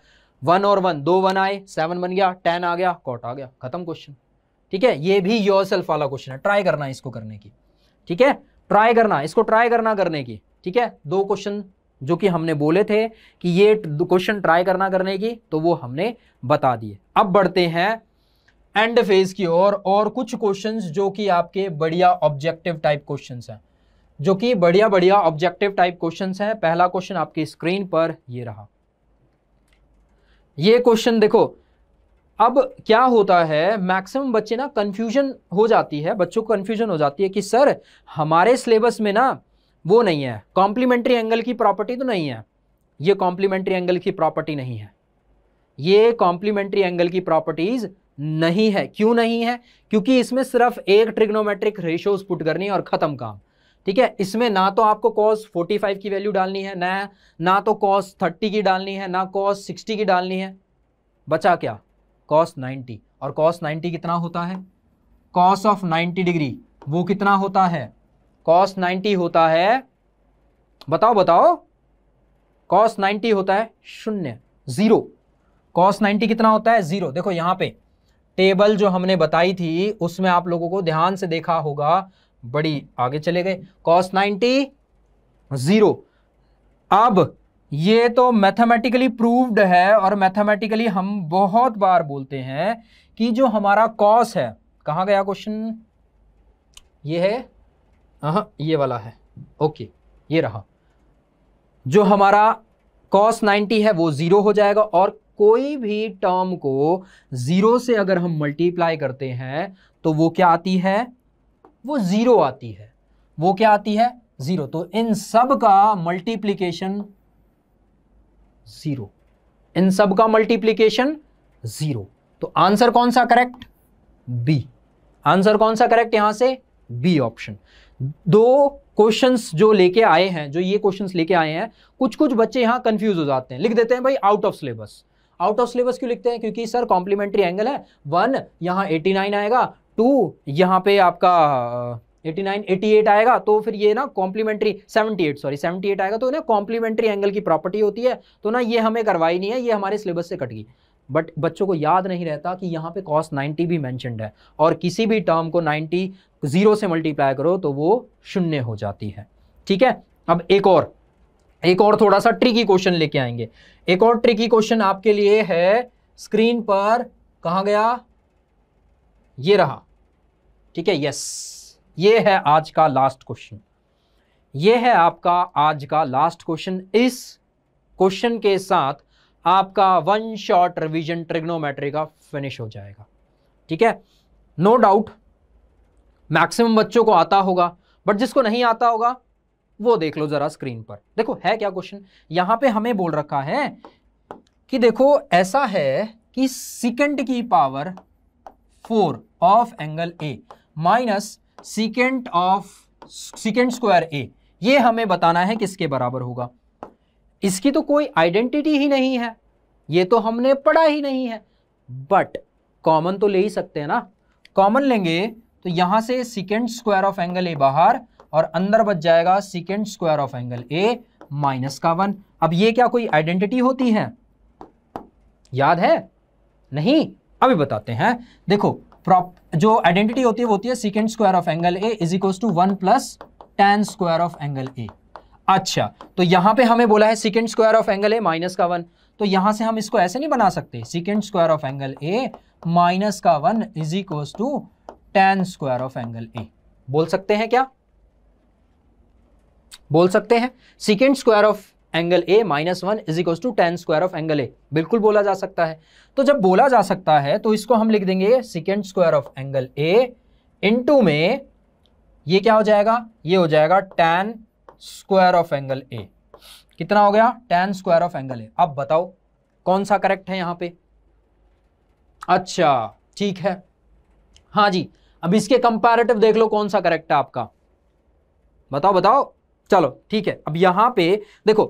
one और वन दो वन आए सेवन बन गया टेन आ गया कॉट आ गया खत्म क्वेश्चन ठीक है ये भी योर सेल्फ वाला क्वेश्चन है ट्राई करना इसको करने की ठीक है ट्राई करना इसको ट्राई करना करने की ठीक है दो क्वेश्चन जो कि हमने बोले थे कि ये क्वेश्चन ट्राई करना करने की तो वो हमने बता दिए अब बढ़ते हैं एंड फेज की ओर और, और कुछ क्वेश्चंस जो कि आपके बढ़िया ऑब्जेक्टिव टाइप क्वेश्चंस हैं जो कि बढ़िया बढ़िया ऑब्जेक्टिव टाइप क्वेश्चंस हैं पहला क्वेश्चन आपकी स्क्रीन पर ये रहा ये क्वेश्चन देखो अब क्या होता है मैक्सिमम बच्चे ना कंफ्यूजन हो जाती है बच्चों को कंफ्यूजन हो जाती है कि सर हमारे सिलेबस में ना वो नहीं है कॉम्प्लीमेंट्री एंगल की प्रॉपर्टी तो नहीं है ये कॉम्प्लीमेंट्री एंगल की प्रॉपर्टी नहीं है ये कॉम्प्लीमेंट्री एंगल की प्रॉपर्टीज नहीं है क्यों नहीं है क्योंकि इसमें सिर्फ एक ट्रिग्नोमेट्रिक रेशोज पुट करनी है और खत्म काम ठीक है इसमें ना तो आपको कॉस 45 की वैल्यू डालनी है ना ना तो कॉस 30 की डालनी है ना कॉस 60 की डालनी है बचा क्या कॉस 90 और कॉस 90 कितना होता है कॉस ऑफ 90 डिग्री वो कितना होता है कॉस 90 होता है बताओ बताओ कॉस 90 होता है शून्य जीरो कॉस 90 कितना होता है जीरो देखो यहां पे टेबल जो हमने बताई थी उसमें आप लोगों को ध्यान से देखा होगा बड़ी आगे चले गए कॉस 90 जीरो अब ये तो मैथमेटिकली प्रूव्ड है और मैथमेटिकली हम बहुत बार बोलते हैं कि जो हमारा कॉस है कहा गया क्वेश्चन ये है हाँ ये वाला है ओके ये रहा जो हमारा कॉस 90 है वो ज़ीरो हो जाएगा और कोई भी टर्म को ज़ीरो से अगर हम मल्टीप्लाई करते हैं तो वो क्या आती है वो ज़ीरो आती है वो क्या आती है ज़ीरो तो इन सब का मल्टीप्लीकेशन ज़ीरो इन सब का मल्टीप्लीकेशन ज़ीरो तो आंसर कौन सा करेक्ट बी आंसर कौन सा करेक्ट यहां से बी ऑप्शन दो क्वेश्चंस जो लेके आए हैं जो ये क्वेश्चंस लेके आए हैं कुछ कुछ बच्चे यहाँ कंफ्यूज हो जाते हैं लिख देते हैं भाई out of syllabus out of syllabus क्यों लिखते हैं क्योंकि सर कॉम्प्लीमेंट्री एंगल है वन यहाँ एटी नाइन आएगा टू यहाँ पे आपका एटी नाइन एटी एट आएगा तो फिर ये ना complementary seventy eight sorry seventy eight आएगा तो ना कॉम्प्लीमेंट्री एंगल की प्रॉपर्टी होती है तो ना ये हमें करवाई नहीं है ये हमारे सिलेबस से कट गई बट बच्चों को याद नहीं रहता कि यहाँ पे कॉस 90 भी मैंशनड है और किसी भी टर्म को 90 ज़ीरो से मल्टीप्लाई करो तो वो शून्य हो जाती है ठीक है अब एक और एक और थोड़ा सा ट्रिकी क्वेश्चन लेके आएंगे एक और ट्रिकी क्वेश्चन आपके लिए है स्क्रीन पर कहा गया ये रहा ठीक है यस ये है आज का लास्ट क्वेश्चन ये है आपका आज का लास्ट क्वेश्चन इस क्वेश्चन के साथ आपका वन शॉट रिवीजन ट्रिग्नोमेट्री का फिनिश हो जाएगा ठीक है नो डाउट मैक्सिमम बच्चों को आता होगा बट जिसको नहीं आता होगा वो देख लो जरा स्क्रीन पर देखो है क्या क्वेश्चन यहां पे हमें बोल रखा है कि देखो ऐसा है कि सिकेंड की power four of angle A minus secant of secant square A ये हमें बताना है किसके बराबर होगा इसकी तो कोई आइडेंटिटी ही नहीं है ये तो हमने पढ़ा ही नहीं है बट कॉमन तो ले ही सकते हैं ना कॉमन लेंगे तो यहां से secant square of angle A बाहर और अंदर बच जाएगा secant square of angle A minus का वन अब ये क्या कोई आइडेंटिटी होती है याद है नहीं अभी बताते हैं देखो प्रॉप जो आइडेंटिटी होती है वो होती है secant square of angle A is equals to one plus tan square of angle A अच्छा तो यहां पे हमें बोला है secant square of angle A minus का वन तो यहां से हम इसको ऐसे नहीं बना सकते secant square of angle A minus का one is equal to tan square of angle A बोल सकते हैं क्या बोल सकते हैं secant square of angle A minus one is equal to tan square of angle A बिल्कुल बोला जा सकता है तो जब बोला जा सकता है तो इसको हम लिख देंगे secant square of angle A into में ये क्या हो जाएगा ये हो जाएगा tan square of angle A कितना हो गया tan square of angle A अब बताओ कौन सा करेक्ट है यहां पे अच्छा ठीक है हाँ जी अब इसके कंपैरेटिव देख लो कौन सा करेक्ट है आपका बताओ बताओ चलो ठीक है अब यहां पे देखो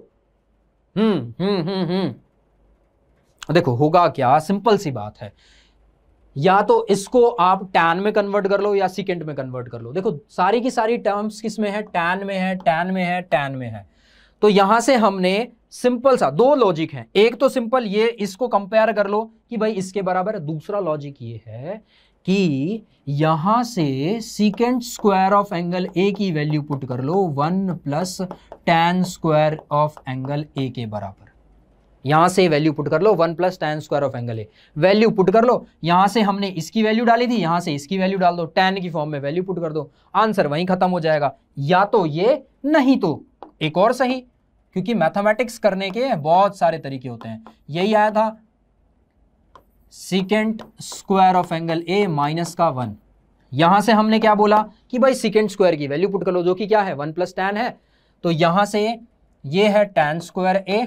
हम्म हम्म हम्म हम्म देखो होगा क्या सिंपल सी बात है या तो इसको आप टैन में कन्वर्ट कर लो या सिकेंड में कन्वर्ट कर लो देखो सारी की सारी टर्म्स किस में है टैन में है टैन में है टैन में है तो यहां से हमने सिंपल सा दो लॉजिक है एक तो सिंपल ये इसको कंपेयर कर लो कि भाई इसके बराबर दूसरा लॉजिक ये है कि यहां से secant square of angle A की वैल्यू पुट कर लो one plus tan square of angle A के बराबर यहां से वैल्यू पुट कर लो one plus tan square of angle A value put कर लो यहां से हमने इसकी वैल्यू डाली थी यहां से इसकी वैल्यू डाल दो टेन की फॉर्म में वैल्यू पुट कर दो आंसर वहीं खत्म हो जाएगा या तो ये नहीं तो एक और सही क्योंकि मैथमेटिक्स करने के बहुत सारे तरीके होते हैं यही आया था secant square of angle A minus का वन यहां से हमने क्या बोला कि भाई सिकेंड स्क्वायर की वैल्यू पुट कर लो जो कि क्या है वन प्लस टेन है तो यहां से ये है टेन स्क्वायर ए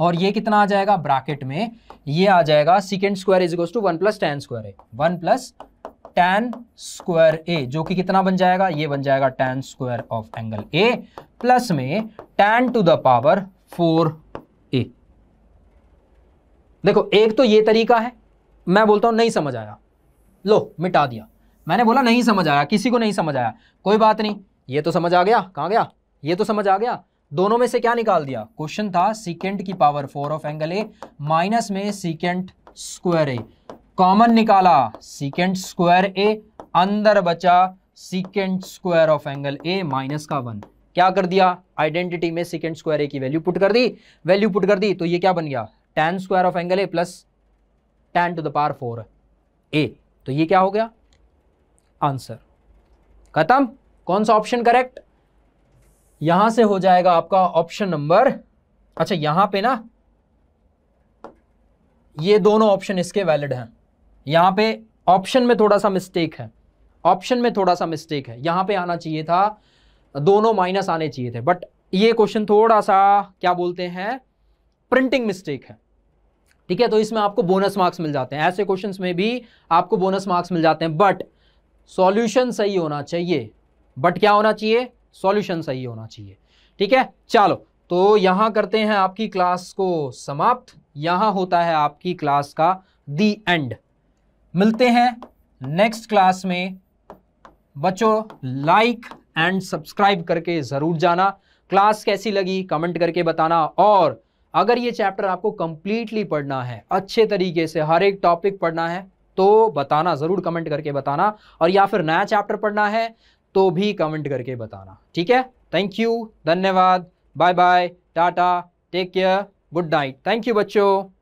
और ये कितना आ जाएगा ब्राकेट में ये आ जाएगा secant square is to one plus tan square A one plus tan square A जो कि कितना बन जाएगा ये बन जाएगा tan square of angle A plus में tan to the power four A देखो एक तो ये तरीका है मैं बोलता हूं नहीं समझ आया लो मिटा दिया मैंने बोला नहीं समझ आया किसी को नहीं समझ आया कोई बात नहीं ये तो समझ आ गया कहाँ गया ये तो समझ आ गया दोनों में से क्या निकाल दिया क्वेश्चन था सिकेंड की power four of angle A minus में सिकेंड स्क्वायर ए कॉमन निकाला सिकेंड स्क्वायर ए अंदर बचा secant square of angle A minus का वन क्या कर दिया आइडेंटिटी में सिकेंड स्क्वायर ए की वैल्यू पुट कर दी वैल्यू पुट कर दी तो ये क्या बन गया tan square of angle A plus tan to the power four A तो ये क्या हो गया आंसर खत्म कौन सा ऑप्शन करेक्ट यहां से हो जाएगा आपका ऑप्शन नंबर अच्छा यहां पे ना ये दोनों ऑप्शन इसके वैलिड हैं यहां पे ऑप्शन में थोड़ा सा मिस्टेक है ऑप्शन में थोड़ा सा मिस्टेक है यहां पे आना चाहिए था दोनों माइनस आने चाहिए थे बट ये क्वेश्चन थोड़ा सा क्या बोलते हैं प्रिंटिंग मिस्टेक है ठीक है तो इसमें आपको बोनस मार्क्स मिल जाते हैं ऐसे क्वेश्चन में भी आपको बोनस मार्क्स मिल जाते हैं बट सॉल्यूशन सही होना चाहिए बट क्या होना चाहिए सॉल्यूशन सही होना चाहिए ठीक है चलो तो यहां करते हैं आपकी क्लास को समाप्त यहां होता है आपकी क्लास का दी एंड मिलते हैं नेक्स्ट क्लास में बच्चों लाइक एंड सब्सक्राइब करके ज़रूर जाना क्लास कैसी लगी कमेंट करके बताना और अगर ये चैप्टर आपको कंप्लीटली पढ़ना है अच्छे तरीके से हर एक टॉपिक पढ़ना है तो बताना ज़रूर कमेंट करके बताना और या फिर नया चैप्टर पढ़ना है तो भी कमेंट करके बताना ठीक है थैंक यू धन्यवाद बाय बाय टाटा take care good night thank you बच्चों